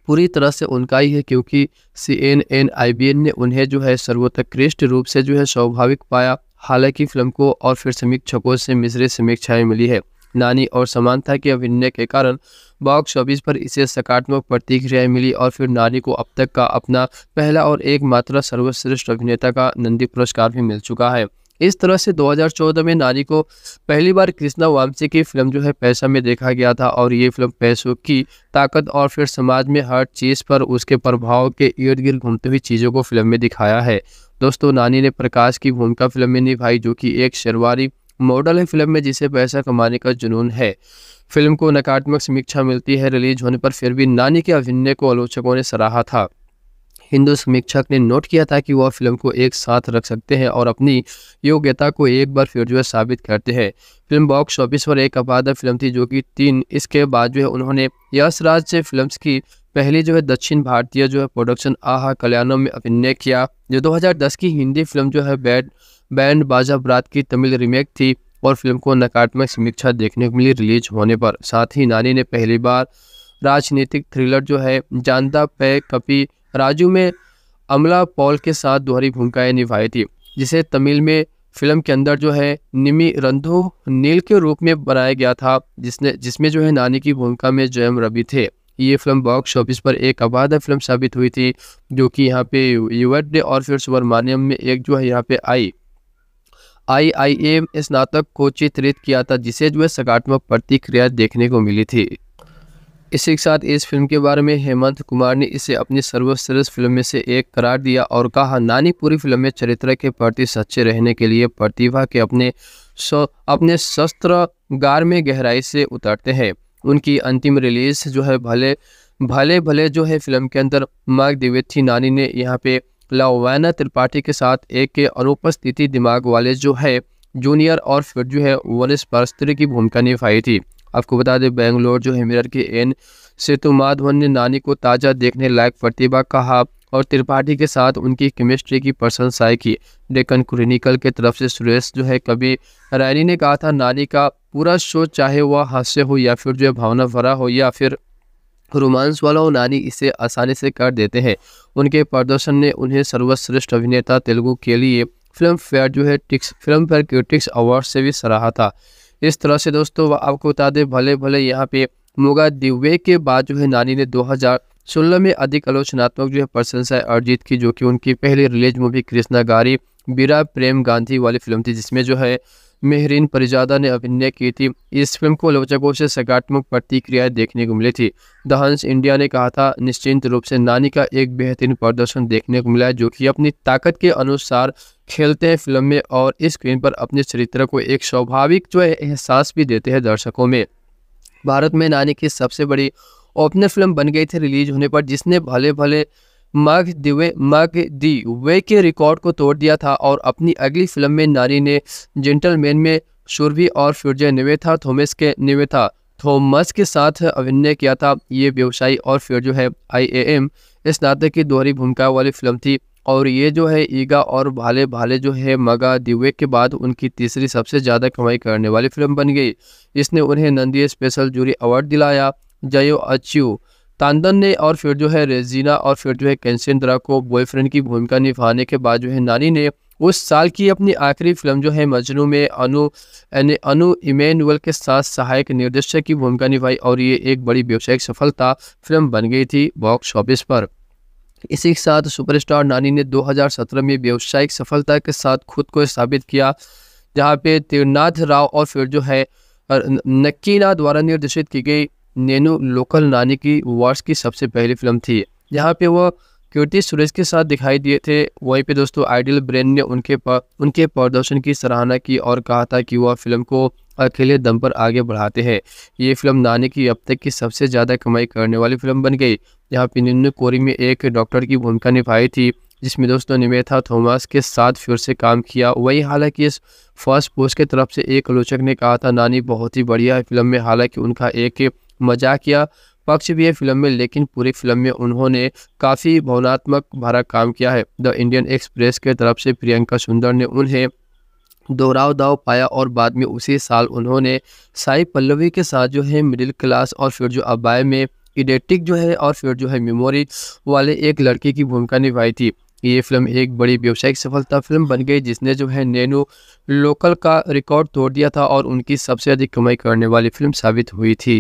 पूरी तरह से उनका ही है क्योंकि C N N I B N ने उन्हें जो है सर्वोत्कृष्ट रूप से जो है स्वाभाविक पाया हालांकि फिल्म को और फिर समीक्षकों से मिश्रित समीक्षाएं मिली है नानी और समानता के अभिनय के कारण बॉक्स ऑफिस पर इसे सकारात्मक प्रतिक्रियाएं मिली और फिर नानी को अब तक का अपना पहला और एकमात्र सर्वश्रेष्ठ अभिनेता का नंदी पुरस्कार भी मिल चुका है इस तरह से 2014 में नानी को पहली बार कृष्णा वामसी की फिल्म जो है पैसा में देखा गया था और ये फिल्म पैसों की ताकत और फिर समाज में हर चीज़ पर उसके प्रभाव के इर्द गिर्द घूमती हुई चीज़ों को फिल्म में दिखाया है दोस्तों नानी ने प्रकाश की भूमिका फिल्म में निभाई जो कि एक शर्वारी मॉडल है फिल्म में जिसे पैसा कमाने का जुनून है फिल्म को नकारात्मक समीक्षा मिलती है रिलीज होने पर फिर भी नानी के अभिनय को आलोचकों ने सराहा था हिंदू समीक्षक ने नोट किया था कि वह फिल्म को एक साथ रख सकते हैं और अपनी योग्यता को एक बार फिर जो है साबित करते हैं फिल्म बॉक्स ऑफिस पर एक अपादर फिल्म थी जो कि तीन इसके बाद जो है उन्होंने यश राज फिल्म्स की पहली जो है दक्षिण भारतीय जो है प्रोडक्शन आहा कल्याणम में अभिनय किया जो दो की हिंदी फिल्म जो है बैड बैंड बाजा बरात की तमिल रीमेक थी और फिल्म को नकारात्मक समीक्षा देखने को मिली रिलीज होने पर साथ ही नानी ने पहली बार राजनीतिक थ्रिलर जो है जानदा पे कपी राजू में अमला पॉल के साथ दोहरी भूमिकाएं निभाई थी जिसे तमिल में फिल्म के अंदर जो है निमी रंधो नील के रूप में बनाया गया था जिसने जिसमें जो है नानी की भूमिका में जयम रवि थे ये फिल्म बॉक्स ऑफिस पर एक अबाधा फिल्म साबित हुई थी जो कि यहाँ पे यूवर डे और फिर सुब्रमान्यम में एक जो है यहाँ पे आई आई आई एम स्नातक को चित्रित किया था जिसे जो है सकारात्मक प्रतिक्रिया देखने को मिली थी इसी के साथ इस फिल्म के बारे में हेमंत कुमार ने इसे अपनी सर्वश्रेष्ठ फिल्म में से एक करार दिया और कहा नानी पूरी फिल्म में चरित्र के प्रति सच्चे रहने के लिए प्रतिभा के अपने अपने शस्त्र गार में गहराई से उतरते हैं उनकी अंतिम रिलीज जो है भले भले भले जो है फिल्म के अंदर माग दिवेथी नानी ने यहाँ पे लावैना त्रिपाठी के साथ एक के अनुपस्थिति दिमाग वाले जो है जूनियर और फिर जो है वरिष्ठ परस्त्री की भूमिका निभाई थी आपको बता दें बेंगलोर जो है मिरर के एन सेतु माधवन ने नानी को ताज़ा देखने लायक प्रतिभा कहा और त्रिपाठी के साथ उनकी केमिस्ट्री की प्रशंसाएं की डेकन क्रिनिकल के तरफ से सुरेश जो है कभी रैनी ने कहा था नानी का पूरा शो चाहे वह हास्य हो या फिर जो है भावना भरा हो या फिर रोमांस वाला हो नानी इसे आसानी से कर देते हैं उनके प्रदर्शन ने उन्हें सर्वश्रेष्ठ अभिनेता तेलुगु के लिए फिल्म फेयर जो है टिक्स फिल्म फेयर क्रिटिक्स अवार्ड से भी सराहा था इस तरह से दोस्तों आपको बता दें भले भले यहाँ पे मुगा दिवे के बाद जो है नानी ने 2016 में अधिक आलोचनात्मक जो है प्रशंसाएं अर्जित की जो कि उनकी पहली रिलीज मूवी कृष्णा गारी बीरा प्रेम गांधी वाली फिल्म थी जिसमें जो है मेहरीन परिजादा ने अभिनय की थी इस फिल्म को लोचकों से सकारात्मक प्रतिक्रियाएं देखने को मिली थी द हंस इंडिया ने कहा था निश्चिंत रूप से नानी का एक बेहतरीन प्रदर्शन देखने को मिला है जो कि अपनी ताकत के अनुसार खेलते हैं फिल्म में और स्क्रीन पर अपने चरित्र को एक स्वाभाविक जो है एहसास भी देते हैं दर्शकों में भारत में नानी की सबसे बड़ी ओपनर फिल्म बन गई थी रिलीज होने पर जिसने भले भले मग दिवे मग दी वे के रिकॉर्ड को तोड़ दिया था और अपनी अगली फिल्म में नारी ने जेंटलमैन में सुरभि और फिरजे निवेथा थोमस के निवेथा थॉमस के साथ अभिनय किया था ये व्यवसायी और फिर जो है आईएएम इस नाते की दोहरी भूमिका वाली फिल्म थी और ये जो है ईगा और भाले भाले जो है मगा दिवे के बाद उनकी तीसरी सबसे ज़्यादा कमाई करने वाली फिल्म बन गई इसने उन्हें नंदी स्पेशल जूरी अवार्ड दिलाया जयो अचीव तानदन ने और फिर जो है रेजीना और फिर जो है कैंसेंद्रा को बॉयफ्रेंड की भूमिका निभाने के बाद जो है नानी ने उस साल की अपनी आखिरी फिल्म जो है मजनू में अनु यानी अनु इमेनुअल के साथ सहायक निर्देशक की भूमिका निभाई और ये एक बड़ी व्यावसायिक सफलता फिल्म बन गई थी बॉक्स ऑफिस पर इसी के साथ सुपरस्टार नानी ने 2017 में व्यावसायिक सफलता के साथ खुद को स्थापित किया जहाँ पे त्रिनाथ राव और फिर जो है नक्कीना द्वारा निर्देशित की गई नैनो लोकल नानी की वार्स की सबसे पहली फिल्म थी यहाँ पे वह कीर्ति सुरेश के साथ दिखाई दिए थे वहीं पे दोस्तों आइडियल ब्रेन ने उनके पर, उनके प्रदर्शन की सराहना की और कहा था कि वह फिल्म को अकेले दम पर आगे बढ़ाते हैं ये फिल्म नानी की अब तक की सबसे ज़्यादा कमाई करने वाली फिल्म बन गई यहाँ पे निन्नू कोरी में एक डॉक्टर की भूमिका निभाई थी जिसमें दोस्तों निमेथा थॉमस के साथ फिर से काम किया वही हालांकि इस फर्स्ट पोस्ट के तरफ से एक आलोचक ने कहा था नानी बहुत ही बढ़िया फिल्म में हालांकि उनका एक मजाकिया पक्ष भी है फिल्म में लेकिन पूरी फिल्म में उन्होंने काफ़ी भावनात्मक भरा काम किया है द इंडियन एक्सप्रेस के तरफ से प्रियंका सुंदर ने उन्हें दोहराव दाव पाया और बाद में उसी साल उन्होंने साई पल्लवी के साथ जो है मिडिल क्लास और फिर जो अबाय में इडेटिक जो है और फिर जो है मेमोरी वाले एक लड़की की भूमिका निभाई थी ये फिल्म एक बड़ी व्यावसायिक सफलता फिल्म बन गई जिसने जो है नैनो लोकल का रिकॉर्ड तोड़ दिया था और उनकी सबसे अधिक कमाई करने वाली फिल्म साबित हुई थी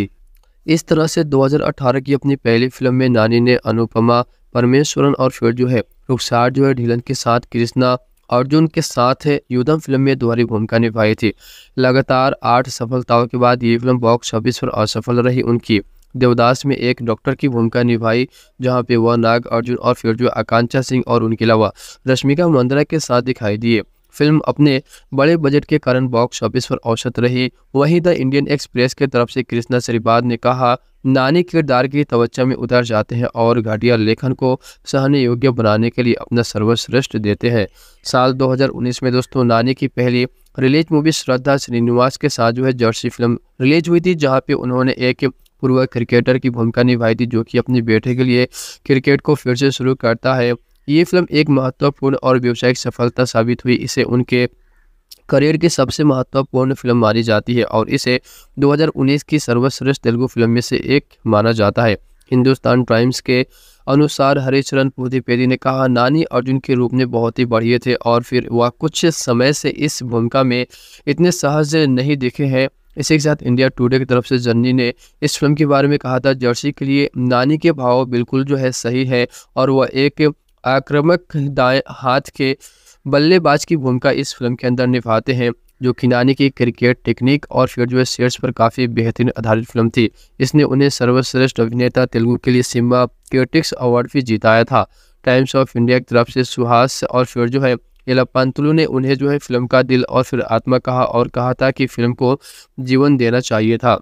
इस तरह से 2018 की अपनी पहली फिल्म में नानी ने अनुपमा परमेश्वरन और फिर जो है रुखसार जो है ढीलन के साथ कृष्णा अर्जुन के साथ युद्धम फिल्म में दोहरी भूमिका निभाई थी लगातार आठ सफलताओं के बाद ये फिल्म बॉक्स ऑफिस पर असफल रही उनकी देवदास में एक डॉक्टर की भूमिका निभाई जहां पे वह नाग अर्जुन और फिर जो आकांक्षा सिंह और उनके अलावा रश्मिका मंदरा के साथ दिखाई दिए फिल्म अपने बड़े बजट के कारण बॉक्स ऑफिस पर औसत रही वहीं द इंडियन एक्सप्रेस के तरफ से कृष्णा श्रीबाद ने कहा नानी किरदार की तवज्जा में उतर जाते हैं और घटिया लेखन को सहने योग्य बनाने के लिए अपना सर्वश्रेष्ठ देते हैं साल 2019 में दोस्तों नानी की पहली रिलीज मूवी श्रद्धा श्रीनिवास के साथ जो है जर्सी फिल्म रिलीज हुई थी जहाँ पे उन्होंने एक पूर्व क्रिकेटर की भूमिका निभाई थी जो कि अपने बेटे के लिए क्रिकेट को फिर से शुरू करता है ये फिल्म एक महत्वपूर्ण और व्यावसायिक सफलता साबित हुई इसे उनके करियर की सबसे महत्वपूर्ण फिल्म मानी जाती है और इसे 2019 की सर्वश्रेष्ठ तेलुगु फिल्म में से एक माना जाता है हिंदुस्तान टाइम्स के अनुसार हरिचरण पुधिपेदी ने कहा नानी अर्जुन के रूप में बहुत ही बढ़िए थे और फिर वह कुछ समय से इस भूमिका में इतने सहज नहीं दिखे हैं इसी के साथ इंडिया टुडे की तरफ से जर्नी ने इस फिल्म के बारे में कहा था जर्सी के लिए नानी के भाव बिल्कुल जो है सही है और वह एक आक्रामक हाथ के बल्लेबाज की भूमिका इस फिल्म के अंदर निभाते हैं जो खिलानी की क्रिकेट टेक्निक और फिर जो है शेयर्स पर काफ़ी बेहतरीन आधारित फिल्म थी इसने उन्हें सर्वश्रेष्ठ अभिनेता तेलुगु के लिए सिम्बा क्योटिक्स अवार्ड भी जिताया था टाइम्स ऑफ इंडिया की तरफ से सुहास और फिर जो है एलापांतुलू ने उन्हें जो है फिल्म का दिल और फिर आत्मा कहा और कहा था कि फिल्म को जीवन देना चाहिए था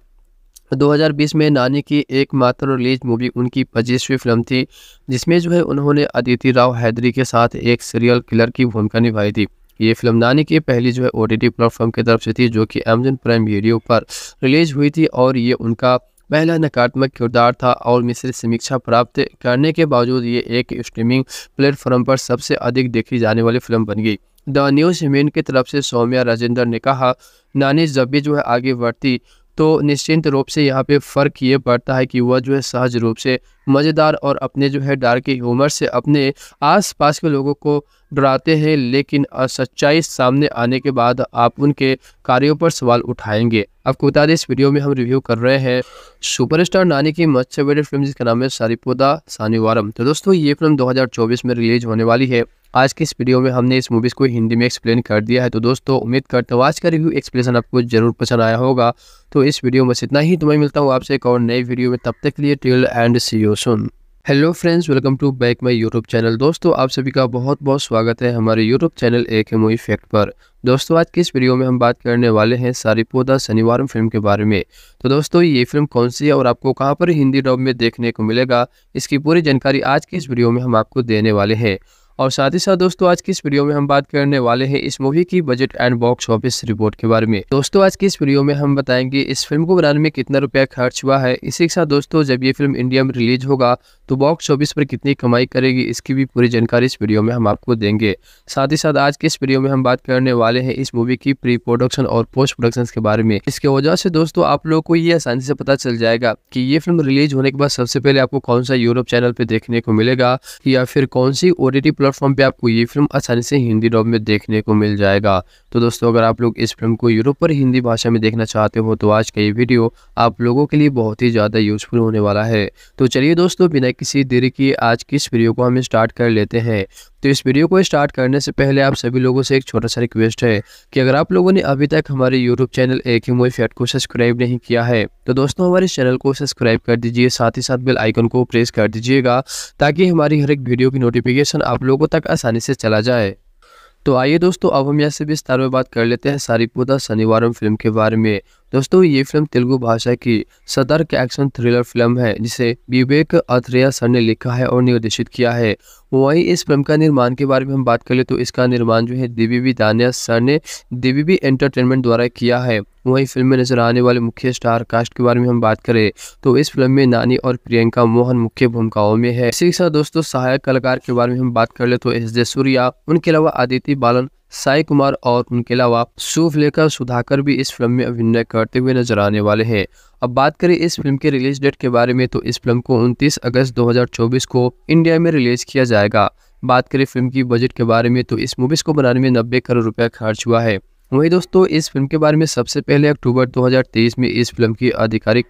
2020 में नानी की एकमात्र रिलीज मूवी उनकी पच्चीसवीं फिल्म थी जिसमें जो है उन्होंने अदिति राव हैदरी के साथ एक सीरियल किलर की भूमिका निभाई थी ये फिल्म नानी की पहली जो है ओ प्लेटफॉर्म की तरफ से थी जो कि अमेजन प्राइम वीडियो पर रिलीज हुई थी और ये उनका पहला नकारात्मक किरदार था और मिश्रित समीक्षा प्राप्त करने के बावजूद ये एक स्ट्रीमिंग प्लेटफॉर्म पर सबसे अधिक देखी जाने वाली फिल्म बन गई द न्यूज हिमेन की तरफ से सौम्या राजेंद्र ने कहा नानी जब भी जो है आगे बढ़ती तो निश्चिंत रूप से यहाँ पे फ़र्क ये पड़ता है कि वह जो है सहज रूप से मज़ेदार और अपने जो है डार्क ह्यूमर से अपने आसपास के लोगों को डराते हैं लेकिन सच्चाई सामने आने के बाद आप उनके कार्यों पर सवाल उठाएंगे आपको बता दें इस वीडियो में हम रिव्यू कर रहे हैं सुपरस्टार नानी की मच्छर फिल्म जिसका नाम है सारीपोदा सानीवारम तो दोस्तों ये फिल्म दो में रिलीज होने वाली है आज की इस वीडियो में हमने इस मूवीज़ को हिंदी में एक्सप्लेन कर दिया है तो दोस्तों उम्मीद करते हूँ आज का रिव्यू एक्सप्लेनेशन आपको जरूर पसंद आया होगा तो इस वीडियो में इतना ही तुम्हें मिलता हूँ आपसे एक और नई वीडियो में तब तक के लिए till and see you soon hello friends welcome to back my YouTube channel दोस्तों आप सभी का बहुत बहुत स्वागत है हमारे यूट्यूब चैनल एक मूवी फैक्ट पर दोस्तों आज की इस वीडियो में हम बात करने वाले हैं सारिपोदा शनिवार फिल्म के बारे में तो दोस्तों ये फिल्म कौन सी है और आपको कहाँ पर हिंदी डब में देखने को मिलेगा इसकी पूरी जानकारी आज की इस वीडियो में हम आपको देने वाले हैं और साथ ही साथ दोस्तों आज की इस वीडियो में हम बात करने वाले हैं इस मूवी की budget and box office report के बारे में दोस्तों आज की इस वीडियो में हम बताएंगे इस फिल्म को बनाने में कितना रुपया खर्च हुआ है इसी के साथ दोस्तों जब ये फिल्म इंडिया में रिलीज होगा तो बॉक्स ऑफिस पर कितनी कमाई करेगी इसकी भी पूरी जानकारी इस वीडियो में हम आपको देंगे साथ ही साथ आज के इस वीडियो में हम बात करने वाले हैं इस मूवी की प्री प्रोडक्शन और पोस्ट प्रोडक्शन के बारे में इसके वजह से दोस्तों आप लोगों को ये आसानी से पता चल जाएगा कि ये फिल्म रिलीज होने के बाद सबसे पहले आपको कौन सा यूरोप चैनल पे देखने को मिलेगा या फिर कौन सी ओ टी प्लेटफॉर्म पे आपको ये फिल्म आसानी से हिंदी डॉब में देखने को मिल जाएगा तो दोस्तों अगर आप लोग इस फिल्म को यूरोप पर हिंदी भाषा में देखना चाहते हो तो आज का ये वीडियो आप लोगों के लिए बहुत ही ज़्यादा यूजफुल होने वाला है तो चलिए दोस्तों बिना किसी देरी के आज की इस वीडियो को हम स्टार्ट कर लेते हैं तो इस वीडियो को स्टार्ट करने से पहले आप सभी लोगों से एक छोटा सा रिक्वेस्ट है कि अगर आप लोगों ने अभी तक हमारे यूट्यूब चैनल एक ही मोई फैट को सब्सक्राइब नहीं किया है तो दोस्तों हमारे चैनल को सब्सक्राइब कर दीजिए साथ ही साथ बेल आइकन को प्रेस कर दीजिएगा ताकि हमारी हर एक वीडियो की नोटिफिकेशन आप लोगों तक आसानी से चला जाए तो आइए दोस्तों अब हम यहाँ से विस्तार में बात कर लेते हैं सारी पूता शनिवार फिल्म के बारे में दोस्तों ये फिल्म तेलुगु भाषा की सतर्क एक्शन थ्रिलर फिल्म है जिसे विवेक अथरेया सर ने लिखा है और निर्देशित किया है वहीं इस फिल्म का निर्माण के बारे में हम बात कर ले तो इसका निर्माण जो है दिवीबी दानिया सर ने दिवीबी एंटरटेनमेंट द्वारा किया है वहीं फिल्म में नजर आने वाले मुख्य स्टार कास्ट के बारे में हम बात करें तो इस फिल्म में नानी और प्रियंका मोहन मुख्य भूमिकाओं में है इसी के साथ दोस्तों सहायक कलाकार के बारे में हम बात कर ले तो एस जय सूर्या उनके अलावा आदित्य बालन साई कुमार और उनके अलावा सूफ लेकर सुधाकर भी इस फिल्म में अभिनय करते हुए नजर आने वाले हैं अब बात करें इस फिल्म के रिलीज डेट के बारे में तो इस फिल्म को 29 अगस्त 2024 को इंडिया में रिलीज किया जाएगा बात करें फिल्म की बजट के बारे में तो इस मूवीज़ को बनाने में नब्बे करोड़ रुपया खर्च हुआ है वही दोस्तों इस फिल्म के बारे में सबसे पहले अक्टूबर दो में इस फिल्म की आधिकारिक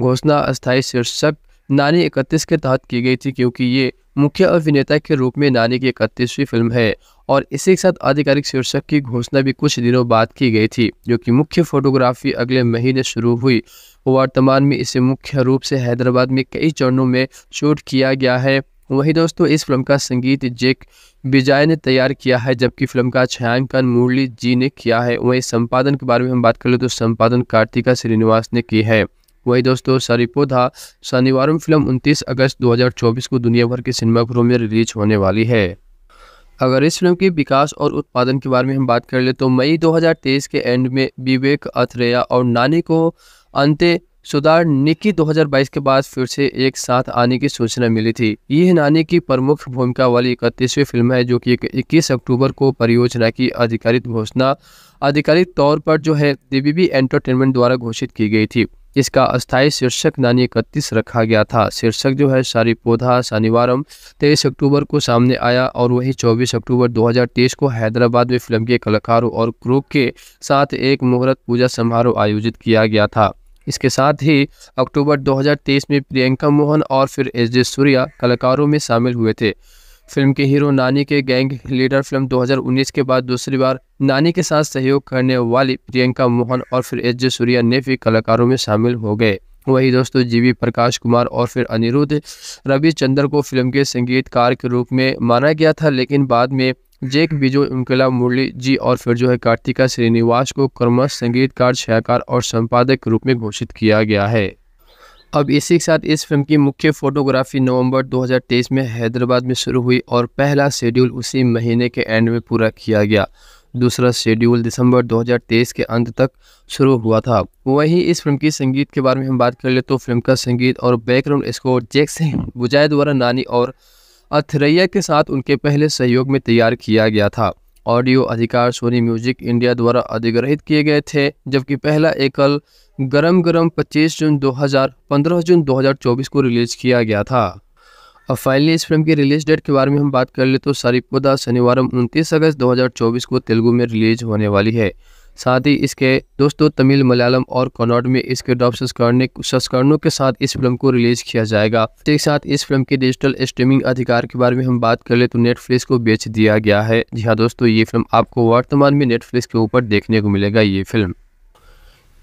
घोषणा अस्थायी शीर्षक नानी इकतीस के तहत की गई थी क्योंकि ये मुख्य अभिनेता के रूप में नानी की इकतीसवीं फिल्म है और इसी के साथ आधिकारिक शीर्षक की घोषणा भी कुछ दिनों बाद की गई थी जो कि मुख्य फोटोग्राफी अगले महीने शुरू हुई वर्तमान में इसे मुख्य रूप से हैदराबाद में कई चरणों में शूट किया गया है वहीं दोस्तों इस फिल्म का संगीत जेक विजय ने तैयार किया है जबकि फिल्म का छायांकन मुरली जी ने किया है वहीं संपादन के बारे में हम बात कर ले तो संपादन कार्तिका श्रीनिवास ने की है वही दोस्तों सरिपोधा शनिवार फिल्म 29 अगस्त 2024 को दुनिया भर के सिनेमाघरों में रिलीज होने वाली है अगर इस फिल्म के विकास और उत्पादन के बारे में हम बात कर ले तो मई 2023 के एंड में विवेक अथरेया और नानी को अंत्य सुधार निकी 2022 के बाद फिर से एक साथ आने की सूचना मिली थी ये नानी की प्रमुख भूमिका वाली इकतीसवीं फिल्म है जो कि इक्कीस अक्टूबर को परियोजना की आधिकारिक घोषणा आधिकारिक तौर पर जो है डीबीबी एंटरटेनमेंट द्वारा घोषित की गई थी इसका अस्थायी शीर्षक नानी इकतीस रखा गया था शीर्षक जो है सारी पौधा शनिवारम तेईस अक्टूबर को सामने आया और वही 24 अक्टूबर 2023 को हैदराबाद में फिल्म के कलाकारों और क्रू के साथ एक मुहूर्त पूजा समारोह आयोजित किया गया था इसके साथ ही अक्टूबर 2023 में प्रियंका मोहन और फिर एस जे सूर्या कलाकारों में शामिल हुए थे फिल्म के हीरो नानी के गैंग लीडर फिल्म 2019 के बाद दूसरी बार नानी के साथ सहयोग करने वाली प्रियंका मोहन और फिर एस जे सूर्या ने भी कलाकारों में शामिल हो गए वही दोस्तों जीवी प्रकाश कुमार और फिर अनिरुद्ध रविचंद्र को फिल्म के संगीतकार के रूप में माना गया था लेकिन बाद में जेक बिजो इनकला मुरली जी और फिर जो है कार्तिका श्रीनिवास को क्रमश संगीतकार छयाकार और संपादक के रूप में घोषित किया गया है अब इसी के साथ इस फिल्म की मुख्य फोटोग्राफी नवंबर 2023 में हैदराबाद में शुरू हुई और पहला शेड्यूल उसी महीने के एंड में पूरा किया गया दूसरा शेड्यूल दिसंबर 2023 के अंत तक शुरू हुआ था वहीं इस फिल्म की संगीत के बारे में हम बात कर ले तो फिल्म का संगीत और बैकग्राउंड स्कोर जैक सिंह बुजाय द्वारा नानी और अथरैया के साथ उनके पहले सहयोग में तैयार किया गया था ऑडियो अधिकार सोनी म्यूजिक इंडिया द्वारा अधिग्रहित किए गए थे जबकि पहला एकल गरम गरम 25 जून 2000 15 जून 2024 को रिलीज किया गया था अब फाइनली इस फिल्म की रिलीज डेट के बारे में हम बात कर ले तो सारिपुदा शनिवार उनतीस अगस्त 2024 को तेलुगु में रिलीज होने वाली है साथ ही इसके दोस्तों तमिल मलयालम और कन्नड़ में इसके डॉप संस्करण संस्करणों के साथ इस फिल्म को रिलीज किया जाएगा एक साथ इस फिल्म के डिजिटल स्ट्रीमिंग अधिकार के बारे में हम बात कर ले तो नेटफ्लिक्स को बेच दिया गया है जी हाँ दोस्तों ये फिल्म आपको वर्तमान में नेटफ्लिक्स के ऊपर देखने को मिलेगा ये फिल्म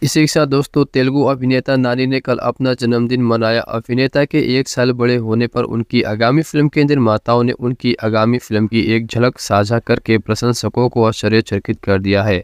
इसी के साथ दोस्तों तेलुगु अभिनेता नानी ने कल अपना जन्मदिन मनाया अभिनेता के एक साल बड़े होने पर उनकी आगामी फिल्म के निर्माताओं ने उनकी आगामी फिल्म की एक झलक साझा करके प्रशंसकों को आश्चर्यचकित कर दिया है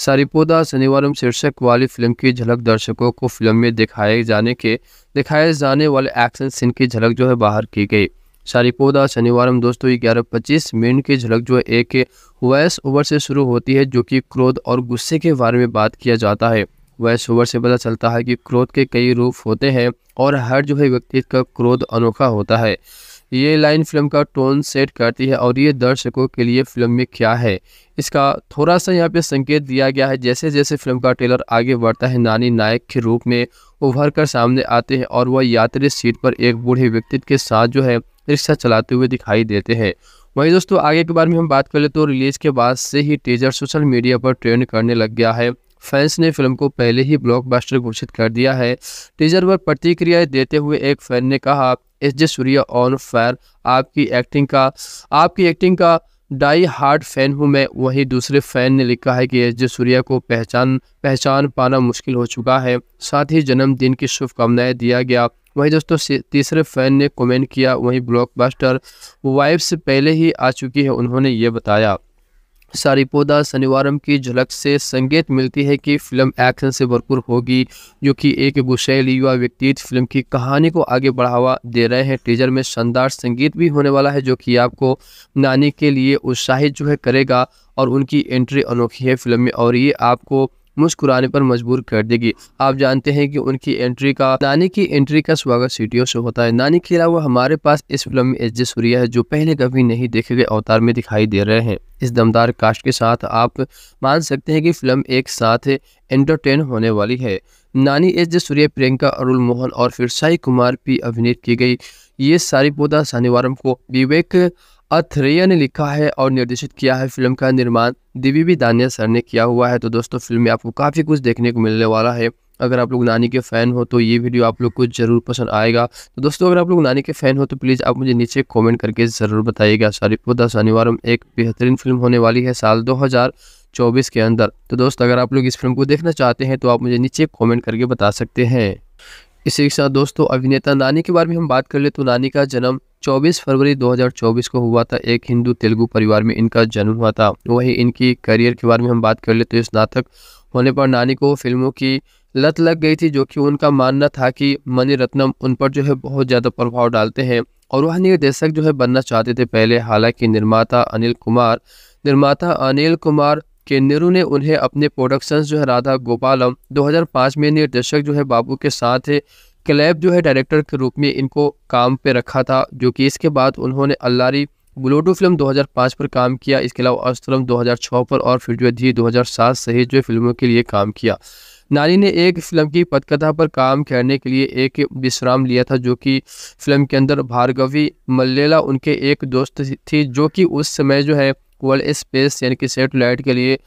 सारीपोदा शनिवार शीर्षक वाली फिल्म की झलक दर्शकों को फिल्म में दिखाए जाने के दिखाए जाने वाले एक्शन सीन की झलक जो है बाहर की गई शारीपोदा शनिवार दोस्तों ग्यारह पच्चीस मिनट की झलक जो है एक वॉयस ओवर से शुरू होती है जो कि क्रोध और गुस्से के बारे में बात किया जाता है वॉयस ओवर से पता चलता है कि क्रोध के कई रूप होते हैं और हर जो है व्यक्ति का क्रोध अनोखा होता है ये लाइन फिल्म का टोन सेट करती है और ये दर्शकों के लिए फिल्म में क्या है इसका थोड़ा सा यहाँ पे संकेत दिया गया है जैसे जैसे फिल्म का ट्रेलर आगे बढ़ता है नानी नायक के रूप में उभर कर सामने आते हैं और वह यात्री सीट पर एक बूढ़े व्यक्ति के साथ जो है रिक्शा चलाते हुए दिखाई देते हैं वहीं दोस्तों आगे के बारे में हम बात कर ले तो रिलीज के बाद से ही टीजर सोशल मीडिया पर ट्रेंड करने लग गया है फैंस ने फिल्म को पहले ही ब्लॉकबस्टर घोषित कर दिया है टीजर पर प्रतिक्रियाएं देते हुए एक फैन ने कहा S J Surya on fire आपकी एक्टिंग का आपकी एक्टिंग का डाई हार्ड फैन हूं मैं वहीं दूसरे फैन ने लिखा है कि एस जे सूर्या को पहचान पहचान पाना मुश्किल हो चुका है साथ ही जन्मदिन की शुभकामनाएं दिया गया वहीं दोस्तों तीसरे फैन ने कमेंट किया वहीं ब्लॉकबस्टर वाइब्स पहले ही आ चुकी है उन्होंने ये बताया सारीपोदा शनिवारम की झलक से संकेत मिलती है कि फिल्म एक्शन से भरपूर होगी जो कि एक गुशैल युवा व्यक्ति फिल्म की कहानी को आगे बढ़ावा दे रहे हैं टीजर में शानदार संगीत भी होने वाला है जो कि आपको नानी के लिए उत्साहित जो है करेगा और उनकी एंट्री अनोखी है फिल्म में और ये आपको मुस्कुराने पर मजबूर कर देगी आप जानते हैं कि उनकी एंट्री का नानी की एंट्री का स्वागत सीटियों से होता है नानी के अलावा हमारे पास इस फिल्म में एच जे सूर्या है जो पहले कभी नहीं देखे गए अवतार में दिखाई दे रहे हैं इस दमदार कास्ट के साथ आप मान सकते हैं कि फिल्म एक साथ एंटरटेन होने वाली है नानी एच जे प्रियंका अरुल मोहन और फिर साई कुमार पी अभिनीत की गई ये सारी पौधा शनिवार को विवेक अथरेया ने लिखा है और निर्देशित किया है फिल्म का निर्माण दिवीबी दानिया सर ने किया हुआ है तो दोस्तों फिल्म में आपको काफ़ी कुछ देखने को मिलने वाला है अगर आप लोग नानी के फ़ैन हो तो ये वीडियो आप लोग को ज़रूर पसंद आएगा तो दोस्तों अगर आप लोग नानी के फ़ैन हो तो प्लीज़ आप मुझे नीचे कमेंट करके ज़रूर बताइएगा शारिपुदा शनिवार एक बेहतरीन फिल्म होने वाली है साल 2024 के अंदर तो दोस्त अगर आप लोग इस फिल्म को देखना चाहते हैं तो आप मुझे नीचे कॉमेंट करके बता सकते हैं इसी के साथ दोस्तों अभिनेता नानी के बारे में हम बात कर ले तो नानी का जन्म 24 फरवरी 2024 को हुआ था एक हिंदू तेलुगु परिवार में इनका जन्म हुआ था वहीं इनकी करियर के बारे में हम बात कर ले तो स्नातक होने पर नानी को फिल्मों की लत लग गई थी जो कि उनका मानना था कि मणि रत्नम उन पर जो है बहुत ज़्यादा प्रभाव डालते हैं और वह निर्देशक जो है बनना चाहते थे पहले हालांकि निर्माता अनिल कुमार निर्माता अनिल कुमार कि नेहरू ने उन्हें अपने प्रोडक्शंस जो है राधा गोपालम 2005 में निर्देशक जो है बाबू के साथ क्लैब जो है डायरेक्टर के रूप में इनको काम पे रखा था जो कि इसके बाद उन्होंने अल्लारी ब्लूटू फिल्म 2005 पर काम किया इसके अलावा अस्तरम 2006 पर और फिर जो है धी दो सहित जो फिल्मों के लिए काम किया नानी ने एक फिल्म की पटकथा पर काम करने के लिए एक विश्राम लिया था जो कि फिल्म के अंदर भार्गवी मल्लेला उनके एक दोस्त थी जो कि उस समय जो है इक्वल स्पेस यानी कि सेटेलाइट के लिए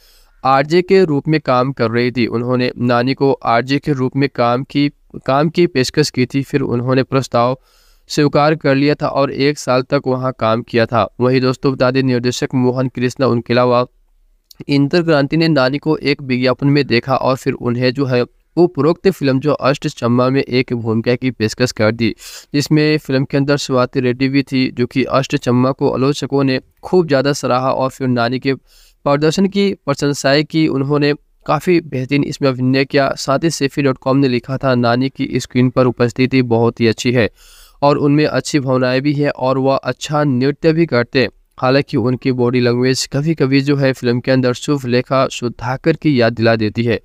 आरजे के रूप में काम कर रही थी उन्होंने नानी को आरजे के रूप में काम की काम की पेशकश की थी फिर उन्होंने प्रस्ताव स्वीकार कर लिया था और एक साल तक वहाँ काम किया था वही दोस्तों बता दें निर्देशक मोहन कृष्णा उनके अलावा इंद्र क्रांति ने नानी को एक विज्ञापन में देखा और फिर उन्हें जो है उपरोक्त फिल्म जो अष्ट चम्मा में एक भूमिका की पेशकश कर दी जिसमें फिल्म के अंदर स्वाति रेड्डी भी थी जो कि अष्ट चम्मा को आलोचकों ने खूब ज़्यादा सराहा और फिर नानी के प्रदर्शन की प्रशंसाएँ की उन्होंने काफ़ी बेहतरीन इसमें अभिनय किया साथ ही सेफी डॉट कॉम ने लिखा था नानी की स्क्रीन पर उपस्थिति बहुत ही अच्छी है और उनमें अच्छी भावनाएं भी हैं और वह अच्छा नृत्य भी करते हैं हालांकि उनकी बॉडी लैंग्वेज कभी कभी जो है फिल्म के अंदर शुभ लेखा शुद्धाकर की याद दिला देती है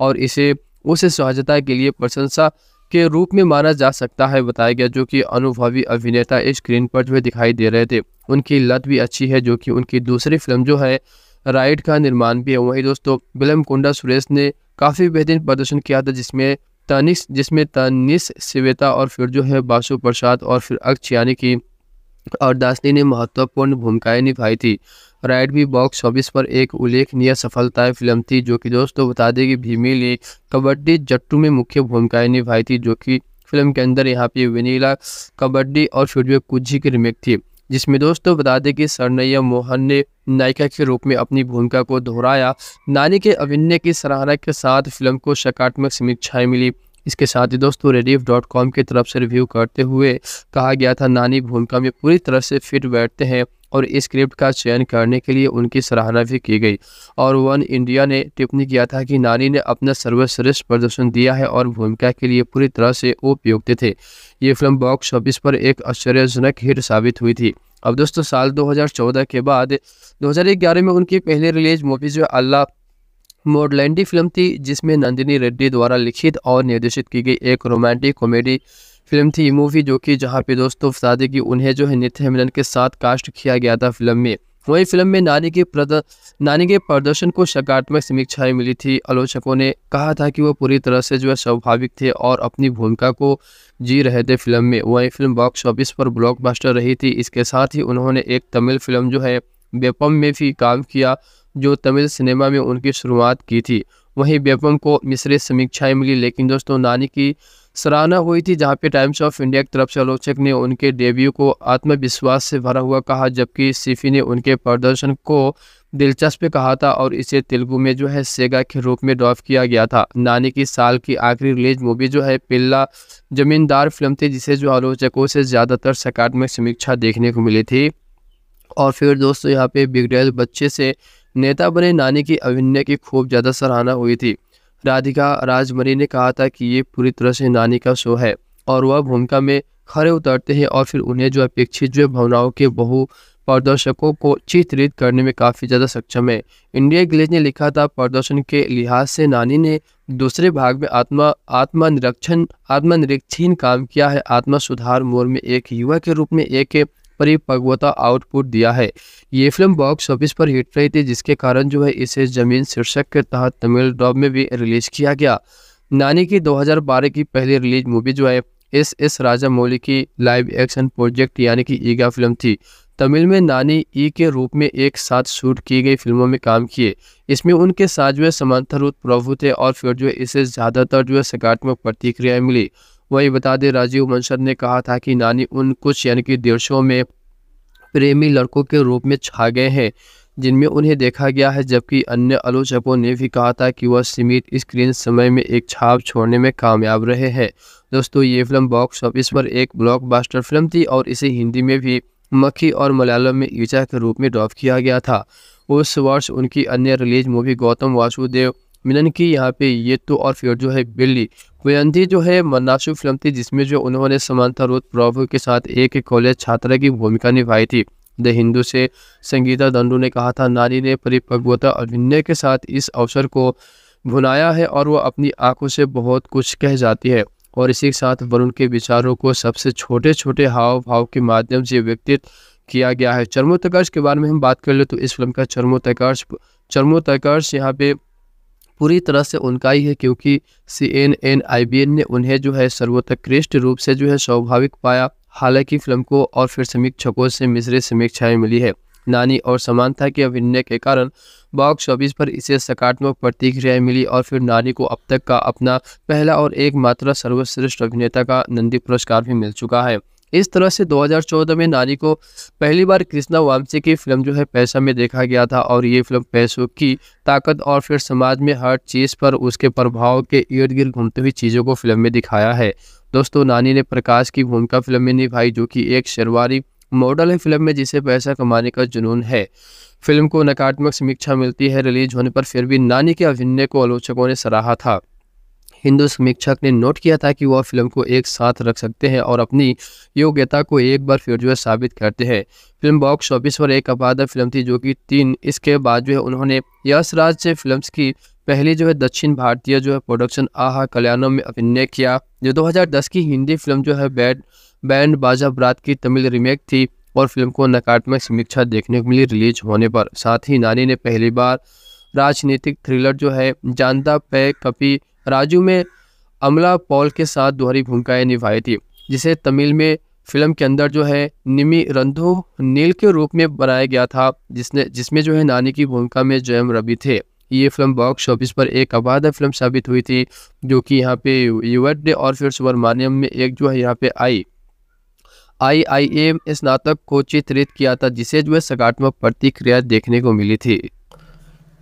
और इसे उसे सहजता के लिए प्रशंसा के रूप में माना जा सकता है बताया गया जो कि अनुभवी अभिनेता स्क्रीन पर जो दिखाई दे रहे थे उनकी लत भी अच्छी है जो कि उनकी दूसरी फिल्म जो है राइड का निर्माण भी है वहीं दोस्तों बिलम कुंडा सुरेश ने काफ़ी बेहतरीन प्रदर्शन किया था जिसमें तनिस जिसमें तनिस सिवेता और फिर जो है बासु प्रसाद और फिर अक्ष यानी की और दासनी ने महत्वपूर्ण भूमिकाएं निभाई थी राइट भी बॉक्स ऑफिस पर एक उल्लेखनीय सफलता फिल्म थी जो कि दोस्तों बता दें कि भीमी ने कबड्डी जट्टू में मुख्य भूमिकाएं निभाई थी जो कि फिल्म के अंदर यहाँ पे वनीला कबड्डी और स्टूडियो कुछ की रिमेक थी जिसमें दोस्तों बता दें कि सरनैया मोहन ने नायिका के रूप में अपनी भूमिका को दोहराया नानी के अभिनय की सराहना के साथ फिल्म को सकारात्मक समीक्षाएं मिली इसके साथ ही दोस्तों रेडिफ डॉट कॉम की तरफ से रिव्यू करते हुए कहा गया था नानी भूमिका में पूरी तरह से फिट बैठते हैं और स्क्रिप्ट का चयन करने के लिए उनकी सराहना भी की गई और वन इंडिया ने टिप्पणी किया था कि नानी ने अपना सर्वश्रेष्ठ प्रदर्शन दिया है और भूमिका के लिए पूरी तरह से उपयुक्त थे ये फिल्म बॉक्स ऑफिस पर एक आश्चर्यजनक हिट साबित हुई थी अब दोस्तों साल 2014 के बाद 2011 में उनकी पहली रिलीज मूवी जो अल्लाह मोडलैंडी फिल्म थी जिसमें नंदिनी रेड्डी द्वारा लिखित और निर्देशित की गई एक रोमांटिक कॉमेडी फिल्म थी मूवी जो कि जहाँ पे दोस्तों बता कि उन्हें जो है नित्य मिलन के साथ कास्ट किया गया था फिल्म में वहीं फिल्म में नानी के प्रद नानी के प्रदर्शन को सकारात्मक समीक्षाएं मिली थी आलोचकों ने कहा था कि वो पूरी तरह से जो है स्वाभाविक थे और अपनी भूमिका को जी रहे थे फिल्म में वही फिल्म बॉक्स ऑफिस पर ब्लॉकबस्टर रही थी इसके साथ ही उन्होंने एक तमिल फिल्म जो है बेपम में भी काम किया जो तमिल सिनेमा में उनकी शुरुआत की थी वहीं बेपम को मिश्रित समीक्षाएं मिली लेकिन दोस्तों नानी की सराहना हुई थी जहां पे टाइम्स ऑफ इंडिया की तरफ से आलोचक ने उनके डेब्यू को आत्मविश्वास से भरा हुआ कहा जबकि सिफी ने उनके प्रदर्शन को दिलचस्प कहा था और इसे तेलुगु में जो है सेगा के रूप में डॉफ किया गया था नानी की साल की आखिरी रिलीज मूवी जो है पिल्ला जमींदार फिल्म थी जिसे जो आलोचकों से ज़्यादातर सकारात्मक समीक्षा देखने को मिली थी और फिर दोस्तों यहाँ पे बिगड़ेल बच्चे से नेता बने नानी की अभिनय की खूब ज़्यादा सराहना हुई थी राधिका राजमरी ने कहा था कि ये पूरी तरह से नानी का शो है और वह भूमिका में खड़े उतरते हैं और फिर उन्हें जो अपेक्षित जो भावनाओं के बहु प्रदर्शकों को चित्रित करने में काफ़ी ज़्यादा सक्षम है इंडिया ग्लेज ने लिखा था प्रदर्शन के लिहाज से नानी ने दूसरे भाग में आत्मा आत्मनिरक्षण आत्मनिरीक्षण काम किया है आत्मा सुधार मोर में एक युवा के रूप में एक परिपक्वता आउटपुट दिया है ये फिल्म बॉक्स ऑफिस पर हिट रही थी जिसके कारण जो है इसे जमीन शीर्षक के तहत तमिल डॉब में भी रिलीज किया गया नानी की 2012 की पहली रिलीज मूवी जो है एस एस राजा मौली की लाइव एक्शन प्रोजेक्ट यानी कि ईगा फिल्म थी तमिल में नानी ई के रूप में एक साथ शूट की गई फिल्मों में काम किए इसमें उनके साथ जो है समांतर प्रभु थे और फिर जो है इसे ज़्यादातर जो है सकारात्मक प्रतिक्रियाएं मिली वही बता दें राजीव मंसर ने कहा था कि नानी उन कुछ यानी कि देशों में प्रेमी लड़कों के रूप में छा गए हैं जिनमें उन्हें देखा गया है जबकि अन्य आलोचकों ने भी कहा था कि वह सीमित स्क्रीन समय में एक छाप छोड़ने में कामयाब रहे हैं दोस्तों ये फिल्म बॉक्स ऑफिस पर एक ब्लॉकबस्टर फिल्म थी और इसे हिंदी में भी मक्खी और मलयालम में ईचा के रूप में ड्रॉप किया गया था उस वर्ष उनकी अन्य रिलीज मूवी गौतम वासुदेव मिलन की यहाँ पे ये तो और फिर जो है बिल्ली वयंती जो है मनाशु फिल्म थी जिसमें जो उन्होंने समानता रोध प्रभु के साथ एक कॉलेज छात्रा की भूमिका निभाई थी द हिंदू से संगीता दंडू ने कहा था नारी ने परिपक्वता अभिनय के साथ इस अवसर को भुनाया है और वह अपनी आंखों से बहुत कुछ कह जाती है और इसी के साथ वरुण के विचारों को सबसे छोटे छोटे हाव भाव के माध्यम से व्यक्तित किया गया है चर्मोत्कर्ष के बारे में हम बात कर ले तो इस फिल्म का चरमोत्कर्ष चरमोत्कर्ष यहाँ पे पूरी तरह से उनका ही है क्योंकि C N N I B N ने उन्हें जो है सर्वोत्कृष्ट रूप से जो है स्वाभाविक पाया हालांकि फिल्म को और फिर समीक्षकों से मिश्रित समीक्षाएं मिली है नानी और समानता के अभिनय के कारण बॉक्स ऑफिस पर इसे सकारात्मक प्रतिक्रियाएं मिली और फिर नानी को अब तक का अपना पहला और एकमात्र सर्वश्रेष्ठ अभिनेता का नंदी पुरस्कार भी मिल चुका है इस तरह से 2014 में नानी को पहली बार कृष्णा वामसी की फिल्म जो है पैसा में देखा गया था और ये फिल्म पैसों की ताकत और फिर समाज में हर चीज़ पर उसके प्रभाव के इर्द गिर्द घूमती हुई चीज़ों को फिल्म में दिखाया है दोस्तों नानी ने प्रकाश की भूमिका फिल्म में निभाई जो कि एक शर्वारी मॉडल है फिल्म में जिसे पैसा कमाने का जुनून है फिल्म को नकारात्मक समीक्षा मिलती है रिलीज होने पर फिर भी नानी के अभिनय को आलोचकों ने सराहा था हिंदू समीक्षक ने नोट किया था कि वह फिल्म को एक साथ रख सकते हैं और अपनी योग्यता को एक बार फिर जो है साबित करते हैं फिल्म बॉक्स ऑफिस पर एक अपादर फिल्म थी जो कि तीन इसके बाद जो है उन्होंने यश राज फिल्म्स की पहली जो है दक्षिण भारतीय जो है प्रोडक्शन आहा कल्याणम में अभिनय किया जो दो की हिंदी फिल्म जो है बैड बैंड बाजा बरात की तमिल रीमेक थी और फिल्म को नकारात्मक समीक्षा देखने को मिली रिलीज होने पर साथ ही नानी ने पहली बार राजनीतिक थ्रिलर जो है जानता पे कपी राजू में अमला पॉल के साथ दोहरी भूमिकाएं निभाई थी जिसे तमिल में फिल्म के अंदर जो है निमी रंधो नील के रूप में बनाया गया था जिसने जिसमें जो है नानी की भूमिका में जयम रवि थे ये फिल्म बॉक्स ऑफिस पर एक अबाधा फिल्म साबित हुई थी जो कि यहाँ पे यूवर डे और फिर सुब्रमान्यम में एक जो है यहाँ पे आई आई आई एम स्नातक को चित्रित किया था जिसे जो है सकारात्मक प्रतिक्रिया देखने को मिली थी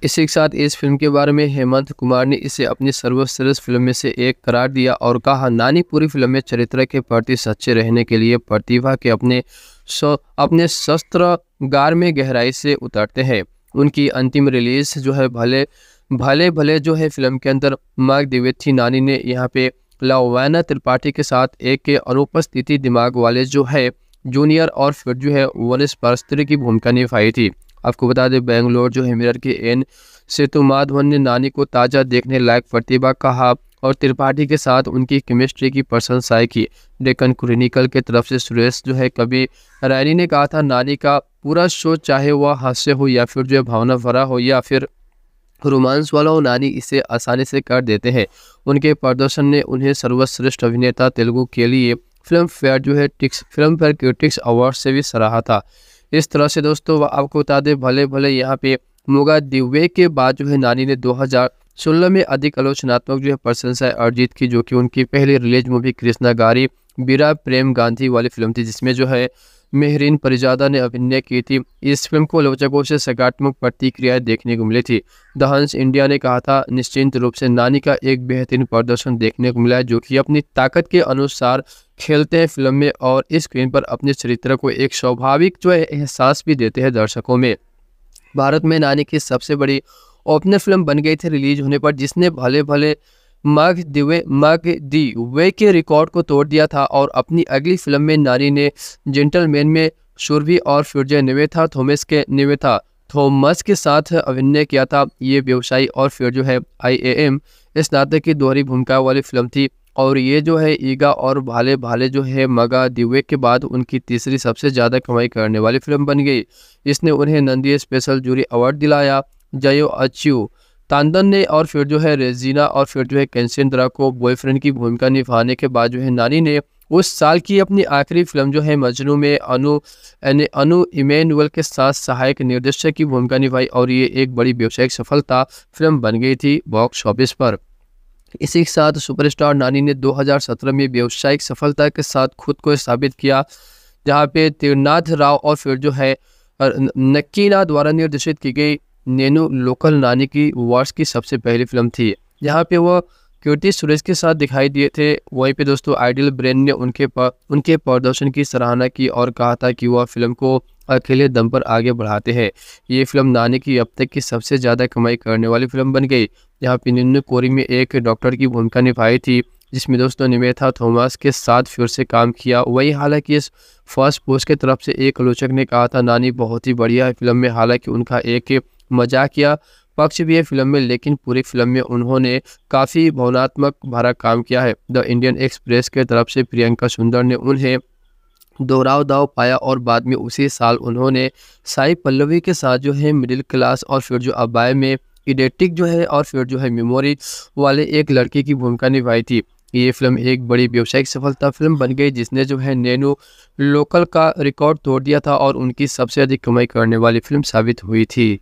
इसी के साथ इस फिल्म के बारे में हेमंत कुमार ने इसे अपनी सर्वश्रेष्ठ फिल्म में से एक करार दिया और कहा नानी पूरी फिल्म में चरित्र के प्रति सच्चे रहने के लिए प्रतिभा के अपने सो, अपने शस्त्र गार में गहराई से उतरते हैं उनकी अंतिम रिलीज जो है भले भले भले जो है फिल्म के अंदर माग दिवेथी नानी ने यहाँ पे लावैना त्रिपाठी के साथ एक के अनुपस्थिति दिमाग वाले जो है जूनियर और फिर जो है वनिस परस्त्री की भूमिका निभाई थी आपको बता दें बेंगलोर जो है मिरर के एन सेतु माधवन ने नानी को ताज़ा देखने लायक प्रतिभा कहा और त्रिपाठी के साथ उनकी केमिस्ट्री की प्रशंसाएं की डेकन क्रिनिकल के तरफ से सुरेश जो है कभी रैनी ने कहा था नानी का पूरा शो चाहे वह हास्य हो या फिर जो है भावना भरा हो या फिर रोमांस वाला हो नानी इसे आसानी से कर देते हैं उनके प्रदर्शन ने उन्हें सर्वश्रेष्ठ अभिनेता तेलुगु के लिए फिल्म फेयर जो है टिक्स फिल्म फेयर क्रिटिक्स अवार्ड से भी सराहा था इस तरह से दोस्तों आपको बता दें भले भले यहाँ पे मोगा दिवे के बाद जो है नानी ने 2016 में अधिक आलोचनात्मक जो है प्रशंसाएं अर्जित की जो कि उनकी पहली रिलीज मूवी कृष्णा गारी बीरा प्रेम गांधी वाली फिल्म थी जिसमें जो है मेहरीन परिजादा ने अभिनय की थी इस फिल्म को लोचकों से सकारात्मक प्रतिक्रियाएं देखने को मिली थी द हंस इंडिया ने कहा था निश्चिंत रूप से नानी का एक बेहतरीन प्रदर्शन देखने को मिला जो कि अपनी ताकत के अनुसार खेलते हैं फिल्म में और स्क्रीन पर अपने चरित्र को एक स्वाभाविक जो एहसास भी देते हैं दर्शकों में भारत में नानी की सबसे बड़ी ओपनर फिल्म बन गई थी रिलीज होने पर जिसने भले भले मग दिवे मग दी वे के रिकॉर्ड को तोड़ दिया था और अपनी अगली फिल्म में नारी ने जेंटलमैन में शुरभि और फिरजे निवेथा थोमस के निवेथा थॉमस के साथ अभिनय किया था ये व्यवसायी और फिर जो है आईएएम इस नाते की दोहरी भूमिका वाली फिल्म थी और ये जो है ईगा और भाले भाले जो है मगा दिवे के बाद उनकी तीसरी सबसे ज़्यादा कमाई करने वाली फिल्म बन गई इसने उन्हें नंदी स्पेशल जूरी अवार्ड दिलाया जयो अचीव तानदन ने और फिर जो है रेजीना और फिर जो है कैंसेंद्रा को बॉयफ्रेंड की भूमिका निभाने के बाद जो है नानी ने उस साल की अपनी आखिरी फिल्म जो है मजनू में अनु यानी अनु इमेनुअल के साथ सहायक निर्देशक की भूमिका निभाई और ये एक बड़ी व्यावसायिक सफलता फिल्म बन गई थी बॉक्स ऑफिस पर इसी के साथ सुपरस्टार नानी ने 2017 में व्यावसायिक सफलता के साथ खुद को स्थापित किया जहाँ पे तिरनाथ राव और फिर जो है नक्कीना द्वारा निर्देशित की गई नैनो लोकल नानी की वार्स की सबसे पहली फिल्म थी यहाँ पे वह क्यूटी सुरेश के साथ दिखाई दिए थे वहीं पे दोस्तों आइडियल ब्रेन ने उनके पर, उनके प्रदर्शन की सराहना की और कहा था कि वह फिल्म को अकेले दम पर आगे बढ़ाते हैं ये फिल्म नानी की अब तक की सबसे ज़्यादा कमाई करने वाली फिल्म बन गई यहाँ पे निन्नू कोरी में एक डॉक्टर की भूमिका निभाई थी जिसमें दोस्तों निवेथा थॉमस के साथ फिर से काम किया वही हालांकि इस फर्स्ट पोस्ट के तरफ से एक आलोचक ने कहा था नानी बहुत ही बढ़िया फिल्म में हालांकि उनका एक मजाकिया पक्ष भी है फिल्म में लेकिन पूरी फिल्म में उन्होंने काफ़ी भावनात्मक भरा काम किया है द इंडियन एक्सप्रेस के तरफ से प्रियंका सुंदर ने उन्हें दोहराव दाव पाया और बाद में उसी साल उन्होंने साई पल्लवी के साथ जो है मिडिल क्लास और फिर जो अबाय में इडेटिक जो है और फिर जो है मेमोरी वाले एक लड़की की भूमिका निभाई थी ये फिल्म एक बड़ी व्यावसायिक सफलता फिल्म बन गई जिसने जो है नैनो लोकल का रिकॉर्ड तोड़ दिया था और उनकी सबसे अधिक कमाई करने वाली फिल्म साबित हुई थी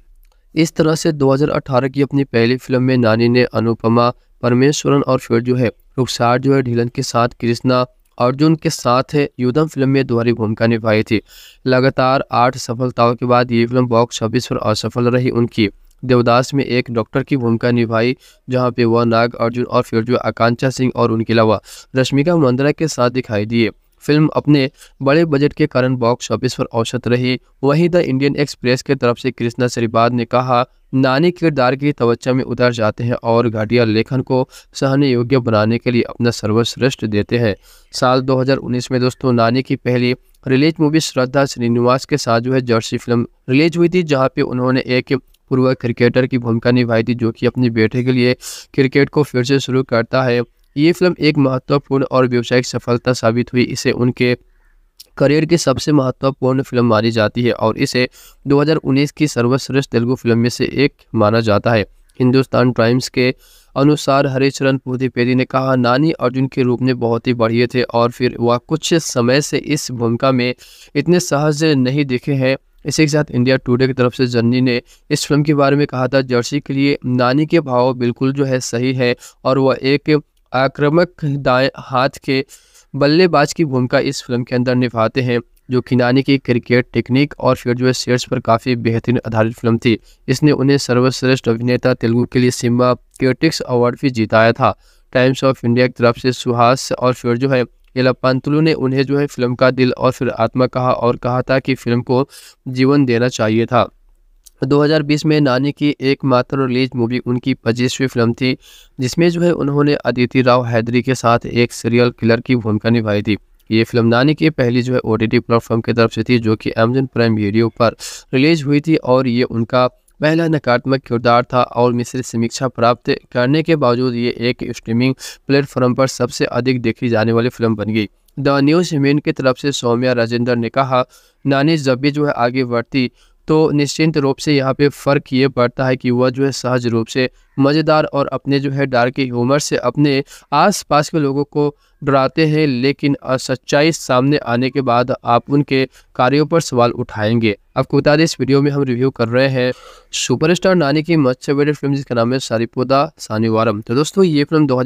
इस तरह से 2018 की अपनी पहली फिल्म में नानी ने अनुपमा परमेश्वरन और फिर जो है रुखसार जो है ढीलन के साथ कृष्णा अर्जुन के साथ युद्धम फिल्म में दोहरी भूमिका निभाई थी लगातार आठ सफलताओं के बाद ये फिल्म बॉक्स ऑफिस पर असफल रही उनकी देवदास में एक डॉक्टर की भूमिका निभाई जहां पे वह नाग अर्जुन और फिर जो आकांक्षा सिंह और उनके अलावा रश्मिका मंदरा के साथ दिखाई दिए फिल्म अपने बड़े बजट के कारण बॉक्स ऑफिस पर औसत रही वहीं द इंडियन एक्सप्रेस के तरफ से कृष्णा श्रीपाद ने कहा नानी किरदार की तवज्जा में उतर जाते हैं और घटिया लेखन को सहने योग्य बनाने के लिए अपना सर्वश्रेष्ठ देते हैं साल 2019 में दोस्तों नानी की पहली रिलीज मूवी श्रद्धा श्रीनिवास के साथ जो है जर्सी फिल्म रिलीज हुई थी जहाँ पे उन्होंने एक पूर्व क्रिकेटर की भूमिका निभाई थी जो कि अपने बेटे के लिए क्रिकेट को फिर से शुरू करता है ये फिल्म एक महत्वपूर्ण और व्यावसायिक सफलता साबित हुई इसे उनके करियर की सबसे महत्वपूर्ण फिल्म मानी जाती है और इसे 2019 की सर्वश्रेष्ठ तेलुगु फिल्म में से एक माना जाता है हिंदुस्तान टाइम्स के अनुसार हरिचरण पुदिपेदी ने कहा नानी अर्जुन के रूप में बहुत ही बढ़िए थे और फिर वह कुछ समय से इस भूमिका में इतने सहज नहीं दिखे हैं इसी के साथ इंडिया टुडे की तरफ से जर्नी ने इस फिल्म के बारे में कहा था जर्सी के लिए नानी के भाव बिल्कुल जो है सही है और वह एक आक्रामक दाएं हाथ के बल्लेबाज की भूमिका इस फिल्म के अंदर निभाते हैं जो खिलानी की क्रिकेट टेक्निक और फिर जो है शेयर्स पर काफ़ी बेहतरीन आधारित फिल्म थी इसने उन्हें सर्वश्रेष्ठ अभिनेता तेलुगु के लिए सिम्बा क्योटिक्स अवार्ड भी जिताया था टाइम्स ऑफ इंडिया की तरफ से सुहास और फिर जो है येलापांतुलू ने उन्हें जो है फिल्म का दिल और फिर आत्मा कहा और कहा था कि फिल्म को जीवन देना चाहिए था 2020 में नानी की एकमात्र रिलीज मूवी उनकी पच्चीसवीं फिल्म थी जिसमें जो है उन्होंने अदिति राव हैदरी के साथ एक सीरियल किलर की भूमिका निभाई थी ये फिल्म नानी की पहली जो है ओ टी प्लेटफॉर्म की तरफ से थी जो कि अमेजन प्राइम वीडियो पर रिलीज हुई थी और ये उनका पहला नकारात्मक किरदार था और मिश्रित समीक्षा प्राप्त करने के बावजूद ये एक स्ट्रीमिंग प्लेटफॉर्म पर सबसे अधिक देखी जाने वाली फिल्म बन गई द न्यूज हिमेन की तरफ से सौम्या राजेंद्र ने कहा नानी जब भी जो है आगे बढ़ती तो निश्चिंत रूप से यहाँ पे फ़र्क ये पड़ता है कि वह जो है सहज रूप से मज़ेदार और अपने जो है डार्क ह्यूमर से अपने आसपास के लोगों को डराते हैं लेकिन सच्चाई सामने आने के बाद आप उनके कार्यों पर सवाल उठाएंगे आपको बता दें इस वीडियो में हम रिव्यू कर रहे हैं सुपरस्टार नानी की मच्छर फिल्म जिसका नाम है सारीपोदा सानिवारम तो दोस्तों ये फिल्म दो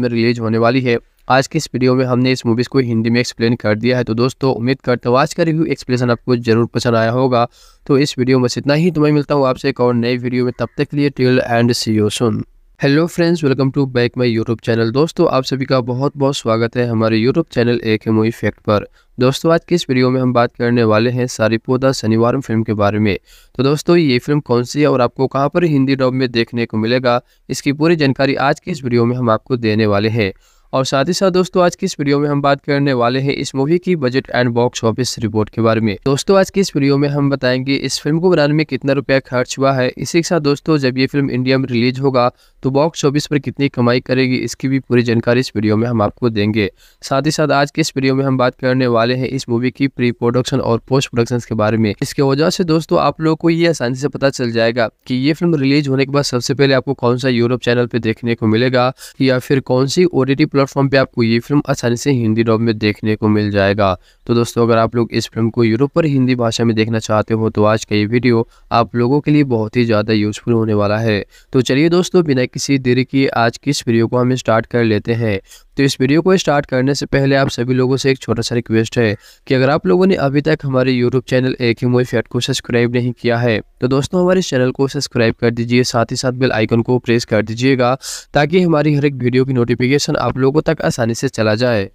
में रिलीज होने वाली है आज की इस वीडियो में हमने इस मूवीज़ को हिंदी में एक्सप्लेन कर दिया है तो दोस्तों उम्मीद करता हूँ आज का रिव्यू एक्सप्लेनेशन आपको जरूर पसंद आया होगा तो इस वीडियो में इतना ही तो मैं मिलता हूँ आपसे एक और नए वीडियो में तब तक के लिए till and see you soon hello friends welcome to back my YouTube channel दोस्तों आप सभी का बहुत बहुत स्वागत है हमारे यूट्यूब चैनल एक मूवी फैक्ट पर दोस्तों आज की इस वीडियो में हम बात करने वाले हैं सारिपोदा शनिवार फिल्म के बारे में तो दोस्तों ये फिल्म कौन सी है और आपको कहाँ पर हिंदी डब में देखने को मिलेगा इसकी पूरी जानकारी आज की इस वीडियो में हम आपको देने वाले हैं और साथ ही साथ दोस्तों आज की इस वीडियो में हम बात करने वाले हैं इस मूवी की budget and box office report के बारे में दोस्तों आज की इस वीडियो में हम बताएंगे इस फिल्म को बनाने में कितना रुपया खर्च हुआ है इसी के साथ दोस्तों जब ये फिल्म इंडिया में रिलीज होगा तो बॉक्स ऑफिस पर कितनी कमाई करेगी इसकी भी पूरी जानकारी इस वीडियो में हम आपको देंगे साथ ही साथ आज के इस वीडियो में हम बात करने वाले हैं इस मूवी की प्री प्रोडक्शन और पोस्ट प्रोडक्शन के बारे में इसके वजह से दोस्तों आप लोगों को ये आसानी से पता चल जाएगा कि ये फिल्म रिलीज होने के बाद सबसे पहले आपको कौन सा यूरोप चैनल पे देखने को मिलेगा या फिर कौन सी ओ प्लेटफॉर्म पे आपको ये फिल्म आसानी से हिंदी डॉब में देखने को मिल जाएगा तो दोस्तों अगर आप लोग इस फिल्म को यूरोप पर हिंदी भाषा में देखना चाहते हो तो आज का ये वीडियो आप लोगों के लिए बहुत ही ज़्यादा यूजफुल होने वाला है तो चलिए दोस्तों बिना किसी देरी के आज की इस वीडियो को हम स्टार्ट कर लेते हैं तो इस वीडियो को स्टार्ट करने से पहले आप सभी लोगों से एक छोटा सा रिक्वेस्ट है कि अगर आप लोगों ने अभी तक हमारे यूट्यूब चैनल एक ही मोई फैट को सब्सक्राइब नहीं किया है तो दोस्तों हमारे चैनल को सब्सक्राइब कर दीजिए साथ ही साथ बेल आइकन को प्रेस कर दीजिएगा ताकि हमारी हर एक वीडियो की नोटिफिकेशन आप लोग लोगों तक आसानी से चला जाए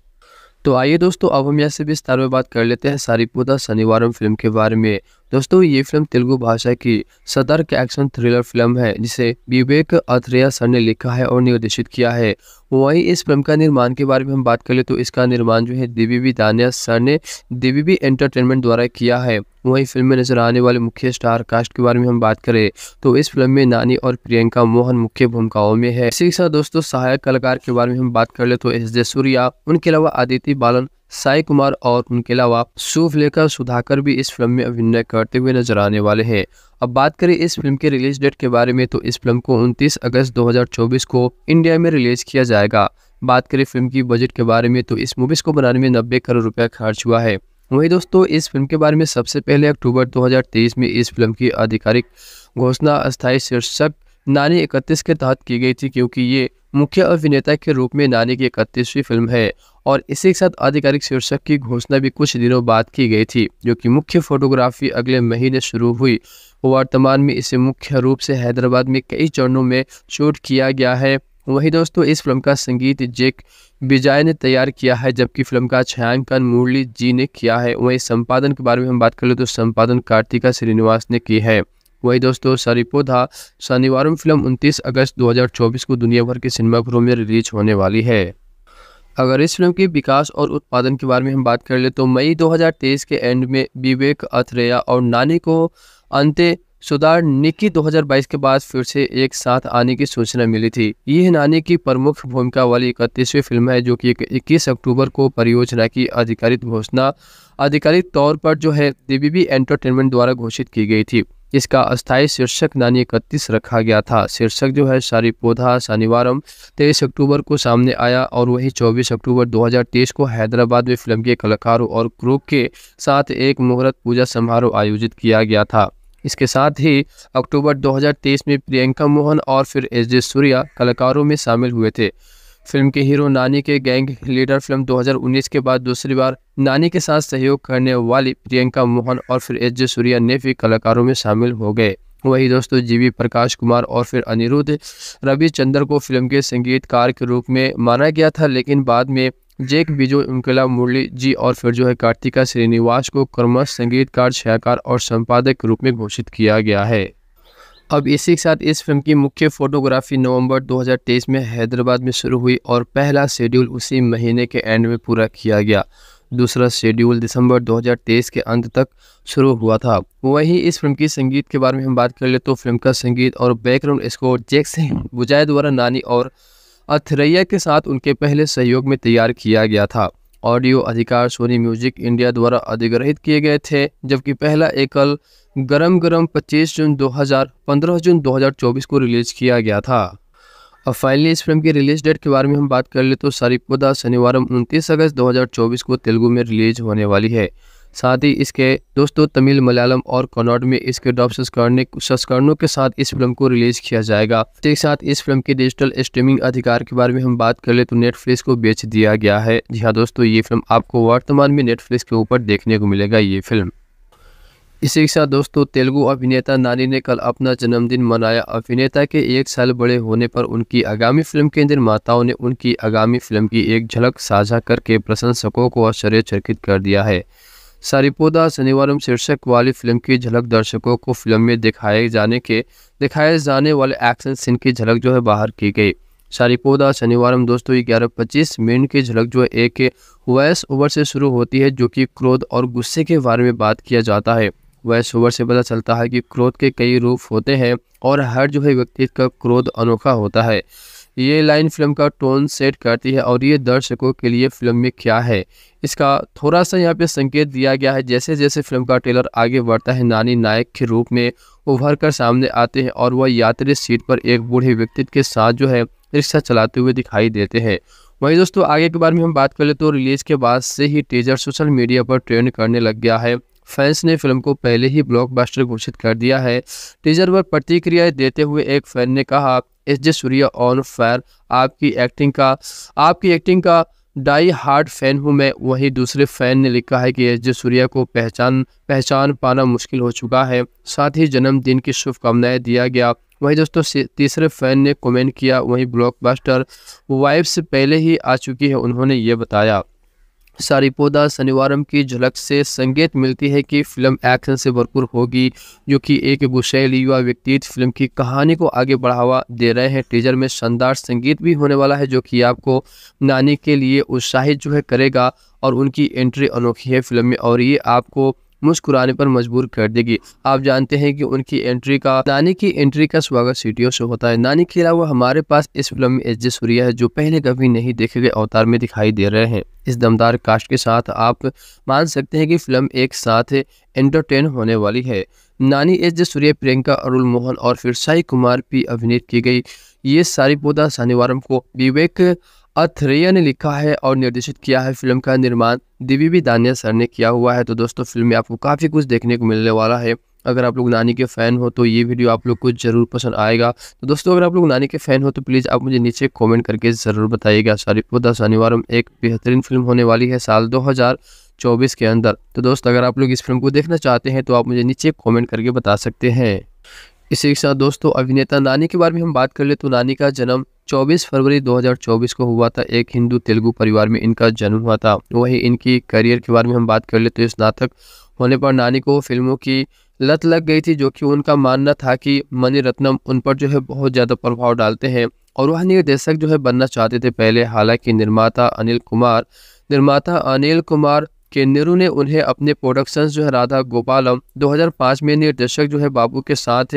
तो आइए दोस्तों अब हम यहाँ से विस्तार में बात कर लेते हैं सारी पुदा शनिवार फिल्म के बारे में दोस्तों ये फिल्म तेलुगु भाषा की सतर्क एक्शन थ्रिलर फिल्म है जिसे विवेक अथरेया सर ने लिखा है और निर्देशित किया है वहीं इस फिल्म का निर्माण के बारे में हम बात करें तो इसका निर्माण जो है दिवीबी दानिया सर ने दिवीबी एंटरटेनमेंट द्वारा किया है वहीं फिल्म में नजर आने वाले मुख्य स्टार कास्ट के बारे में हम बात करें तो इस फिल्म में नानी और प्रियंका मोहन मुख्य भूमिकाओं में है इसी के साथ दोस्तों सहायक कलाकार के बारे में हम बात कर ले तो एस जे सूर्या उनके अलावा आदित्य बालन साई कुमार और उनके अलावा सूफ लेकर सुधाकर भी इस फिल्म में अभिनय करते हुए नजर आने वाले हैं अब बात करें इस फिल्म के रिलीज डेट के बारे में तो इस फिल्म को 29 अगस्त 2024 को इंडिया में रिलीज किया जाएगा बात करें फिल्म की बजट के बारे में तो इस मूवीज़ को बनाने में नब्बे करोड़ रुपया खर्च हुआ है वही दोस्तों इस फिल्म के बारे में सबसे पहले अक्टूबर दो में इस फिल्म की आधिकारिक घोषणा अस्थायी शीर्षक नानी इकतीस के तहत की गई थी क्योंकि ये मुख्य अभिनेता के रूप में नानी की इकतीसवीं फिल्म है और इसी के साथ आधिकारिक शीर्षक की घोषणा भी कुछ दिनों बाद की गई थी जो कि मुख्य फोटोग्राफी अगले महीने शुरू हुई वर्तमान में इसे मुख्य रूप से हैदराबाद में कई चरणों में शूट किया गया है वहीं दोस्तों इस फिल्म का संगीत जेक विजय ने तैयार किया है जबकि फिल्म का छायांकन मुरली जी ने किया है वहीं संपादन के बारे में हम बात कर ले तो संपादन कार्तिका श्रीनिवास ने की है वही दोस्तों सरिपो था शनिवार फिल्म उनतीस अगस्त 2024 को दुनिया भर के सिनेमाघरों में रिलीज होने वाली है अगर इस फिल्म के विकास और उत्पादन के बारे में हम बात कर ले तो मई 2023 के एंड में विवेक अथरेया और नानी को अंत्य सुधार निकी 2022 के बाद फिर से एक साथ आने की सूचना मिली थी यह नानी की प्रमुख भूमिका वाली इकतीसवीं फिल्म है जो कि इक्कीस अक्टूबर को परियोजना की आधिकारिक घोषणा आधिकारिक तौर पर जो है डीबीबी एंटरटेनमेंट द्वारा घोषित की गई थी इसका अस्थायी शीर्षक नानी इकतीस रखा गया था शीर्षक जो है सारी पौधा शनिवारम तेईस अक्टूबर को सामने आया और वही 24 अक्टूबर 2023 को हैदराबाद में फिल्म के कलाकारों और क्रू के साथ एक मुहूर्त पूजा समारोह आयोजित किया गया था इसके साथ ही अक्टूबर 2023 में प्रियंका मोहन और फिर एस जे सूर्या कलाकारों में शामिल हुए थे फिल्म के हीरो नानी के गैंग लीडर फिल्म 2019 के बाद दूसरी बार नानी के साथ सहयोग करने वाली प्रियंका मोहन और फिर एच जे सूर्या ने भी कलाकारों में शामिल हो गए वही दोस्तों जीवी प्रकाश कुमार और फिर अनिरुद्ध रविचंद्र को फिल्म के संगीतकार के रूप में माना गया था लेकिन बाद में जेक बिजो इमकला मुरली जी और फिर जो है कार्तिका श्रीनिवास को क्रमश संगीतकार छयाकार और संपादक के रूप में घोषित किया गया है अब इसी के साथ इस फिल्म की मुख्य फोटोग्राफी नवंबर 2023 में हैदराबाद में शुरू हुई और पहला शेड्यूल उसी महीने के एंड में पूरा किया गया दूसरा शेड्यूल दिसंबर 2023 के अंत तक शुरू हुआ था वहीं इस फिल्म की संगीत के बारे में हम बात कर ले तो फिल्म का संगीत और बैकग्राउंड स्कोर सिंह बुजाय द्वारा नानी और अथरैया के साथ उनके पहले सहयोग में तैयार किया गया था ऑडियो अधिकार सोनी म्यूजिक इंडिया द्वारा अधिग्रहित किए गए थे जबकि पहला एकल गरम गरम 25 जून 2015 जून 2024 को रिलीज किया गया था अब फाइनली इस फिल्म की रिलीज डेट के बारे में हम बात कर ले तो सारिपोदा शनिवार उनतीस अगस्त 2024 को तेलुगु में रिलीज होने वाली है साथ ही इसके दोस्तों तमिल मलयालम और कन्नड में इसके डॉप संस्करणों के साथ इस फिल्म को रिलीज किया जाएगा एक साथ इस फिल्म के डिजिटल स्ट्रीमिंग अधिकार के बारे में हम बात कर ले तो नेटफ्लिक्स को बेच दिया गया है जी हाँ दोस्तों ये फिल्म आपको वर्तमान में नेटफ्लिक्स के ऊपर देखने को मिलेगा ये फिल्म इसी के साथ दोस्तों तेलुगु अभिनेता नानी ने कल अपना जन्मदिन मनाया अभिनेता के एक साल बड़े होने पर उनकी आगामी फिल्म के निर्माताओं ने उनकी आगामी फिल्म की एक झलक साझा करके प्रशंसकों को आश्चर्यचकित कर दिया है सारिपोदा शनिवार शीर्षक वाली फिल्म की झलक दर्शकों को फिल्म में दिखाए जाने के दिखाए जाने वाले एक्शन सीन की झलक जो है बाहर की गई सारिपोदा शनिवार दोस्तों ग्यारह पच्चीस मिनट की झलक जो है एक वॉयस ओवर से शुरू होती है जो कि क्रोध और गुस्से के बारे में बात किया जाता है वह शोवर से पता चलता है कि क्रोध के कई रूप होते हैं और हर जो है व्यक्ति का क्रोध अनोखा होता है ये लाइन फिल्म का टोन सेट करती है और ये दर्शकों के लिए फिल्म में क्या है इसका थोड़ा सा यहाँ पे संकेत दिया गया है जैसे जैसे फिल्म का ट्रेलर आगे बढ़ता है नानी नायक के रूप में उभर कर सामने आते हैं और वह यात्री सीट पर एक बूढ़े व्यक्ति के साथ जो है रिक्शा चलाते हुए दिखाई देते हैं वहीं दोस्तों आगे के बारे में हम बात कर ले तो रिलीज के बाद से ही टीजर सोशल मीडिया पर ट्रेंड करने लग गया है फैंस ने फिल्म को पहले ही ब्लॉकबस्टर घोषित कर दिया है टीजर पर प्रतिक्रिया देते हुए एक फैन ने कहा S J Surya on fire आपकी एक्टिंग का आपकी एक्टिंग का डाई हार्ड फैन हूं मैं वहीं दूसरे फैन ने लिखा है कि एस जे सूर्या को पहचान पहचान पाना मुश्किल हो चुका है साथ ही जन्मदिन की शुभकामनाएं दिया गया वहीं दोस्तों तीसरे फैन ने कमेंट किया वहीं ब्लॉकबस्टर वाइब्स पहले ही आ चुकी है उन्होंने ये बताया सारीपोदा शनिवारम की झलक से संकेत मिलती है कि फिल्म एक्शन से भरपूर होगी जो कि एक गुस्सैली युवा व्यक्ति फिल्म की कहानी को आगे बढ़ावा दे रहे हैं टीजर में शानदार संगीत भी होने वाला है जो कि आपको नानी के लिए उत्साहित जो है करेगा और उनकी एंट्री अनोखी है फिल्म में और ये आपको मुस्कुराने पर मजबूर कर देगी आप जानते हैं कि उनकी एंट्री का नानी की एंट्री का स्वागत सीटियों से होता है नानी के अलावा हमारे पास इस फिल्म में एच जे सूर्या है जो पहले कभी नहीं देखे गए अवतार में दिखाई दे रहे हैं इस दमदार कास्ट के साथ आप मान सकते हैं कि फिल्म एक साथ एंटरटेन होने वाली है नानी एच जे सूर्य प्रियंका अरुल मोहन और फिर साई कुमार पी अभिनीत की गई ये सारी पौधा शनिवार को विवेक अथरेया ने लिखा है और निर्देशित किया है फिल्म का निर्माण दिवीबी दानिया सर ने किया हुआ है तो दोस्तों फिल्म में आपको काफ़ी कुछ देखने को मिलने वाला है अगर आप लोग नानी के फ़ैन हो तो ये वीडियो आप लोग को ज़रूर पसंद आएगा तो दोस्तों अगर आप लोग नानी के फ़ैन हो तो प्लीज़ आप मुझे नीचे कमेंट करके ज़रूर बताइएगा शारिफुद्दा शनिवार एक बेहतरीन फिल्म होने वाली है साल 2024 के अंदर तो दोस्त अगर आप लोग इस फिल्म को देखना चाहते हैं तो आप मुझे नीचे कॉमेंट करके बता सकते हैं इसी के साथ दोस्तों अभिनेता नानी के बारे में हम बात कर ले तो नानी का जन्म 24 फरवरी 2024 को हुआ था एक हिंदू तेलुगु परिवार में इनका जन्म हुआ था वहीं इनकी करियर के बारे में हम बात कर ले तो स्नातक होने पर नानी को फिल्मों की लत लग गई थी जो कि उनका मानना था कि मणि रत्नम उन पर जो है बहुत ज़्यादा प्रभाव डालते हैं और वह निर्देशक जो है बनना चाहते थे पहले हालांकि निर्माता अनिल कुमार निर्माता अनिल कुमार के नेहरू ने उन्हें अपने प्रोडक्शंस जो है राधा गोपालम 2005 में निर्देशक जो है बाबू के साथ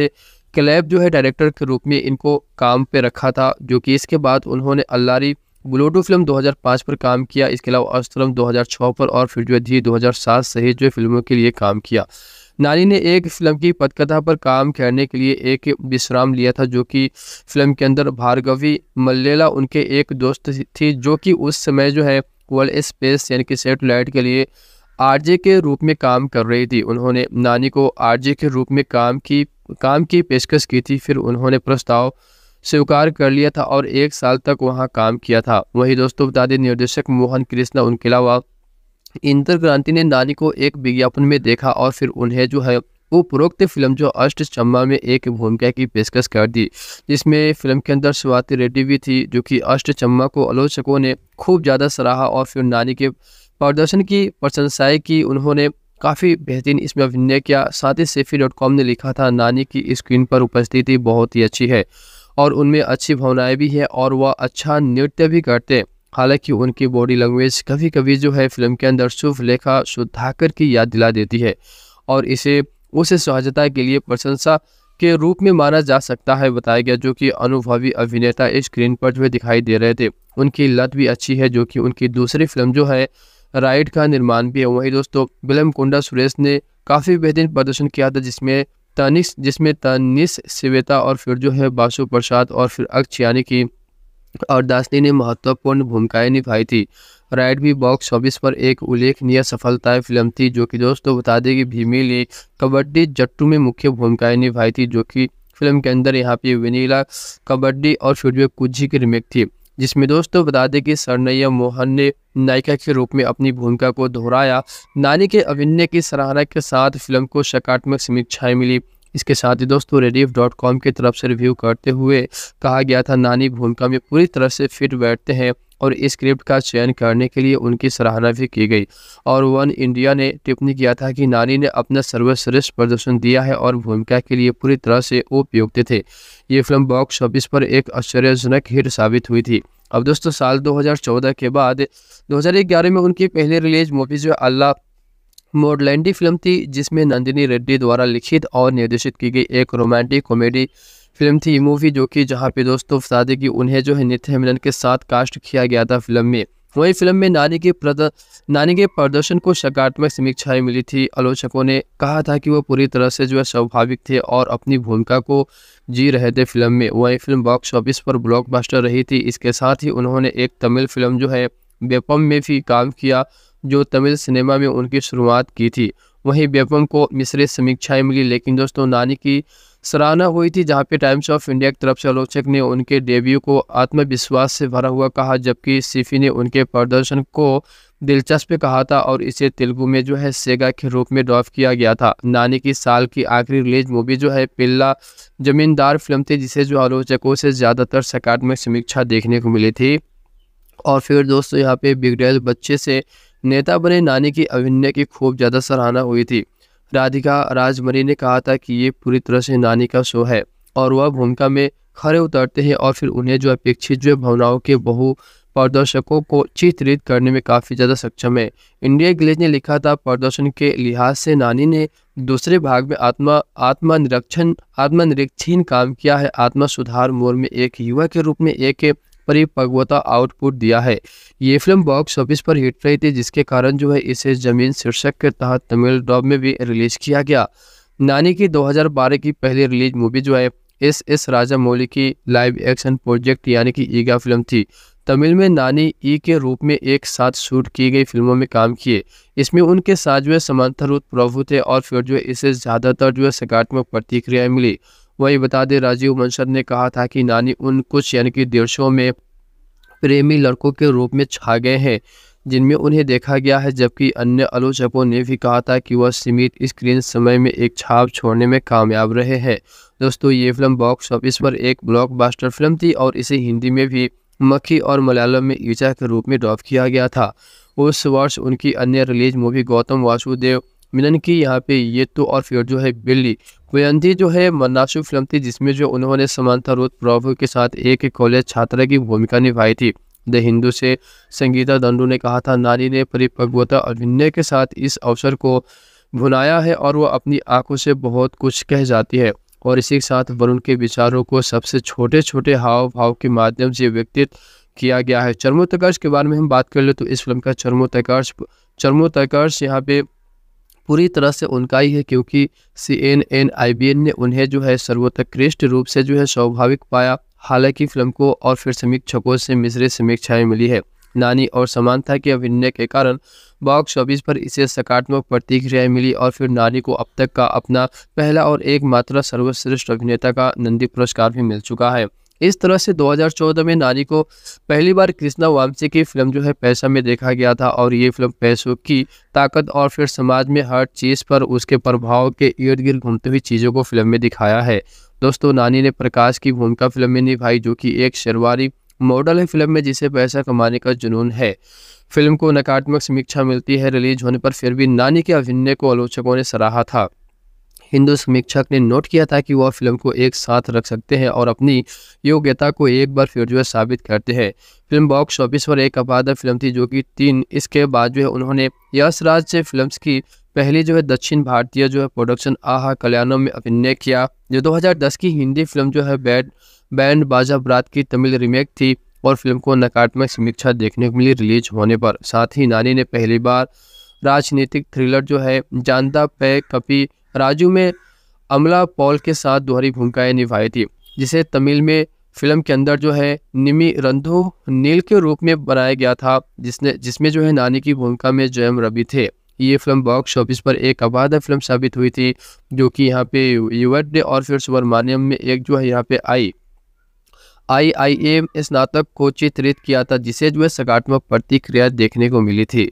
क्लैब जो है डायरेक्टर के रूप में इनको काम पे रखा था जो कि इसके बाद उन्होंने अल्लारी ब्लूटू फिल्म 2005 पर काम किया इसके अलावा अस्तरम 2006 पर और फिर जो है धीरे दो सहित जो फिल्मों के लिए काम किया नानी ने एक फिल्म की पटकथा पर काम करने के लिए एक विश्राम लिया था जो कि फिल्म के अंदर भार्गवी मल्लेला उनके एक दोस्त थी जो कि उस समय जो है वर्ल्ड स्पेस यानी कि सेटेलाइट के लिए आरजे के रूप में काम कर रही थी उन्होंने नानी को आरजे के रूप में काम की काम की पेशकश की थी फिर उन्होंने प्रस्ताव स्वीकार कर लिया था और एक साल तक वहाँ काम किया था वही दोस्तों बता दें निर्देशक मोहन कृष्णा उनके अलावा इंद्र क्रांति ने नानी को एक विज्ञापन में देखा और फिर उन्हें जो है वो उपरोक्त फिल्म जो अष्ट चम्मा में एक भूमिका की पेशकश कर दी जिसमें फिल्म के अंदर स्वाति रेड्डी भी थी जो कि अष्ट चम्मा को आलोचकों ने खूब ज़्यादा सराहा और फिर नानी के प्रदर्शन की प्रशंसाएं की उन्होंने काफ़ी बेहतरीन इसमें अभिनय किया साथ ही सेफी डॉट कॉम ने लिखा था नानी की स्क्रीन पर उपस्थिति बहुत ही अच्छी है और उनमें अच्छी भावनाएं भी हैं और वह अच्छा नृत्य भी करते हैं हालांकि उनकी बॉडी लैंग्वेज कभी कभी जो है फिल्म के अंदर शुभ लेखा सुधाकर की याद दिला देती है और इसे उस सहजता के लिए प्रशंसा के रूप में माना जा सकता है बताया गया जो कि अनुभवी अभिनेता स्क्रीन पर जो दिखाई दे रहे थे उनकी लत भी अच्छी है जो कि उनकी दूसरी फिल्म जो है राइड का निर्माण भी है वही दोस्तों विलम कुंडा सुरेश ने काफ़ी बेहतरीन प्रदर्शन किया था जिसमें तनिस जिसमें तनिस सिवेता और फिर जो है बासु प्रसाद और फिर अक्ष यानी कि और दासनी ने महत्वपूर्ण भूमिकाएं निभाई थी राइड भी बॉक्स ऑफिस पर एक उल्लेखनीय सफलता फिल्म थी जो कि दोस्तों बता दें कि भीमी ने कबड्डी जट्टू में मुख्य भूमिकाएं निभाई थी जो कि फिल्म के अंदर यहाँ पे वनीला कबड्डी और फिर जो कुछ की रिमेक थी जिसमें दोस्तों बता दें कि सरनैया मोहन ने नायिका के रूप में अपनी भूमिका को दोहराया नानी के अभिनय की सराहना के साथ फिल्म को सकारात्मक समीक्षाएं मिली इसके साथ ही दोस्तों रेडिफ डॉट कॉम की तरफ से रिव्यू करते हुए कहा गया था नानी भूमिका में पूरी तरह से फिट बैठते हैं और इस स्क्रिप्ट का चयन करने के लिए उनकी सराहना भी की गई और वन इंडिया ने टिप्पणी किया था कि नानी ने अपना सर्वश्रेष्ठ प्रदर्शन दिया है और भूमिका के लिए पूरी तरह से उपयुक्त थे ये फिल्म बॉक्स ऑफिस पर एक आश्चर्यजनक हिट साबित हुई थी अब दोस्तों साल 2014 के बाद 2011 में उनकी पहली रिलीज मूवी जो अल्लाह मोडलैंडी फिल्म थी जिसमें नंदिनी रेड्डी द्वारा लिखित और निर्देशित की गई एक रोमांटिक कॉमेडी फिल्म थी मूवी जो कि जहाँ पे दोस्तों शादी की उन्हें जो है नित्य मिलन के साथ कास्ट किया गया था फिल्म में वही फिल्म में नानी के प्रद नानी के प्रदर्शन को सकारात्मक समीक्षाएं मिली थी आलोचकों ने कहा था कि वो पूरी तरह से जो है स्वाभाविक थे और अपनी भूमिका को जी रहे थे फिल्म में वही फिल्म बॉक्स ऑफिस पर ब्लॉकबस्टर रही थी इसके साथ ही उन्होंने एक तमिल फिल्म जो है बेपम में भी काम किया जो तमिल सिनेमा में उनकी शुरुआत की थी वहीं बेपम को मिश्रित समीक्षाएं मिली लेकिन दोस्तों नानी की सराहना हुई थी जहां पे टाइम्स ऑफ इंडिया की तरफ से आलोचक ने उनके डेब्यू को आत्मविश्वास से भरा हुआ कहा जबकि सिफी ने उनके प्रदर्शन को दिलचस्प कहा था और इसे तेलुगु में जो है सेगा के रूप में ड्रॉफ किया गया था नानी की साल की आखिरी रिलीज मूवी जो है पिल्ला जमींदार फिल्म थी जिसे जो आलोचकों से ज़्यादातर सकारात्मक समीक्षा देखने को मिली थी और फिर दोस्तों यहाँ पे बिगड़ेल बच्चे से नेता बने नानी की अभिनय की खूब ज़्यादा सराहना हुई थी राधिका राजमरी ने कहा था कि ये पूरी तरह से नानी का शो है और वह भूमिका में खड़े उतरते हैं और फिर उन्हें जो अपेक्षित जो भावनाओं के बहु प्रदर्शकों को चित्रित करने में काफ़ी ज़्यादा सक्षम है इंडिया ग्लेज ने लिखा था प्रदर्शन के लिहाज से नानी ने दूसरे भाग में आत्मा आत्मनिरीक्षण आत्मनिरीक्षण काम किया है आत्मा सुधार मोर में एक युवा के रूप में एक परिपक्वता आउटपुट दिया है ये फिल्म बॉक्स ऑफिस पर हिट रही थी जिसके कारण जो है इसे जमीन शीर्षक के तहत तमिल डॉब में भी रिलीज किया गया नानी की 2012 की पहली रिलीज मूवी जो है एस एस राजा मौली की लाइव एक्शन प्रोजेक्ट यानी कि ईगा फिल्म थी तमिल में नानी ई के रूप में एक साथ शूट की गई फिल्मों में काम किए इसमें उनके साथ जो है समांतर प्रभु थे और फिर जो है इसे ज़्यादातर जो है सकारात्मक प्रतिक्रियाएं मिली वही बता दें राजीव मंसर ने कहा था कि नानी उन कुछ यानी कि देशों में प्रेमी लड़कों के रूप में छा गए हैं जिनमें उन्हें देखा गया है जबकि अन्य आलोचकों ने भी कहा था कि वह सीमित स्क्रीन समय में एक छाप छोड़ने में कामयाब रहे हैं दोस्तों ये फिल्म बॉक्स ऑफिस पर एक ब्लॉकबस्टर फिल्म थी और इसे हिंदी में भी मक्खी और मलयालम में ईचा के रूप में ड्रॉप किया गया था उस वर्ष उनकी अन्य रिलीज मूवी गौतम वासुदेव मिलन की यहाँ पे ये तो और फिर जो है बिल्ली कोयंती जो है मनाशु फिल्म थी जिसमें जो उन्होंने समानता रोध प्रभु के साथ एक कॉलेज छात्रा की भूमिका निभाई थी द हिंदू से संगीता दंडू ने कहा था नारी ने परिपक्वता अभिनय के साथ इस अवसर को भुनाया है और वह अपनी आंखों से बहुत कुछ कह जाती है और इसी के साथ वरुण के विचारों को सबसे छोटे छोटे हाव भाव के माध्यम से व्यक्तित किया गया है चर्मोत्कर्ष के बारे में हम बात कर ले तो इस फिल्म का चर्मोत्कर्ष चर्मोत्कर्ष यहाँ पे पूरी तरह से उनका ही है क्योंकि C N N I B N ने उन्हें जो है सर्वोत्कृष्ट रूप से जो है स्वाभाविक पाया हालांकि फिल्म को और फिर समीक्षकों से मिश्रित समीक्षाएं मिली है नानी और समानता के अभिनय के कारण बॉक्स ऑफिस पर इसे सकारात्मक प्रतिक्रियाएं मिली और फिर नानी को अब तक का अपना पहला और एकमात्र सर्वश्रेष्ठ अभिनेता का नंदी पुरस्कार भी मिल चुका है इस तरह से 2014 में नानी को पहली बार कृष्णा वामसी की फिल्म जो है पैसा में देखा गया था और ये फिल्म पैसों की ताकत और फिर समाज में हर चीज़ पर उसके प्रभाव के इर्द गिर्द घूमती हुई चीज़ों को फिल्म में दिखाया है दोस्तों नानी ने प्रकाश की भूमिका फिल्म में निभाई जो कि एक शर्वारी मॉडल है फिल्म में जिसे पैसा कमाने का जुनून है फिल्म को नकारात्मक समीक्षा मिलती है रिलीज होने पर फिर भी नानी के अभिनय को आलोचकों ने सराहा था हिंदू समीक्षक ने नोट किया था कि वह फिल्म को एक साथ रख सकते हैं और अपनी योग्यता को एक बार फिर जो है साबित करते हैं फिल्म बॉक्स ऑफिस पर एक अपादर फिल्म थी जो कि तीन इसके बाद जो है उन्होंने यश राज फिल्म्स की पहली जो है दक्षिण भारतीय जो है प्रोडक्शन आहा कल्याणम में अभिनय किया जो दो की हिंदी फिल्म जो है बैड बैंड बाजा बरात की तमिल रीमेक थी और फिल्म को नकारात्मक समीक्षा देखने को मिली रिलीज होने पर साथ ही नानी ने पहली बार राजनीतिक थ्रिलर जो है जानता पे कपी राजू में अमला पॉल के साथ दोहरी भूमिकाएं निभाई थी जिसे तमिल में फिल्म के अंदर जो है निमी रंधो नील के रूप में बनाया गया था जिसने जिसमें जो है नानी की भूमिका में जयम रवि थे ये फिल्म बॉक्स ऑफिस पर एक आबाद फिल्म साबित हुई थी जो कि यहाँ पे यूवर डे और फिर सुब्रमान्यम में एक जो है यहाँ पे आई आई आई एम स्नातक को चित्रित किया था जिसे जो है सकारात्मक प्रतिक्रिया देखने को मिली थी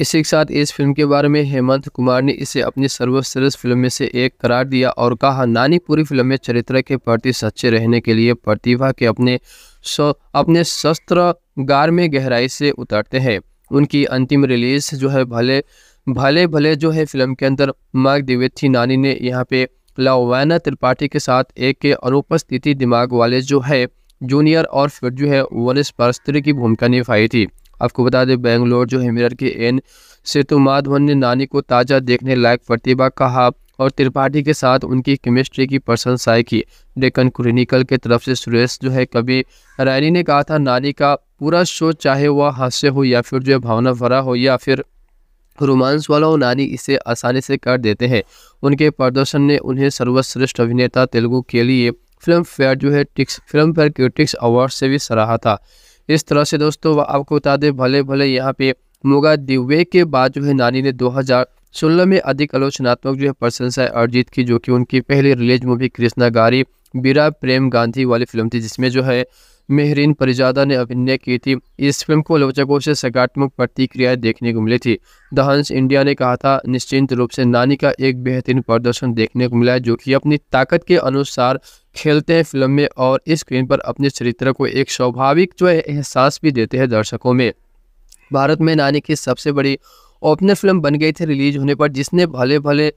इसी के साथ इस फिल्म के बारे में हेमंत कुमार ने इसे अपनी सर्वश्रेष्ठ फिल्म में से एक करार दिया और कहा नानी पूरी फिल्म में चरित्र के प्रति सच्चे रहने के लिए प्रतिभा के अपने अपने शस्त्र गार में गहराई से उतरते हैं उनकी अंतिम रिलीज जो है भले भले भले जो है फिल्म के अंदर माग दिवेथी नानी ने यहाँ पे लावैना त्रिपाठी के साथ एक के अनुपस्थिति दिमाग वाले जो है जूनियर और फिर जो है वनिस परस्त्री की भूमिका निभाई थी आपको बता दें बेंगलोर जो है मिरर के एन सेतु माधवन ने नानी को ताज़ा देखने लायक प्रतिभा कहा और त्रिपाठी के साथ उनकी केमिस्ट्री की प्रशंसाएं की डेकन क्रिनिकल के तरफ से सुरेश जो है कभी रैनी ने कहा था नानी का पूरा शो चाहे वह हास्य हो या फिर जो है भावना भरा हो या फिर रोमांस वाला हो नानी इसे आसानी से कर देते हैं उनके प्रदर्शन ने उन्हें सर्वश्रेष्ठ अभिनेता तेलुगु के लिए फिल्म फेयर जो है टिक्स फिल्म फेयर क्रिटिक्स अवार्ड से भी सराहा था इस तरह से दोस्तों आपको बता दें भले भले यहाँ पे मोगा दिवे के बाद जो है नानी ने 2016 में अधिक आलोचनात्मक जो है प्रशंसा अर्जित की जो कि उनकी पहली रिलीज मूवी कृष्णा गारी बीरा प्रेम गांधी वाली फिल्म थी जिसमें जो है मेहरीन परिजादा ने अभिनय की थी इस फिल्म को लोचकों से सकारात्मक प्रतिक्रियाएं देखने को मिली थी द हंस इंडिया ने कहा था निश्चिंत रूप से नानी का एक बेहतरीन प्रदर्शन देखने को मिला है जो कि अपनी ताकत के अनुसार खेलते हैं फिल्म में और स्क्रीन पर अपने चरित्र को एक स्वाभाविक जो है एहसास भी देते हैं दर्शकों में भारत में नानी की सबसे बड़ी ओपनर फिल्म बन गई थी रिलीज होने पर जिसने भले भले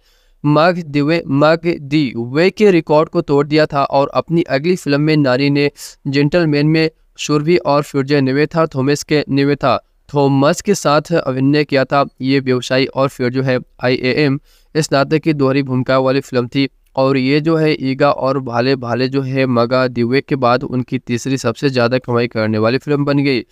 मग दिवे मग दी वे के रिकॉर्ड को तोड़ दिया था और अपनी अगली फिल्म में नानी ने जेंटलमैन में शुरभि और फिरजे निवेथा थोमस के निवेथा थोमस के साथ अभिनय किया था ये व्यवसायी और फिर जो है आई ए एम स्नातक की दोहरी भूमिका वाली फिल्म थी और ये जो है ईगा और भाले भाले जो है मगा दिवे के बाद उनकी तीसरी सबसे ज़्यादा कमाई करने वाली फिल्म बन गई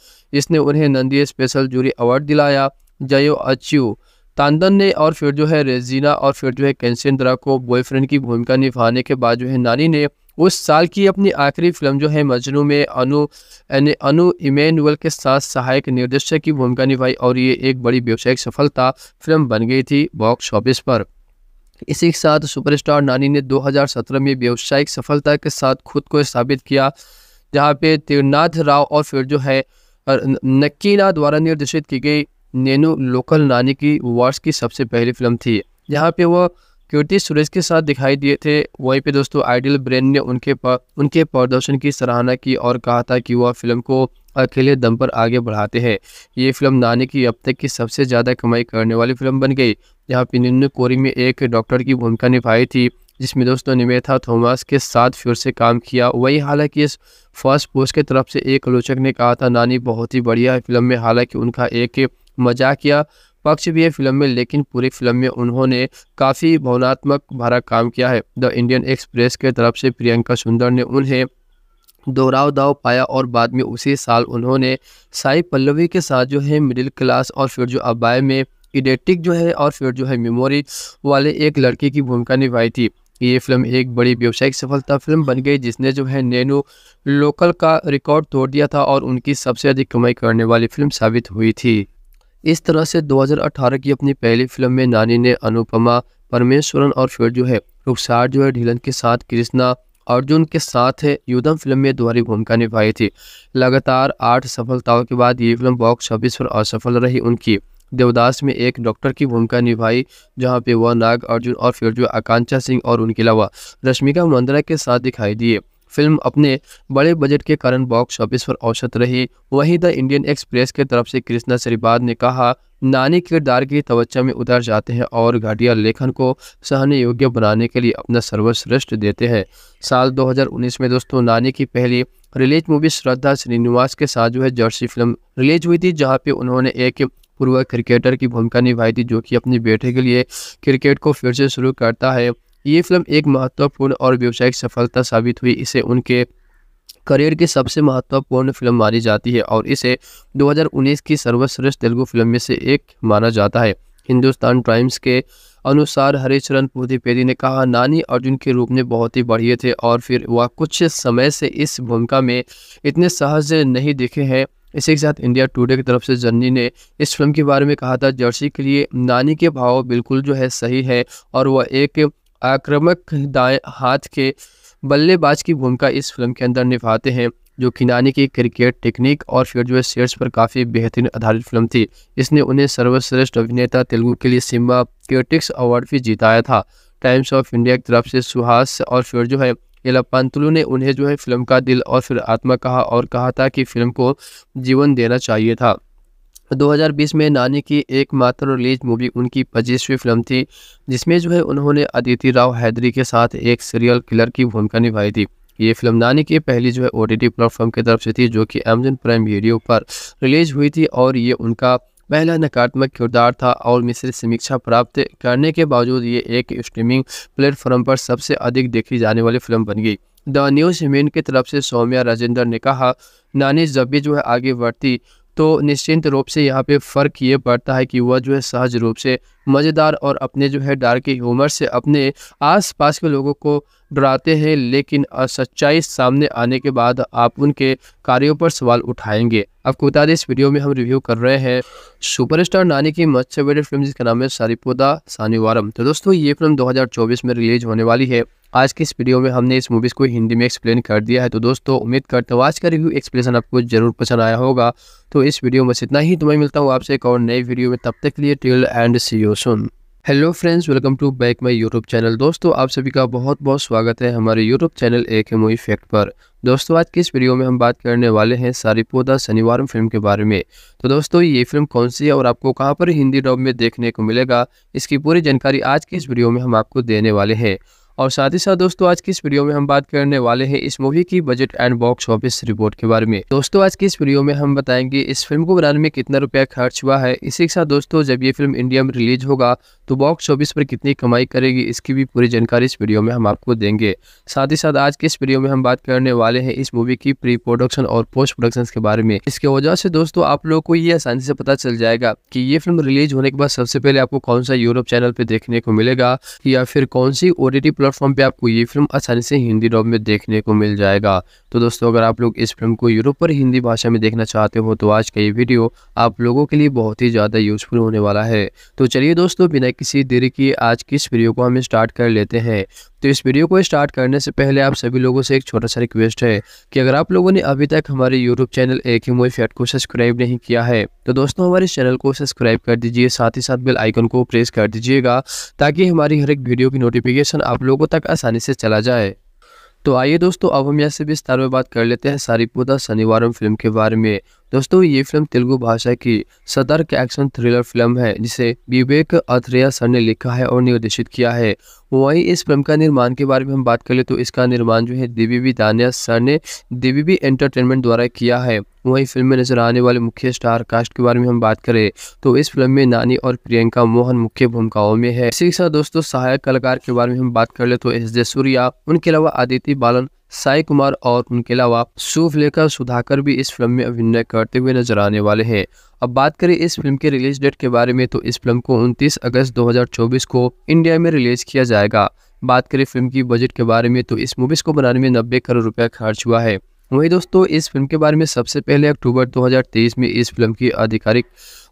इसने उन्हें नंदी स्पेशल जूरी अवार्ड दिलाया जयो अचीव तांदन ने और फिर जो है रेजीना और फिर जो है कैंसेंद्रा को बॉयफ्रेंड की भूमिका निभाने के बाद जो है नानी ने उस साल की अपनी आखिरी फिल्म जो है मजनू में अनु यानी अनु इमेनुअल के साथ सहायक निर्देशक की भूमिका निभाई और ये एक बड़ी व्यावसायिक सफलता फिल्म बन गई थी बॉक्स ऑफिस पर इसी के साथ सुपरस्टार नानी ने 2017 में व्यावसायिक सफलता के साथ खुद को स्थापित किया जहाँ पे त्रिनाथ राव और फिर जो है नक्कीना द्वारा निर्देशित की गई नैनो लोकल नानी की वर्ष की सबसे पहली फिल्म थी यहाँ पे वह कीर्ति सुरेश के साथ दिखाई दिए थे वहीं पे दोस्तों आइडियल ब्रेन ने उनके पर उनके प्रदर्शन की सराहना की और कहा था कि वह फिल्म को अकेले दम पर आगे बढ़ाते हैं ये फिल्म नानी की अब तक की सबसे ज़्यादा कमाई करने वाली फिल्म बन गई जहाँ पिनिन्न कोरी में एक डॉक्टर की भूमिका निभाई थी जिसमें दोस्तों निमेथा थॉमस के साथ फिर से काम किया वही हालांकि इस फर्स्ट पोस्ट के तरफ से एक आलोचक ने कहा था नानी बहुत ही बढ़िया है फिल्म में हालांकि उनका एक मजाक या पक्ष भी है फिल्म में लेकिन पूरी फिल्म में उन्होंने काफ़ी भावनात्मक भरा काम किया है द इंडियन एक्सप्रेस के तरफ से प्रियंका सुंदर ने उन्हें दोहराव दाव पाया और बाद में उसी साल उन्होंने साई पल्लवी के साथ जो है मिडिल क्लास और फिर जो अबाय में इडेटिक जो है और फिर जो है मेमोरी वाले एक लड़के की भूमिका निभाई थी ये फिल्म एक बड़ी व्यावसायिक सफलता फिल्म बन गई जिसने जो है नैनो लोकल का रिकॉर्ड तोड़ दिया था और उनकी सबसे अधिक कमाई करने वाली फिल्म साबित हुई थी इस तरह से 2018 की अपनी पहली फिल्म में नानी ने अनुपमा परमेश्वरन और फिर जो है रुखसार जो है ढीलन के साथ कृष्णा अर्जुन के साथ युद्धम फिल्म में दोहरी भूमिका निभाई थी लगातार आठ सफलताओं के बाद ये फिल्म बॉक्स ऑफिस पर असफल रही उनकी देवदास में एक डॉक्टर की भूमिका निभाई जहां पे वह नाग अर्जुन और फिर जो आकांक्षा सिंह और उनके अलावा रश्मिका मंदरा के साथ दिखाई दिए फिल्म अपने बड़े बजट के कारण बॉक्स ऑफिस पर औसत रही वहीं द इंडियन एक्सप्रेस के तरफ से कृष्णा श्रीपाद ने कहा नानी किरदार की तवज्जा में उतर जाते हैं और घटिया लेखन को सहने योग्य बनाने के लिए अपना सर्वश्रेष्ठ देते हैं साल 2019 में दोस्तों नानी की पहली रिलीज मूवी श्रद्धा श्रीनिवास के साथ जो है जर्सी फिल्म रिलीज हुई थी जहाँ पे उन्होंने एक पूर्व क्रिकेटर की भूमिका निभाई थी जो कि अपने बेटे के लिए क्रिकेट को फिर से शुरू करता है ये फिल्म एक महत्वपूर्ण और व्यावसायिक सफलता साबित हुई इसे उनके करियर की सबसे महत्वपूर्ण फिल्म मानी जाती है और इसे 2019 की सर्वश्रेष्ठ तेलुगु फिल्म में से एक माना जाता है हिंदुस्तान टाइम्स के अनुसार हरिचरण पुधिपेदी ने कहा नानी अर्जुन के रूप में बहुत ही बढ़िए थे और फिर वह कुछ समय से इस भूमिका में इतने सहज नहीं दिखे हैं इसी के साथ इंडिया टुडे की तरफ से जर्नी ने इस फिल्म के बारे में कहा था जर्सी के लिए नानी के भाव बिल्कुल जो है सही है और वह एक आक्रामक दाएं हाथ के बल्लेबाज की भूमिका इस फिल्म के अंदर निभाते हैं जो किनानी की क्रिकेट टेक्निक और फिर जो है शेयर्स पर काफ़ी बेहतरीन आधारित फिल्म थी इसने उन्हें सर्वश्रेष्ठ अभिनेता तेलुगु के लिए सिम्बा क्योटिक्स अवार्ड भी जिताया था टाइम्स ऑफ इंडिया की तरफ से सुहास और फिर जो है एलापांतुलू ने उन्हें जो है फिल्म का दिल और फिर आत्मा कहा और कहा था कि फिल्म को जीवन देना चाहिए था 2020 में नानी की एकमात्र रिलीज मूवी उनकी पच्चीसवीं फिल्म थी जिसमें जो है उन्होंने अदिति राव हैदरी के साथ एक सीरियल किलर की भूमिका निभाई थी ये फिल्म नानी की पहली जो है ओ टी प्लेटफॉर्म की तरफ से थी जो कि अमेजन प्राइम वीडियो पर रिलीज हुई थी और ये उनका पहला नकारात्मक किरदार था और मिश्रित समीक्षा प्राप्त करने के बावजूद ये एक स्ट्रीमिंग प्लेटफॉर्म पर सबसे अधिक देखी जाने वाली फिल्म बन गई द न्यूज हिमेन की तरफ से सौम्या राजेंद्र ने कहा नानी जब भी जो है आगे बढ़ती तो निश्चिंत रूप से यहाँ पे फ़र्क ये पड़ता है कि वह जो है सहज रूप से मज़ेदार और अपने जो है डार्क ह्यूमर से अपने आसपास के लोगों को डराते हैं लेकिन सच्चाई सामने आने के बाद आप उनके कार्यों पर सवाल उठाएंगे आपको बता दें इस वीडियो में हम रिव्यू कर रहे हैं सुपरस्टार नानी की मच्छर बेटे फिल्म जिसका नाम है सारिपोदा सानिवारम तो दोस्तों ये फिल्म 2024 में रिलीज होने वाली है आज की इस वीडियो में हमने इस मूवीज़ को हिंदी में एक्सप्लेन कर दिया है तो दोस्तों उम्मीद करते हूँ आज का रिव्यू एक्सप्लेन आपको जरूर पसंद आया होगा तो इस वीडियो में इतना ही तुम्हें तो मिलता हूँ आपसे एक और नई वीडियो में तब तक के लिए till and see you soon hello friends welcome to back my YouTube channel दोस्तों आप सभी का बहुत बहुत स्वागत है हमारे यूट्यूब चैनल एक एमओ फैक्ट पर दोस्तों आज के इस वीडियो में हम बात करने वाले हैं सारिपोदा शनिवार फिल्म के बारे में तो दोस्तों ये फिल्म कौन सी है और आपको कहाँ पर हिंदी डब में देखने को मिलेगा इसकी पूरी जानकारी आज की इस वीडियो में हम आपको देने वाले हैं और साथ ही साथ दोस्तों आज की इस वीडियो में हम बात करने वाले हैं इस मूवी की budget and box office report के बारे में दोस्तों आज की इस वीडियो में हम बताएंगे इस फिल्म को बनाने में कितना रुपया खर्च हुआ है इसी के साथ दोस्तों जब ये फिल्म इंडिया में रिलीज होगा तो बॉक्स ऑफिस पर कितनी कमाई करेगी इसकी भी पूरी जानकारी इस वीडियो में हम आपको देंगे साथ ही साथ आज के इस वीडियो में हम बात करने वाले हैं इस मूवी की प्री प्रोडक्शन और पोस्ट प्रोडक्शन के बारे में इसके वजह से दोस्तों आप लोगों को ये आसानी से पता चल जाएगा कि ये फिल्म रिलीज होने के बाद सबसे पहले आपको कौन सा यूरोप चैनल पे देखने को मिलेगा या फिर कौन सी ओडीटी प्लेटफॉर्म पे आपको ये फिल्म आसानी से हिंदी डॉब में देखने को मिल जाएगा तो दोस्तों अगर आप लोग इस फिल्म को यूरोप पर हिंदी भाषा में देखना चाहते हो तो आज का ये वीडियो आप लोगों के लिए बहुत ही ज़्यादा यूजफुल होने वाला है तो चलिए दोस्तों बिना किसी देरी के आज की इस वीडियो को हम स्टार्ट कर लेते हैं तो इस वीडियो को स्टार्ट करने से पहले आप सभी लोगों से एक छोटा सा रिक्वेस्ट है कि अगर आप लोगों ने अभी तक हमारे यूट्यूब चैनल एक ही मोई फैट को सब्सक्राइब नहीं किया है तो दोस्तों हमारे चैनल को सब्सक्राइब कर दीजिए साथ ही साथ बेल आइकन को प्रेस कर दीजिएगा ताकि हमारी हर एक वीडियो की नोटिफिकेशन आप लोगों तक आसानी से चला जाए तो आइए दोस्तों अब हम यहाँ से विस्तार में बात कर लेते हैं सारी पुदा शनिवार फिल्म के बारे में दोस्तों ये फिल्म तेलुगु भाषा की सतर्क एक्शन थ्रिलर फिल्म है जिसे विवेक अथरेया सर ने लिखा है और निर्देशित किया है वहीं इस फिल्म का निर्माण के बारे में हम बात कर ले तो इसका निर्माण जो है दिवीबी दानिया सर ने दिवीबी एंटरटेनमेंट द्वारा किया है वहीं फिल्म में नजर आने वाले मुख्य स्टार कास्ट के बारे में हम बात करें तो इस फिल्म में नानी और प्रियंका मोहन मुख्य भूमिकाओं में है इसी के साथ दोस्तों सहायक कलाकार के बारे में हम बात कर ले तो एस जय सूर्या उनके अलावा आदित्य बालन साई कुमार और उनके अलावा लेकर सुधाकर भी इस फिल्म में अभिनय करते हुए नजर आने वाले हैं अब बात करें इस फिल्म के रिलीज डेट के बारे में तो इस फिल्म को 29 अगस्त 2024 को इंडिया में रिलीज किया जाएगा बात करें फिल्म की बजट के बारे में तो इस मूवीज़ को बनाने में नब्बे करोड़ रुपया खर्च हुआ है वही दोस्तों इस फिल्म के बारे में सबसे पहले अक्टूबर दो में इस फिल्म की आधिकारिक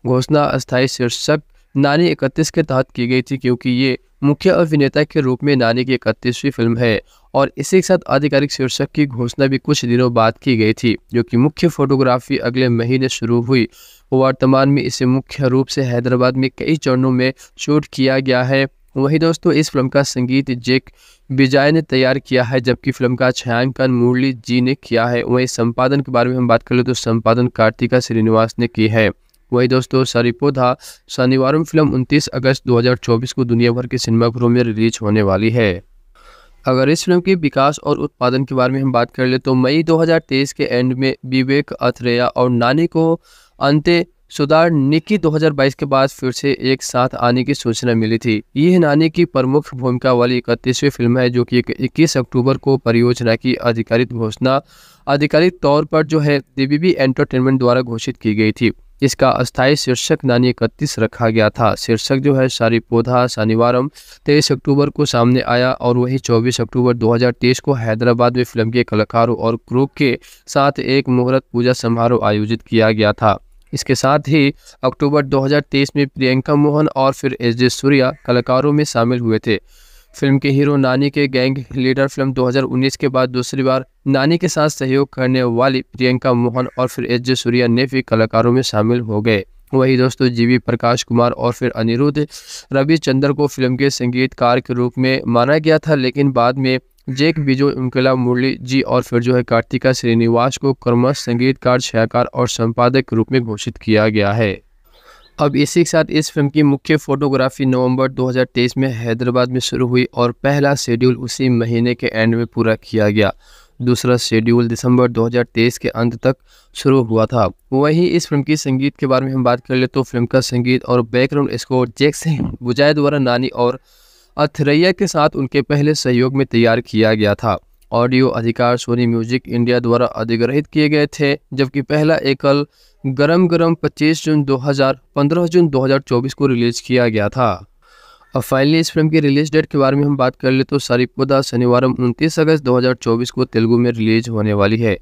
घोषणा अस्थायी शीर्षक नानी इकतीस के तहत की गई थी क्योंकि ये मुख्य अभिनेता के रूप में नानी की इकतीसवीं फिल्म है और इसी के साथ आधिकारिक शीर्षक की घोषणा भी कुछ दिनों बाद की गई थी जो कि मुख्य फोटोग्राफी अगले महीने शुरू हुई वर्तमान में इसे मुख्य रूप से हैदराबाद में कई चरणों में शूट किया गया है वहीं दोस्तों इस फिल्म का संगीत जेक विजय ने तैयार किया है जबकि फिल्म का छायांकन मुरली जी ने किया है वहीं संपादन के बारे में हम बात कर ले तो संपादन कार्तिका श्रीनिवास ने की है वही दोस्तों सरिपो था शनिवार फिल्म 29 अगस्त 2024 को दुनिया भर के सिनेमाघरों में रिलीज होने वाली है अगर इस फिल्म के विकास और उत्पादन के बारे में हम बात कर ले तो मई 2023 के एंड में विवेक अथरेया और नानी को अंत्य सुधार निकी 2022 के बाद फिर से एक साथ आने की सूचना मिली थी यह नानी की प्रमुख भूमिका वाली इकतीसवीं फिल्म है जो कि 21 अक्टूबर को परियोजना की आधिकारिक घोषणा आधिकारिक तौर पर जो है डीबीबी एंटरटेनमेंट द्वारा घोषित की गई थी इसका अस्थायी शीर्षक नानी इकतीस रखा गया था शीर्षक जो है सारी पौधा शनिवारम तेईस अक्टूबर को सामने आया और वही 24 अक्टूबर 2023 को हैदराबाद में फिल्म के कलाकारों और क्रू के साथ एक मुहूर्त पूजा समारोह आयोजित किया गया था इसके साथ ही अक्टूबर 2023 में प्रियंका मोहन और फिर एस जे सूर्या कलाकारों में शामिल हुए थे फिल्म के हीरो नानी के गैंग लीडर फिल्म 2019 के बाद दूसरी बार नानी के साथ सहयोग करने वाली प्रियंका मोहन और फिर एच जे सूर्या ने भी कलाकारों में शामिल हो गए वही दोस्तों जीवी प्रकाश कुमार और फिर अनिरुद्ध रविचंद्र को फिल्म के संगीतकार के रूप में माना गया था लेकिन बाद में जेक बिजो इमकला मुरली जी और फिर जो है कार्तिका श्रीनिवास को कर्मश संगीतकार छयाकार और संपादक के रूप में घोषित किया गया है अब इसी के साथ इस फिल्म की मुख्य फोटोग्राफी नवंबर 2023 में हैदराबाद में शुरू हुई और पहला शेड्यूल उसी महीने के एंड में पूरा किया गया दूसरा शेड्यूल दिसंबर 2023 के अंत तक शुरू हुआ था वहीं इस फिल्म की संगीत के बारे में हम बात कर ले तो फिल्म का संगीत और बैकग्राउंड स्कोर जैक सिंह बुजाय द्वारा नानी और अथरैया के साथ उनके पहले सहयोग में तैयार किया गया था ऑडियो अधिकार सोनी म्यूजिक इंडिया द्वारा अधिग्रहित किए गए थे जबकि पहला एकल गरम गरम 25 जून 2000 15 जून 2024 को रिलीज़ किया गया था अब फाइनली इस फिल्म की रिलीज डेट के बारे में हम बात कर ले तो सरिपुदा शनिवार उनतीस अगस्त 2024 को तेलुगु में रिलीज होने वाली है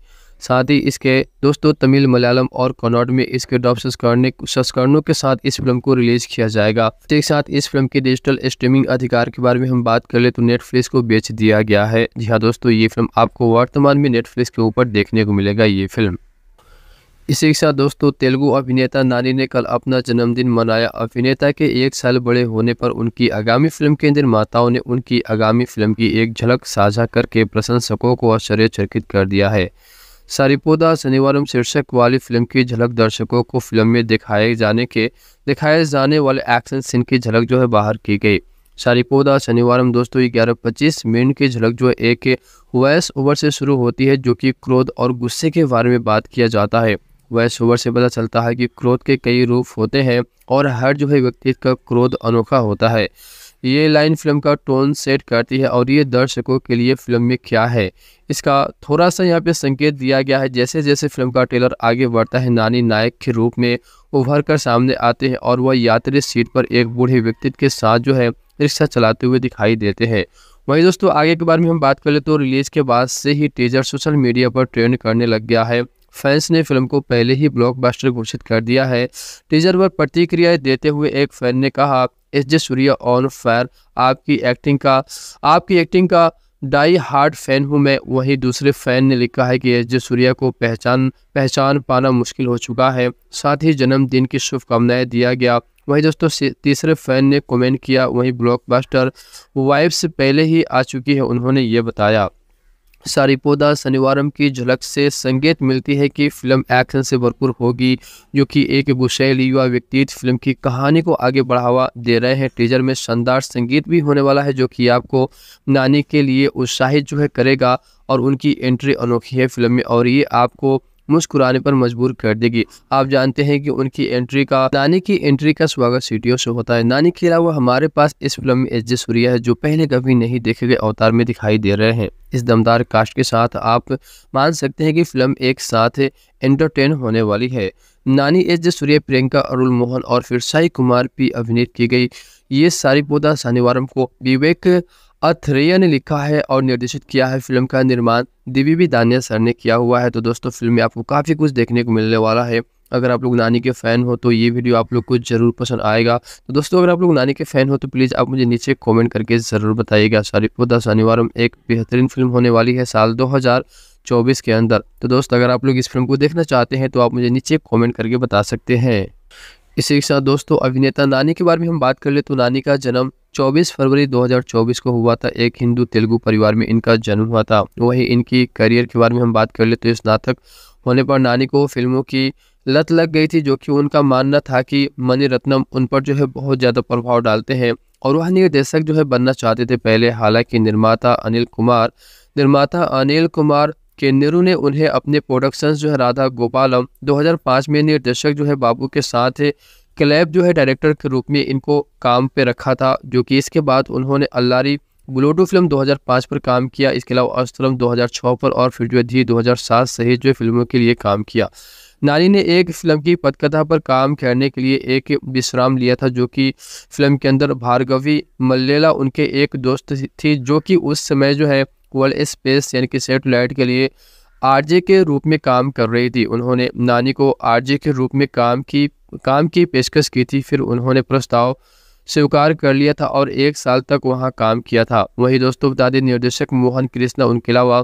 साथ ही इसके दोस्तों तमिल मलयालम और कन्नड में इसके डॉप संस्करणों के साथ इस फिल्म को रिलीज किया जाएगा एक साथ इस फिल्म के डिजिटल स्ट्रीमिंग अधिकार के बारे में हम बात कर ले तो नेटफ्लिक्स को बेच दिया गया है जी हाँ दोस्तों ये फिल्म आपको वर्तमान में नेटफ्लिक्स के ऊपर देखने को मिलेगा ये फिल्म इसी के साथ दोस्तों तेलुगु अभिनेता नानी ने कल अपना जन्मदिन मनाया अभिनेता के एक साल बड़े होने पर उनकी आगामी फिल्म के निर्माताओं ने उनकी आगामी फिल्म की एक झलक साझा करके प्रशंसकों को आश्चर्यचकित कर दिया है सारिपोदा शनिवार शीर्षक वाली फिल्म की झलक दर्शकों को फिल्म में दिखाए जाने के दिखाए जाने वाले एक्शन सीन की झलक जो है बाहर की गई सारिपोदा शनिवार दोस्तों ग्यारह पच्चीस मिनट की झलक जो है एक वॉयस ओवर से शुरू होती है जो कि क्रोध और गुस्से के बारे में बात किया जाता है वह शोवर से पता चलता है कि क्रोध के कई रूप होते हैं और हर जो है व्यक्ति का क्रोध अनोखा होता है ये लाइन फिल्म का टोन सेट करती है और ये दर्शकों के लिए फिल्म में क्या है इसका थोड़ा सा यहाँ पे संकेत दिया गया है जैसे जैसे फिल्म का ट्रेलर आगे बढ़ता है नानी नायक के रूप में उभर कर सामने आते हैं और वह यात्री सीट पर एक बूढ़े व्यक्ति के साथ जो है रिक्शा चलाते हुए दिखाई देते हैं वहीं दोस्तों आगे के बारे में हम बात कर ले तो रिलीज के बाद से ही टीजर सोशल मीडिया पर ट्रेंड करने लग गया है फैंस ने फिल्म को पहले ही ब्लॉकबस्टर घोषित कर दिया है टीजर पर प्रतिक्रिया देते हुए एक फैन ने कहा S J Surya on fire आपकी एक्टिंग का आपकी एक्टिंग का डाई हार्ड फैन हूं मैं वहीं दूसरे फैन ने लिखा है कि एस जे सूर्या को पहचान पहचान पाना मुश्किल हो चुका है साथ ही जन्मदिन की शुभकामनाएं दिया गया वहीं दोस्तों तीसरे फैन ने कमेंट किया वहीं ब्लॉकबस्टर वाइब्स पहले ही आ चुकी है उन्होंने ये बताया सारीपोदा शनिवारम की झलक से संकेत मिलती है कि फिल्म एक्शन से भरपूर होगी जो कि एक गुस्सैली युवा व्यक्ति फिल्म की कहानी को आगे बढ़ावा दे रहे हैं टीजर में शानदार संगीत भी होने वाला है जो कि आपको नानी के लिए उत्साहित जो है करेगा और उनकी एंट्री अनोखी है फिल्म में और ये आपको मुस्कुराने पर मजबूर कर देगी आप जानते हैं कि उनकी एंट्री का नानी की एंट्री का स्वागत सीटियों से होता है नानी के अलावा हमारे पास इस फिल्म में एच सूर्या है जो पहले कभी नहीं देखे गए अवतार में दिखाई दे रहे हैं इस दमदार कास्ट के साथ आप मान सकते हैं कि फिल्म एक साथ एंटरटेन होने वाली है नानी एच सूर्य प्रियंका अरुल मोहन और फिर साई कुमार भी अभिनीत की गई ये सारी पौधा शनिवार को विवेक अथरेया ने लिखा है और निर्देशित किया है फिल्म का निर्माण बी दानिया सर ने किया हुआ है तो दोस्तों फिल्म में आपको काफ़ी कुछ देखने को मिलने वाला है अगर आप लोग नानी के फ़ैन हो तो ये वीडियो आप लोग को ज़रूर पसंद आएगा तो दोस्तों अगर आप लोग नानी के फ़ैन हो तो प्लीज़ आप मुझे नीचे कमेंट करके ज़रूर बताइएगा पुदा शनिवार एक बेहतरीन फिल्म होने वाली है साल 2024 के अंदर तो दोस्त अगर आप लोग इस फिल्म को देखना चाहते हैं तो आप मुझे नीचे कॉमेंट करके बता सकते हैं इसी के साथ दोस्तों अभिनेता नानी के बारे में हम बात कर ले तो नानी का जन्म 24 फरवरी 2024 को हुआ था एक हिंदू तेलुगु परिवार में इनका जन्म हुआ था वहीं इनकी करियर के बारे में हम बात कर ले तो स्नातक होने पर नानी को फिल्मों की लत लग गई थी जो कि उनका मानना था कि मणि रत्नम उन पर जो है बहुत ज़्यादा प्रभाव डालते हैं और वह निर्देशक जो है बनना चाहते थे पहले हालांकि निर्माता अनिल कुमार निर्माता अनिल कुमार कि नेहरू ने उन्हें अपने प्रोडक्शंस जो है राधा गोपालम 2005 में निर्देशक जो है बाबू के साथ क्लैब जो है डायरेक्टर के रूप में इनको काम पे रखा था जो कि इसके बाद उन्होंने अल्लारी ब्लूटू फिल्म 2005 पर काम किया इसके अलावा अस्त्रम 2006 पर और फिर जो है धीरे दो सहित जो फिल्मों के लिए काम किया नानी ने एक फिल्म की पदकथा पर काम करने के लिए एक विश्राम लिया था जो कि फिल्म के अंदर भार्गवी मल्लेला उनके एक दोस्त थी जो कि उस समय जो है इक्वल स्पेस यानी कि सेटेलाइट के लिए आरजे के रूप में काम कर रही थी उन्होंने नानी को आरजे के रूप में काम की काम की पेशकश की थी फिर उन्होंने प्रस्ताव स्वीकार कर लिया था और एक साल तक वहाँ काम किया था वही दोस्तों बता दें निर्देशक मोहन कृष्णा उनके अलावा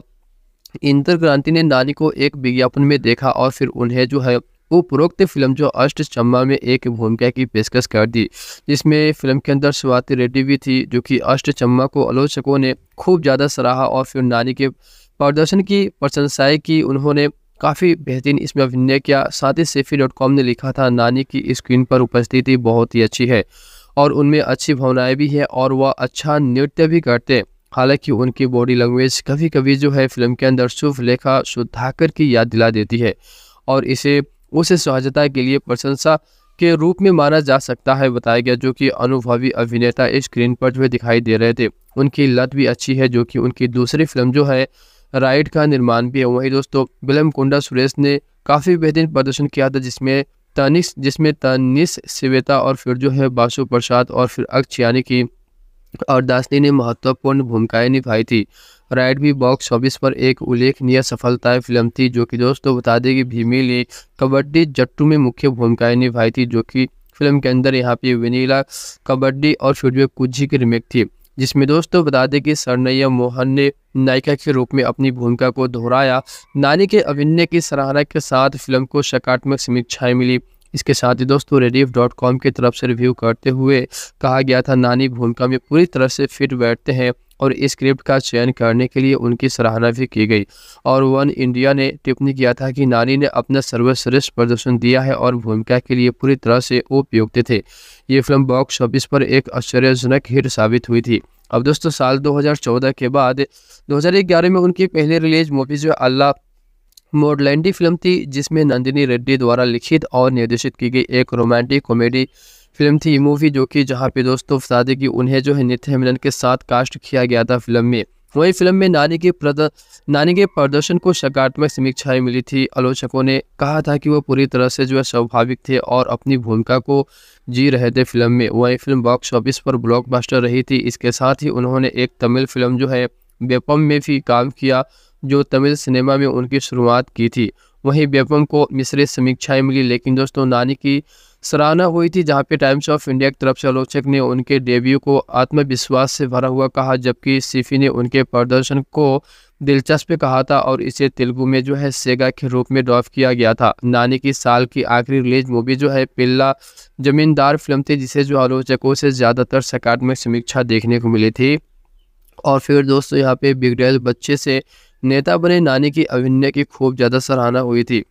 इंद्र क्रांति ने नानी को एक विज्ञापन में देखा और फिर उन्हें जो है उपरोक्त फिल्म जो अष्ट चम्मा में एक भूमिका की पेशकश कर दी जिसमें फिल्म के अंदर स्वाति रेड्डी भी थी जो कि अष्ट चम्मा को आलोचकों ने खूब ज़्यादा सराहा और फिर नानी के प्रदर्शन की प्रशंसाएँ की उन्होंने काफ़ी बेहतरीन इसमें अभिनय किया साथ ही सेफी डॉट कॉम ने लिखा था नानी की स्क्रीन पर उपस्थिति बहुत ही अच्छी है और उनमें अच्छी भावनाएं भी हैं और वह अच्छा नृत्य भी करते हैं हालांकि उनकी बॉडी लैंग्वेज कभी कभी जो है फिल्म के अंदर शुभ लेखा शुद्धाकर की याद दिला देती है और इसे उसे सहजता के लिए प्रशंसा के रूप में माना जा सकता है बताया गया जो कि अनुभवी अभिनेता स्क्रीन पर जो दिखाई दे रहे थे उनकी लत भी अच्छी है जो कि उनकी दूसरी फिल्म जो है राइड का निर्माण भी है वहीं दोस्तों विलम कुंडा सुरेश ने काफ़ी बेहतरीन प्रदर्शन किया था जिसमें तनिस जिसमें तनिस सिवेता और फिर जो है बासु प्रसाद और फिर अक्ष यानी की और दासनी ने महत्वपूर्ण भूमिकाएं निभाई थी राइड भी बॉक्स ऑफिस पर एक उल्लेखनीय सफलता फिल्म थी जो कि दोस्तों बता दें कि भीमी ने कबड्डी जट्टू में मुख्य भूमिकाएं निभाई थी जो कि फिल्म के अंदर यहाँ पे वनीला कबड्डी और शुरू कुजी की रिमेक थी जिसमें दोस्तों बता दें कि सरनैया मोहन ने नायिका के रूप में अपनी भूमिका को दोहराया नानी के अभिनय की सराहना के साथ फिल्म को सकारात्मक समीक्षाएं मिली इसके साथ ही दोस्तों रेडिफ डॉट कॉम की तरफ से रिव्यू करते हुए कहा गया था नानी भूमिका में पूरी तरह से फिट बैठते हैं और इस स्क्रिप्ट का चयन करने के लिए उनकी सराहना भी की गई और वन इंडिया ने टिप्पणी किया था कि नानी ने अपना सर्वश्रेष्ठ प्रदर्शन दिया है और भूमिका के लिए पूरी तरह से उपयुक्त थे ये फिल्म बॉक्स ऑफिस पर एक आश्चर्यजनक हिट साबित हुई थी अब दोस्तों साल 2014 के बाद 2011 में उनकी पहली रिलीज मूवी जो अल्लाह मोडलैंडी फिल्म थी जिसमें नंदिनी रेड्डी द्वारा लिखित और निर्देशित की गई एक रोमांटिक कॉमेडी फिल्म थी मूवी जो कि जहाँ पे दोस्तों शादी की उन्हें जो है नित्य मिलन के साथ कास्ट किया गया था फिल्म में वही फिल्म में नानी के प्रद नानी के प्रदर्शन को सकारात्मक समीक्षाएं मिली थी आलोचकों ने कहा था कि वह पूरी तरह से जो है स्वाभाविक थे और अपनी भूमिका को जी रहे थे फिल्म में वही फिल्म बॉक्स ऑफिस पर ब्लॉकबस्टर रही थी इसके साथ ही उन्होंने एक तमिल फिल्म जो है बेपम में भी काम किया जो तमिल सिनेमा में उनकी शुरुआत की थी वहीं बेपम को मिश्रित समीक्षाएं मिली लेकिन दोस्तों नानी की सराहना हुई थी जहां पे टाइम्स ऑफ इंडिया की तरफ से आलोचक ने उनके डेब्यू को आत्मविश्वास से भरा हुआ कहा जबकि सिफी ने उनके प्रदर्शन को दिलचस्प कहा था और इसे तेलुगु में जो है सेगा के रूप में ड्रॉफ किया गया था नानी की साल की आखिरी रिलीज मूवी जो है पिल्ला जमींदार फिल्म थी जिसे जो आलोचकों से ज़्यादातर सकारात्मक समीक्षा देखने को मिली थी और फिर दोस्तों यहाँ पे बिगड़ेल बच्चे से नेता बने नानी की अभिनय की खूब ज़्यादा सराहना हुई थी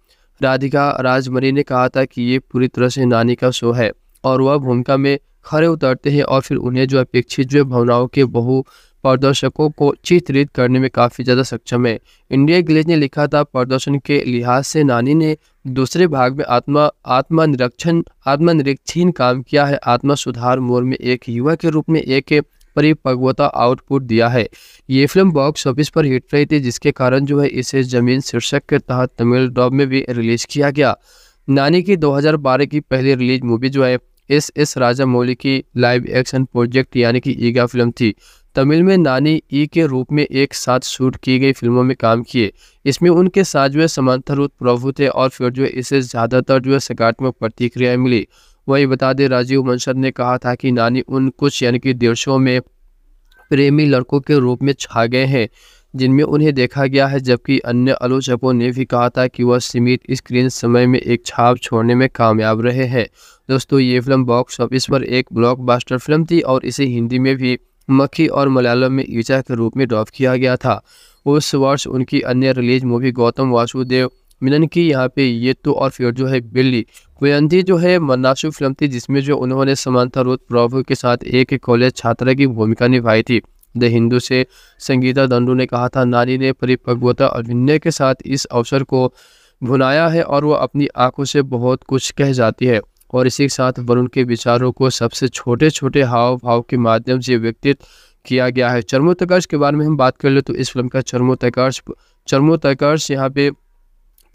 राधिका राजमरी ने कहा था कि ये पूरी तरह से नानी का शो है और वह भूमिका में खड़े उतरते हैं और फिर उन्हें जो अपेक्षित जो भावनाओं के बहु प्रदर्शकों को चित्रित करने में काफ़ी ज़्यादा सक्षम है इंडिया ग्लेज ने लिखा था प्रदर्शन के लिहाज से नानी ने दूसरे भाग में आत्मा आत्मनिरीक्षण आत्मनिरीक्षण काम किया है आत्मा सुधार मोर में एक युवा के रूप में एक परिपक्वता आउटपुट दिया है ये फिल्म बॉक्स ऑफिस पर हिट रही थी जिसके कारण जो है इसे जमीन शीर्षक के तहत तमिल डॉब में भी रिलीज किया गया नानी की 2012 की पहली रिलीज मूवी जो है एस एस राजा मौली की लाइव एक्शन प्रोजेक्ट यानी कि ईगा फिल्म थी तमिल में नानी ई के रूप में एक साथ शूट की गई फिल्मों में काम किए इसमें उनके साथ जो है समांतर प्रभु थे और फिर जो है इसे ज़्यादातर जो है सकारात्मक प्रतिक्रियाएं मिली वही बता दें राजीव मंसर ने कहा था कि नानी उन कुछ यानी कि देशों में प्रेमी लड़कों के रूप में छा गए हैं जिनमें उन्हें देखा गया है जबकि अन्य आलोचकों ने भी कहा था कि वह सीमित स्क्रीन समय में एक छाप छोड़ने में कामयाब रहे हैं दोस्तों ये फिल्म बॉक्स ऑफिस पर एक ब्लॉकबस्टर फिल्म थी और इसे हिंदी में भी मक्खी और मलयालम में ईचा के रूप में ड्रॉप किया गया था उस वर्ष उनकी अन्य रिलीज मूवी गौतम वासुदेव मिलन की यहाँ पे ये तो और फिर जो है बिल्ली कोयंती जो है मन्नाशु फिल्म थी जिसमें जो उन्होंने समानता रूथ प्रभु के साथ एक कॉलेज छात्रा की भूमिका निभाई थी द हिंदू से संगीता दंडू ने कहा था नानी ने परिपक्वता अभिनय के साथ इस अवसर को भुनाया है और वह अपनी आंखों से बहुत कुछ कह जाती है और इसी के साथ वरुण के विचारों को सबसे छोटे छोटे हाव भाव के माध्यम से व्यक्तित्व किया गया है चर्मोत्कर्ष के बारे में हम बात कर ले तो इस फिल्म का चरमोत्कर्ष चर्मोत्कर्ष यहाँ पे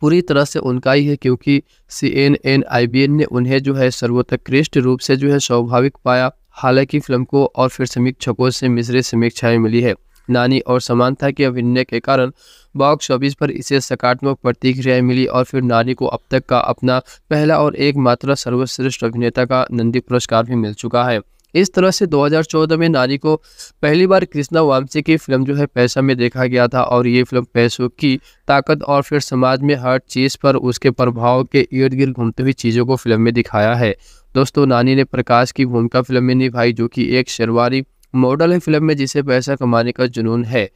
पूरी तरह से उनका ही है क्योंकि C N N I B N ने उन्हें जो है सर्वोत्कृष्ट रूप से जो है स्वाभाविक पाया हालांकि फिल्म को और फिर समीक्षकों से मिश्रित समीक्षाएं मिली है नानी और समानता के अभिनय के कारण बॉक्स ऑफिस पर इसे सकारात्मक प्रतिक्रियाएं मिली और फिर नानी को अब तक का अपना पहला और एकमात्र सर्वश्रेष्ठ अभिनेता का नंदी पुरस्कार भी मिल चुका है इस तरह से 2014 में नानी को पहली बार कृष्णा वामसी की फिल्म जो है पैसा में देखा गया था और ये फिल्म पैसों की ताकत और फिर समाज में हर चीज़ पर उसके प्रभाव के इर्द गिर्द घूमती हुई चीज़ों को फिल्म में दिखाया है दोस्तों नानी ने प्रकाश की भूमिका फिल्म में निभाई जो कि एक शर्वारी मॉडल है फिल्म में जिसे पैसा कमाने का जुनून है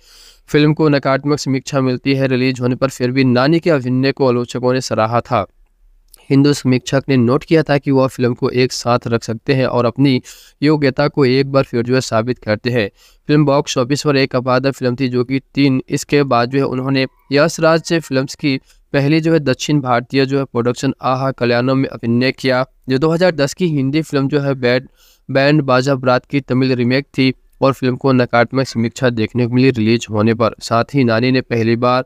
फिल्म को नकारात्मक समीक्षा मिलती है रिलीज होने पर फिर भी नानी के अभिनय को आलोचकों ने सराहा था हिंदू समीक्षक ने नोट किया था कि वह फिल्म को एक साथ रख सकते हैं और अपनी योग्यता को एक बार फिर जो है साबित करते हैं फिल्म बॉक्स ऑफिस पर एक अपादर फिल्म थी जो कि तीन इसके बाद जो है उन्होंने यश राज फिल्म्स की पहली जो है दक्षिण भारतीय जो है प्रोडक्शन आहा कल्याणम में अभिनय किया जो दो की हिंदी फिल्म जो है बैड बैंड बाजा बरात की तमिल रीमेक थी और फिल्म को नकारात्मक समीक्षा देखने को मिली रिलीज होने पर साथ ही नानी ने पहली बार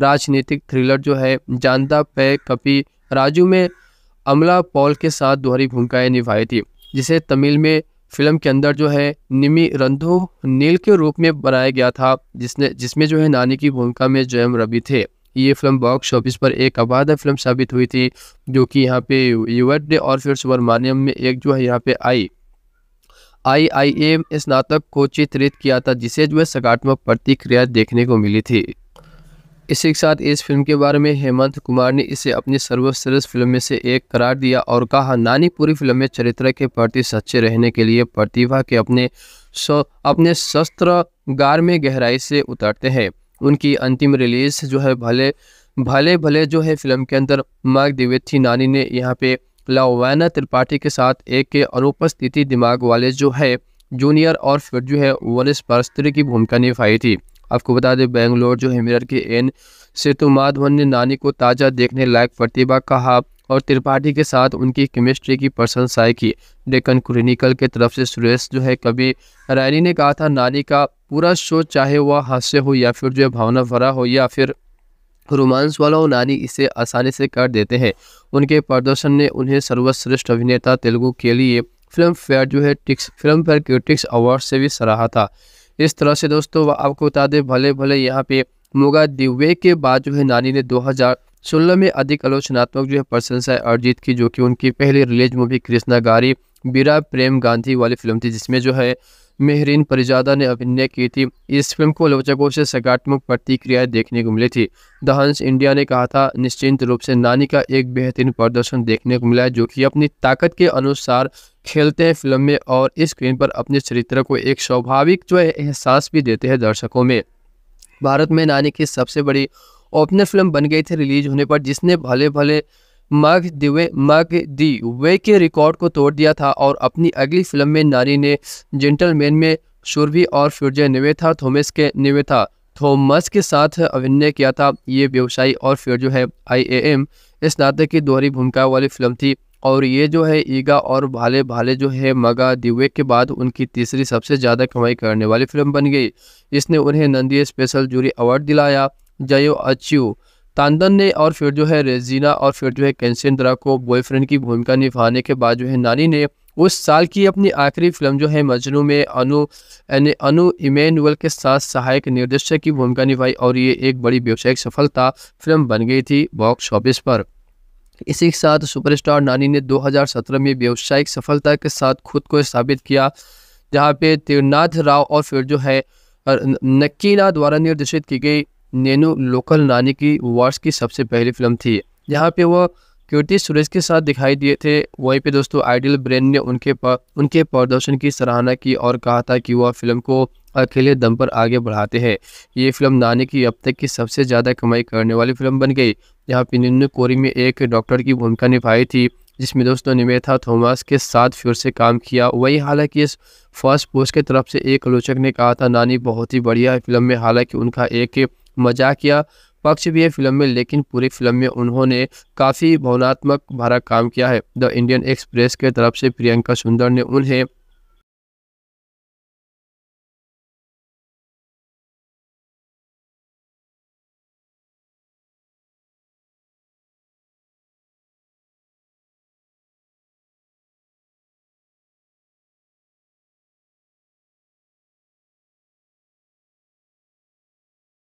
राजनीतिक थ्रिलर जो है जानदा पे कपी राजू में अमला पॉल के साथ दोहरी भूमिकाएं निभाई थी जिसे तमिल में फिल्म के अंदर जो है निमी रंधो नील के रूप में बनाया गया था जिसने जिसमें जो है नानी की भूमिका में जयम रवि थे ये फिल्म बॉक्स ऑफिस पर एक अबाधा फिल्म साबित हुई थी जो कि यहाँ पे यूएडे डे और फिर सुब्रमान्यम में एक जो है यहाँ पे आई आई आई एम स्नातक को चित्रित किया था जिसे जो है सकारात्मक प्रतिक्रिया देखने को मिली थी इसी के साथ इस फिल्म के बारे में हेमंत कुमार ने इसे अपनी सर्वश्रेष्ठ फिल्म में से एक करार दिया और कहा नानी पूरी फिल्म में चरित्र के प्रति सच्चे रहने के लिए प्रतिभा के अपने अपने शस्त्र गार में गहराई से उतरते हैं उनकी अंतिम रिलीज जो है भले भले भले जो है फिल्म के अंदर दिव्य दिवेथी नानी ने यहाँ पे लावैना त्रिपाठी के साथ एक के अनुपस्थिति दिमाग वाले जो है जूनियर और फिर जो है वनिस परस्त्री की भूमिका निभाई थी आपको बता दें बेंगलोर जो है मिरर के एन सेतु माधवन ने नानी को ताज़ा देखने लायक प्रतिभा कहा और त्रिपाठी के साथ उनकी केमिस्ट्री की प्रशंसाएं की डेकन क्रिनिकल के तरफ से सुरेश जो है कभी रैनी ने कहा था नानी का पूरा शो चाहे वह हास्य हो या फिर जो है भावना भरा हो या फिर रोमांस वाला हो नानी इसे आसानी से कर देते हैं उनके प्रदर्शन ने उन्हें सर्वश्रेष्ठ अभिनेता तेलुगु के लिए फिल्म फेयर जो है टिक्स फिल्म फेयर क्रिटिक्स अवार्ड से भी सराहा था इस तरह से दोस्तों आपको बता दें भले भले यहाँ पे मुगा दिव्य के बाद जो है नानी ने 2016 में अधिक आलोचनात्मक जो है प्रशंसा अर्जित की जो कि उनकी पहली रिलीज मूवी कृष्णा गारी बीरा प्रेम गांधी वाली फिल्म थी जिसमें जो है मेहरीन परिजादा ने अभिनय की थी इस फिल्म को लोचकों से सकारात्मक प्रतिक्रियाएं देखने को मिली थी द हंस इंडिया ने कहा था निश्चिंत रूप से नानी का एक बेहतरीन प्रदर्शन देखने को मिला जो कि अपनी ताकत के अनुसार खेलते हैं फिल्म में और स्क्रीन पर अपने चरित्र को एक स्वाभाविक जो है एहसास भी देते हैं दर्शकों में भारत में नानी की सबसे बड़ी ओपनर फिल्म बन गई थी रिलीज होने पर जिसने भले भले मग दिवे मग दी वे के रिकॉर्ड को तोड़ दिया था और अपनी अगली फिल्म में नारी ने जेंटलमैन में सुरभि और फिरजे निवेथा थोमस के निवेथा थोमस के साथ अभिनय किया था ये व्यवसायी और फिर जो है आईएएम इस नाते की दोहरी भूमिका वाली फिल्म थी और ये जो है ईगा और भाले भाले जो है मगा दिवे के बाद उनकी तीसरी सबसे ज़्यादा कमाई करने वाली फिल्म बन गई इसने उन्हें नंदी स्पेशल जूरी अवार्ड दिलाया जयो अचीव तानदन ने और फिर जो है रेजीना और फिर जो है कैंसेंद्रा को बॉयफ्रेंड की भूमिका निभाने के बाद जो है नानी ने उस साल की अपनी आखिरी फिल्म जो है मजनू में अनु यानी अनु इमेनुअल के साथ सहायक निर्देशक की भूमिका निभाई और ये एक बड़ी व्यावसायिक सफलता फिल्म बन गई थी बॉक्स ऑफिस पर इसी के साथ सुपरस्टार नानी ने 2017 में व्यावसायिक सफलता के साथ खुद को स्थापित किया जहाँ पे त्रिनाथ राव और फिर जो है नक्कीना द्वारा निर्देशित की गई नैनो लोकल नानी की वार्स की सबसे पहली फिल्म थी यहाँ पे वह क्यूटी सुरेश के साथ दिखाई दिए थे वहीं पे दोस्तों आइडियल ब्रेन ने उनके पर, उनके प्रदर्शन की सराहना की और कहा था कि वह फिल्म को अकेले दम पर आगे बढ़ाते हैं ये फिल्म नानी की अब तक की सबसे ज़्यादा कमाई करने वाली फिल्म बन गई यहाँ पे निम्न कोरी में एक डॉक्टर की भूमिका निभाई थी जिसमें दोस्तों निमेथा थॉमस के साथ फिर से काम किया वही हालांकि इस फर्स्ट पोस्ट के तरफ से एक आलोचक ने कहा था नानी बहुत ही बढ़िया फिल्म में हालांकि उनका एक मजाकिया पक्ष भी है फिल्म में लेकिन पूरी फिल्म में उन्होंने काफ़ी भावनात्मक भरा काम किया है द इंडियन एक्सप्रेस के तरफ से प्रियंका सुंदर ने उन्हें